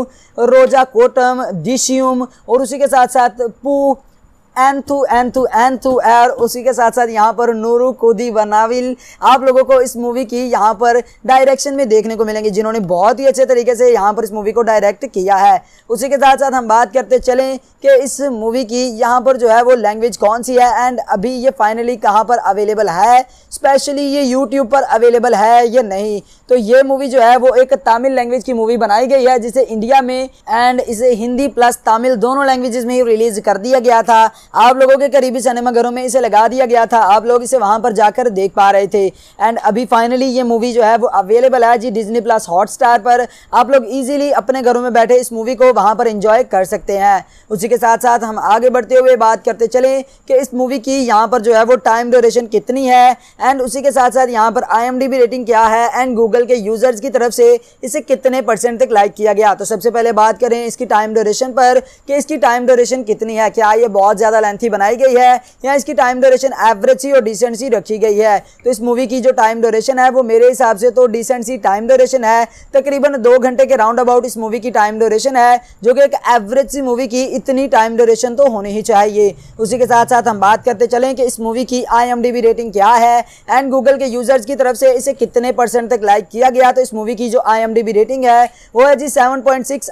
रोजा कोटम डिशियम और उसी के साथ साथ पू एन थू थू एन थू एर उसी के साथ साथ यहाँ पर नूरू कुदी बनाविल आप लोगों को इस मूवी की यहाँ पर डायरेक्शन में देखने को मिलेंगे जिन्होंने बहुत ही अच्छे तरीके से यहाँ पर इस मूवी को डायरेक्ट किया है उसी के साथ साथ हम बात करते चलें कि इस मूवी की यहाँ पर जो है वो लैंग्वेज कौन सी है एंड अभी ये फाइनली कहाँ पर अवेलेबल है स्पेशली ये यूट्यूब पर अवेलेबल है या नहीं तो ये मूवी जो है वो एक तमिल लैंग्वेज की मूवी बनाई गई है जिसे इंडिया में एंड इसे हिंदी प्लस तमिल दोनों लैंग्वेजेस में ही रिलीज कर दिया गया था आप लोगों के करीबी सिनेमाघरों में इसे लगा दिया गया था आप लोग इसे वहां पर जाकर देख पा रहे थे एंड अभी फाइनली ये मूवी जो है वो अवेलेबल है जी डिजनी प्लस हॉटस्टार पर आप लोग ईजिली अपने घरों में बैठे इस मूवी को वहां पर इंजॉय कर सकते हैं उसी के साथ साथ हम आगे बढ़ते हुए बात करते चले कि इस मूवी की यहाँ पर जो है वो टाइम ड्यूरेशन कितनी है एंड उसी के साथ साथ यहाँ पर आई रेटिंग क्या है एंड गूगल गूगल के यूजर्स की तरफ से इसे कितने परसेंट तक लाइक किया गया तो सबसे पहले बात करें इसकी टाइम ड्यूरेशन पर कि इसकी टाइम ड्यूरेशन कितनी है क्या ये बहुत ज़्यादा लेंथी बनाई गई है या इसकी टाइम ड्यूरेशन एवरेज सी और डिसेंट सी रखी गई है तो इस मूवी की जो टाइम ड्यूरेशन है वो मेरे हिसाब से तो डिसेंट सी टाइम ड्यूरेशन है तकरीबन दो घंटे के राउंड अबाउट इस मूवी की टाइम ड्यूरेशन है जो कि एक एवरेज सी मूवी की इतनी टाइम ड्यूरेशन तो होनी ही चाहिए उसी के साथ साथ हम बात करते चलें कि इस मूवी की आई रेटिंग क्या है एंड गूगल के यूजर्स की तरफ से इसे कितने परसेंट तक लाइक लाइक किया गया तो इस मूवी की जो आई रेटिंग है वो है जी सेवन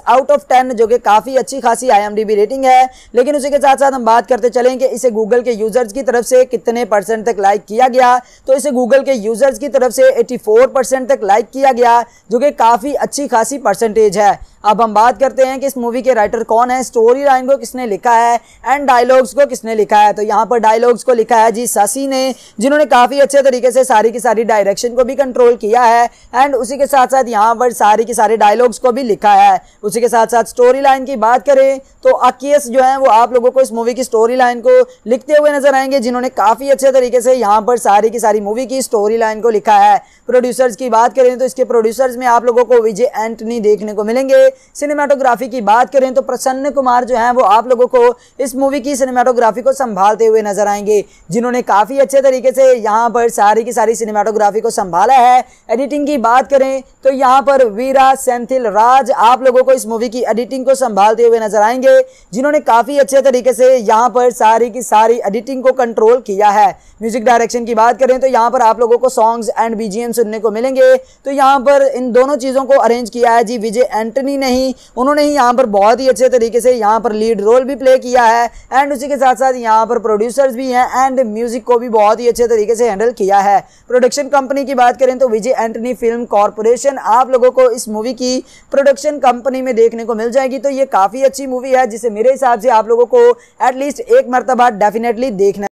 आउट ऑफ टेन जो कि काफ़ी अच्छी खासी आई रेटिंग है लेकिन उसी के साथ साथ हम बात करते चलें कि इसे गूगल के यूजर्स की तरफ से कितने परसेंट तक लाइक किया गया तो इसे गूगल के यूजर्स की तरफ से एट्टी तक लाइक किया गया जो कि काफ़ी अच्छी खासी परसेंटेज है अब हम बात करते हैं कि इस मूवी के राइटर कौन है स्टोरी लाइन को किसने लिखा है एंड डायलॉग्स को किसने लिखा है तो यहाँ पर डायलॉग्स को लिखा है जी सासी ने जिन्होंने काफ़ी अच्छे तरीके से सारी की सारी डायरेक्शन को भी कंट्रोल किया है एंड उसी के साथ साथ यहाँ पर सारी के सारे डायलॉग्स को भी लिखा है उसी के साथ साथ स्टोरी लाइन की बात करें तो अकीस जो है वो आप लोगों को इस मूवी की स्टोरी लाइन को लिखते हुए नजर आएंगे जिन्होंने काफ़ी अच्छे तरीके से यहाँ पर सारी की सारी मूवी की स्टोरी लाइन को लिखा है प्रोड्यूसर्स की बात करें तो इसके प्रोड्यूसर्स में आप लोगों को विजय एंटनी देखने को मिलेंगे सिनेमाटोग्राफी की बात करें तो प्रसन्न कुमार जो है वो आप लोगों को इस मूवी की सिनेमाटोग्राफी को संभालते हुए नजर आएंगे जिन्होंने काफ़ी अच्छे तरीके से यहाँ पर सारी की सारी सिनेमाटोग्राफी को संभाला है एडिटिंग की की बात करें तो यहाँ पर वीरा सेंथिल राज आप लोगों को इस मूवी की एडिटिंग को संभालते हुए नजर आएंगे जिन्होंने काफ़ी अच्छे तरीके से यहाँ पर सारी की सारी एडिटिंग को कंट्रोल किया है म्यूजिक डायरेक्शन की बात करें तो यहाँ पर आप लोगों को सॉन्ग्स एंड बीजीएम सुनने को मिलेंगे तो यहाँ पर इन दोनों चीज़ों को अरेंज किया है जी विजय एंटनी ने ही उन्होंने ही यहाँ पर बहुत ही अच्छे तरीके से यहाँ पर लीड रोल भी प्ले किया है एंड उसी के साथ साथ यहाँ पर प्रोड्यूसर्स भी हैं एंड म्यूजिक को भी बहुत ही अच्छे तरीके से हैंडल किया है प्रोडक्शन कंपनी की बात करें तो विजय एंटनी फिल्म कॉरपोरेशन आप लोगों को इस मूवी की प्रोडक्शन कंपनी में देखने को मिल जाएगी तो ये काफ़ी अच्छी मूवी है जिसे मेरे हिसाब से आप लोगों को एटलीस्ट एक मरतबा डेफिनेटली देखना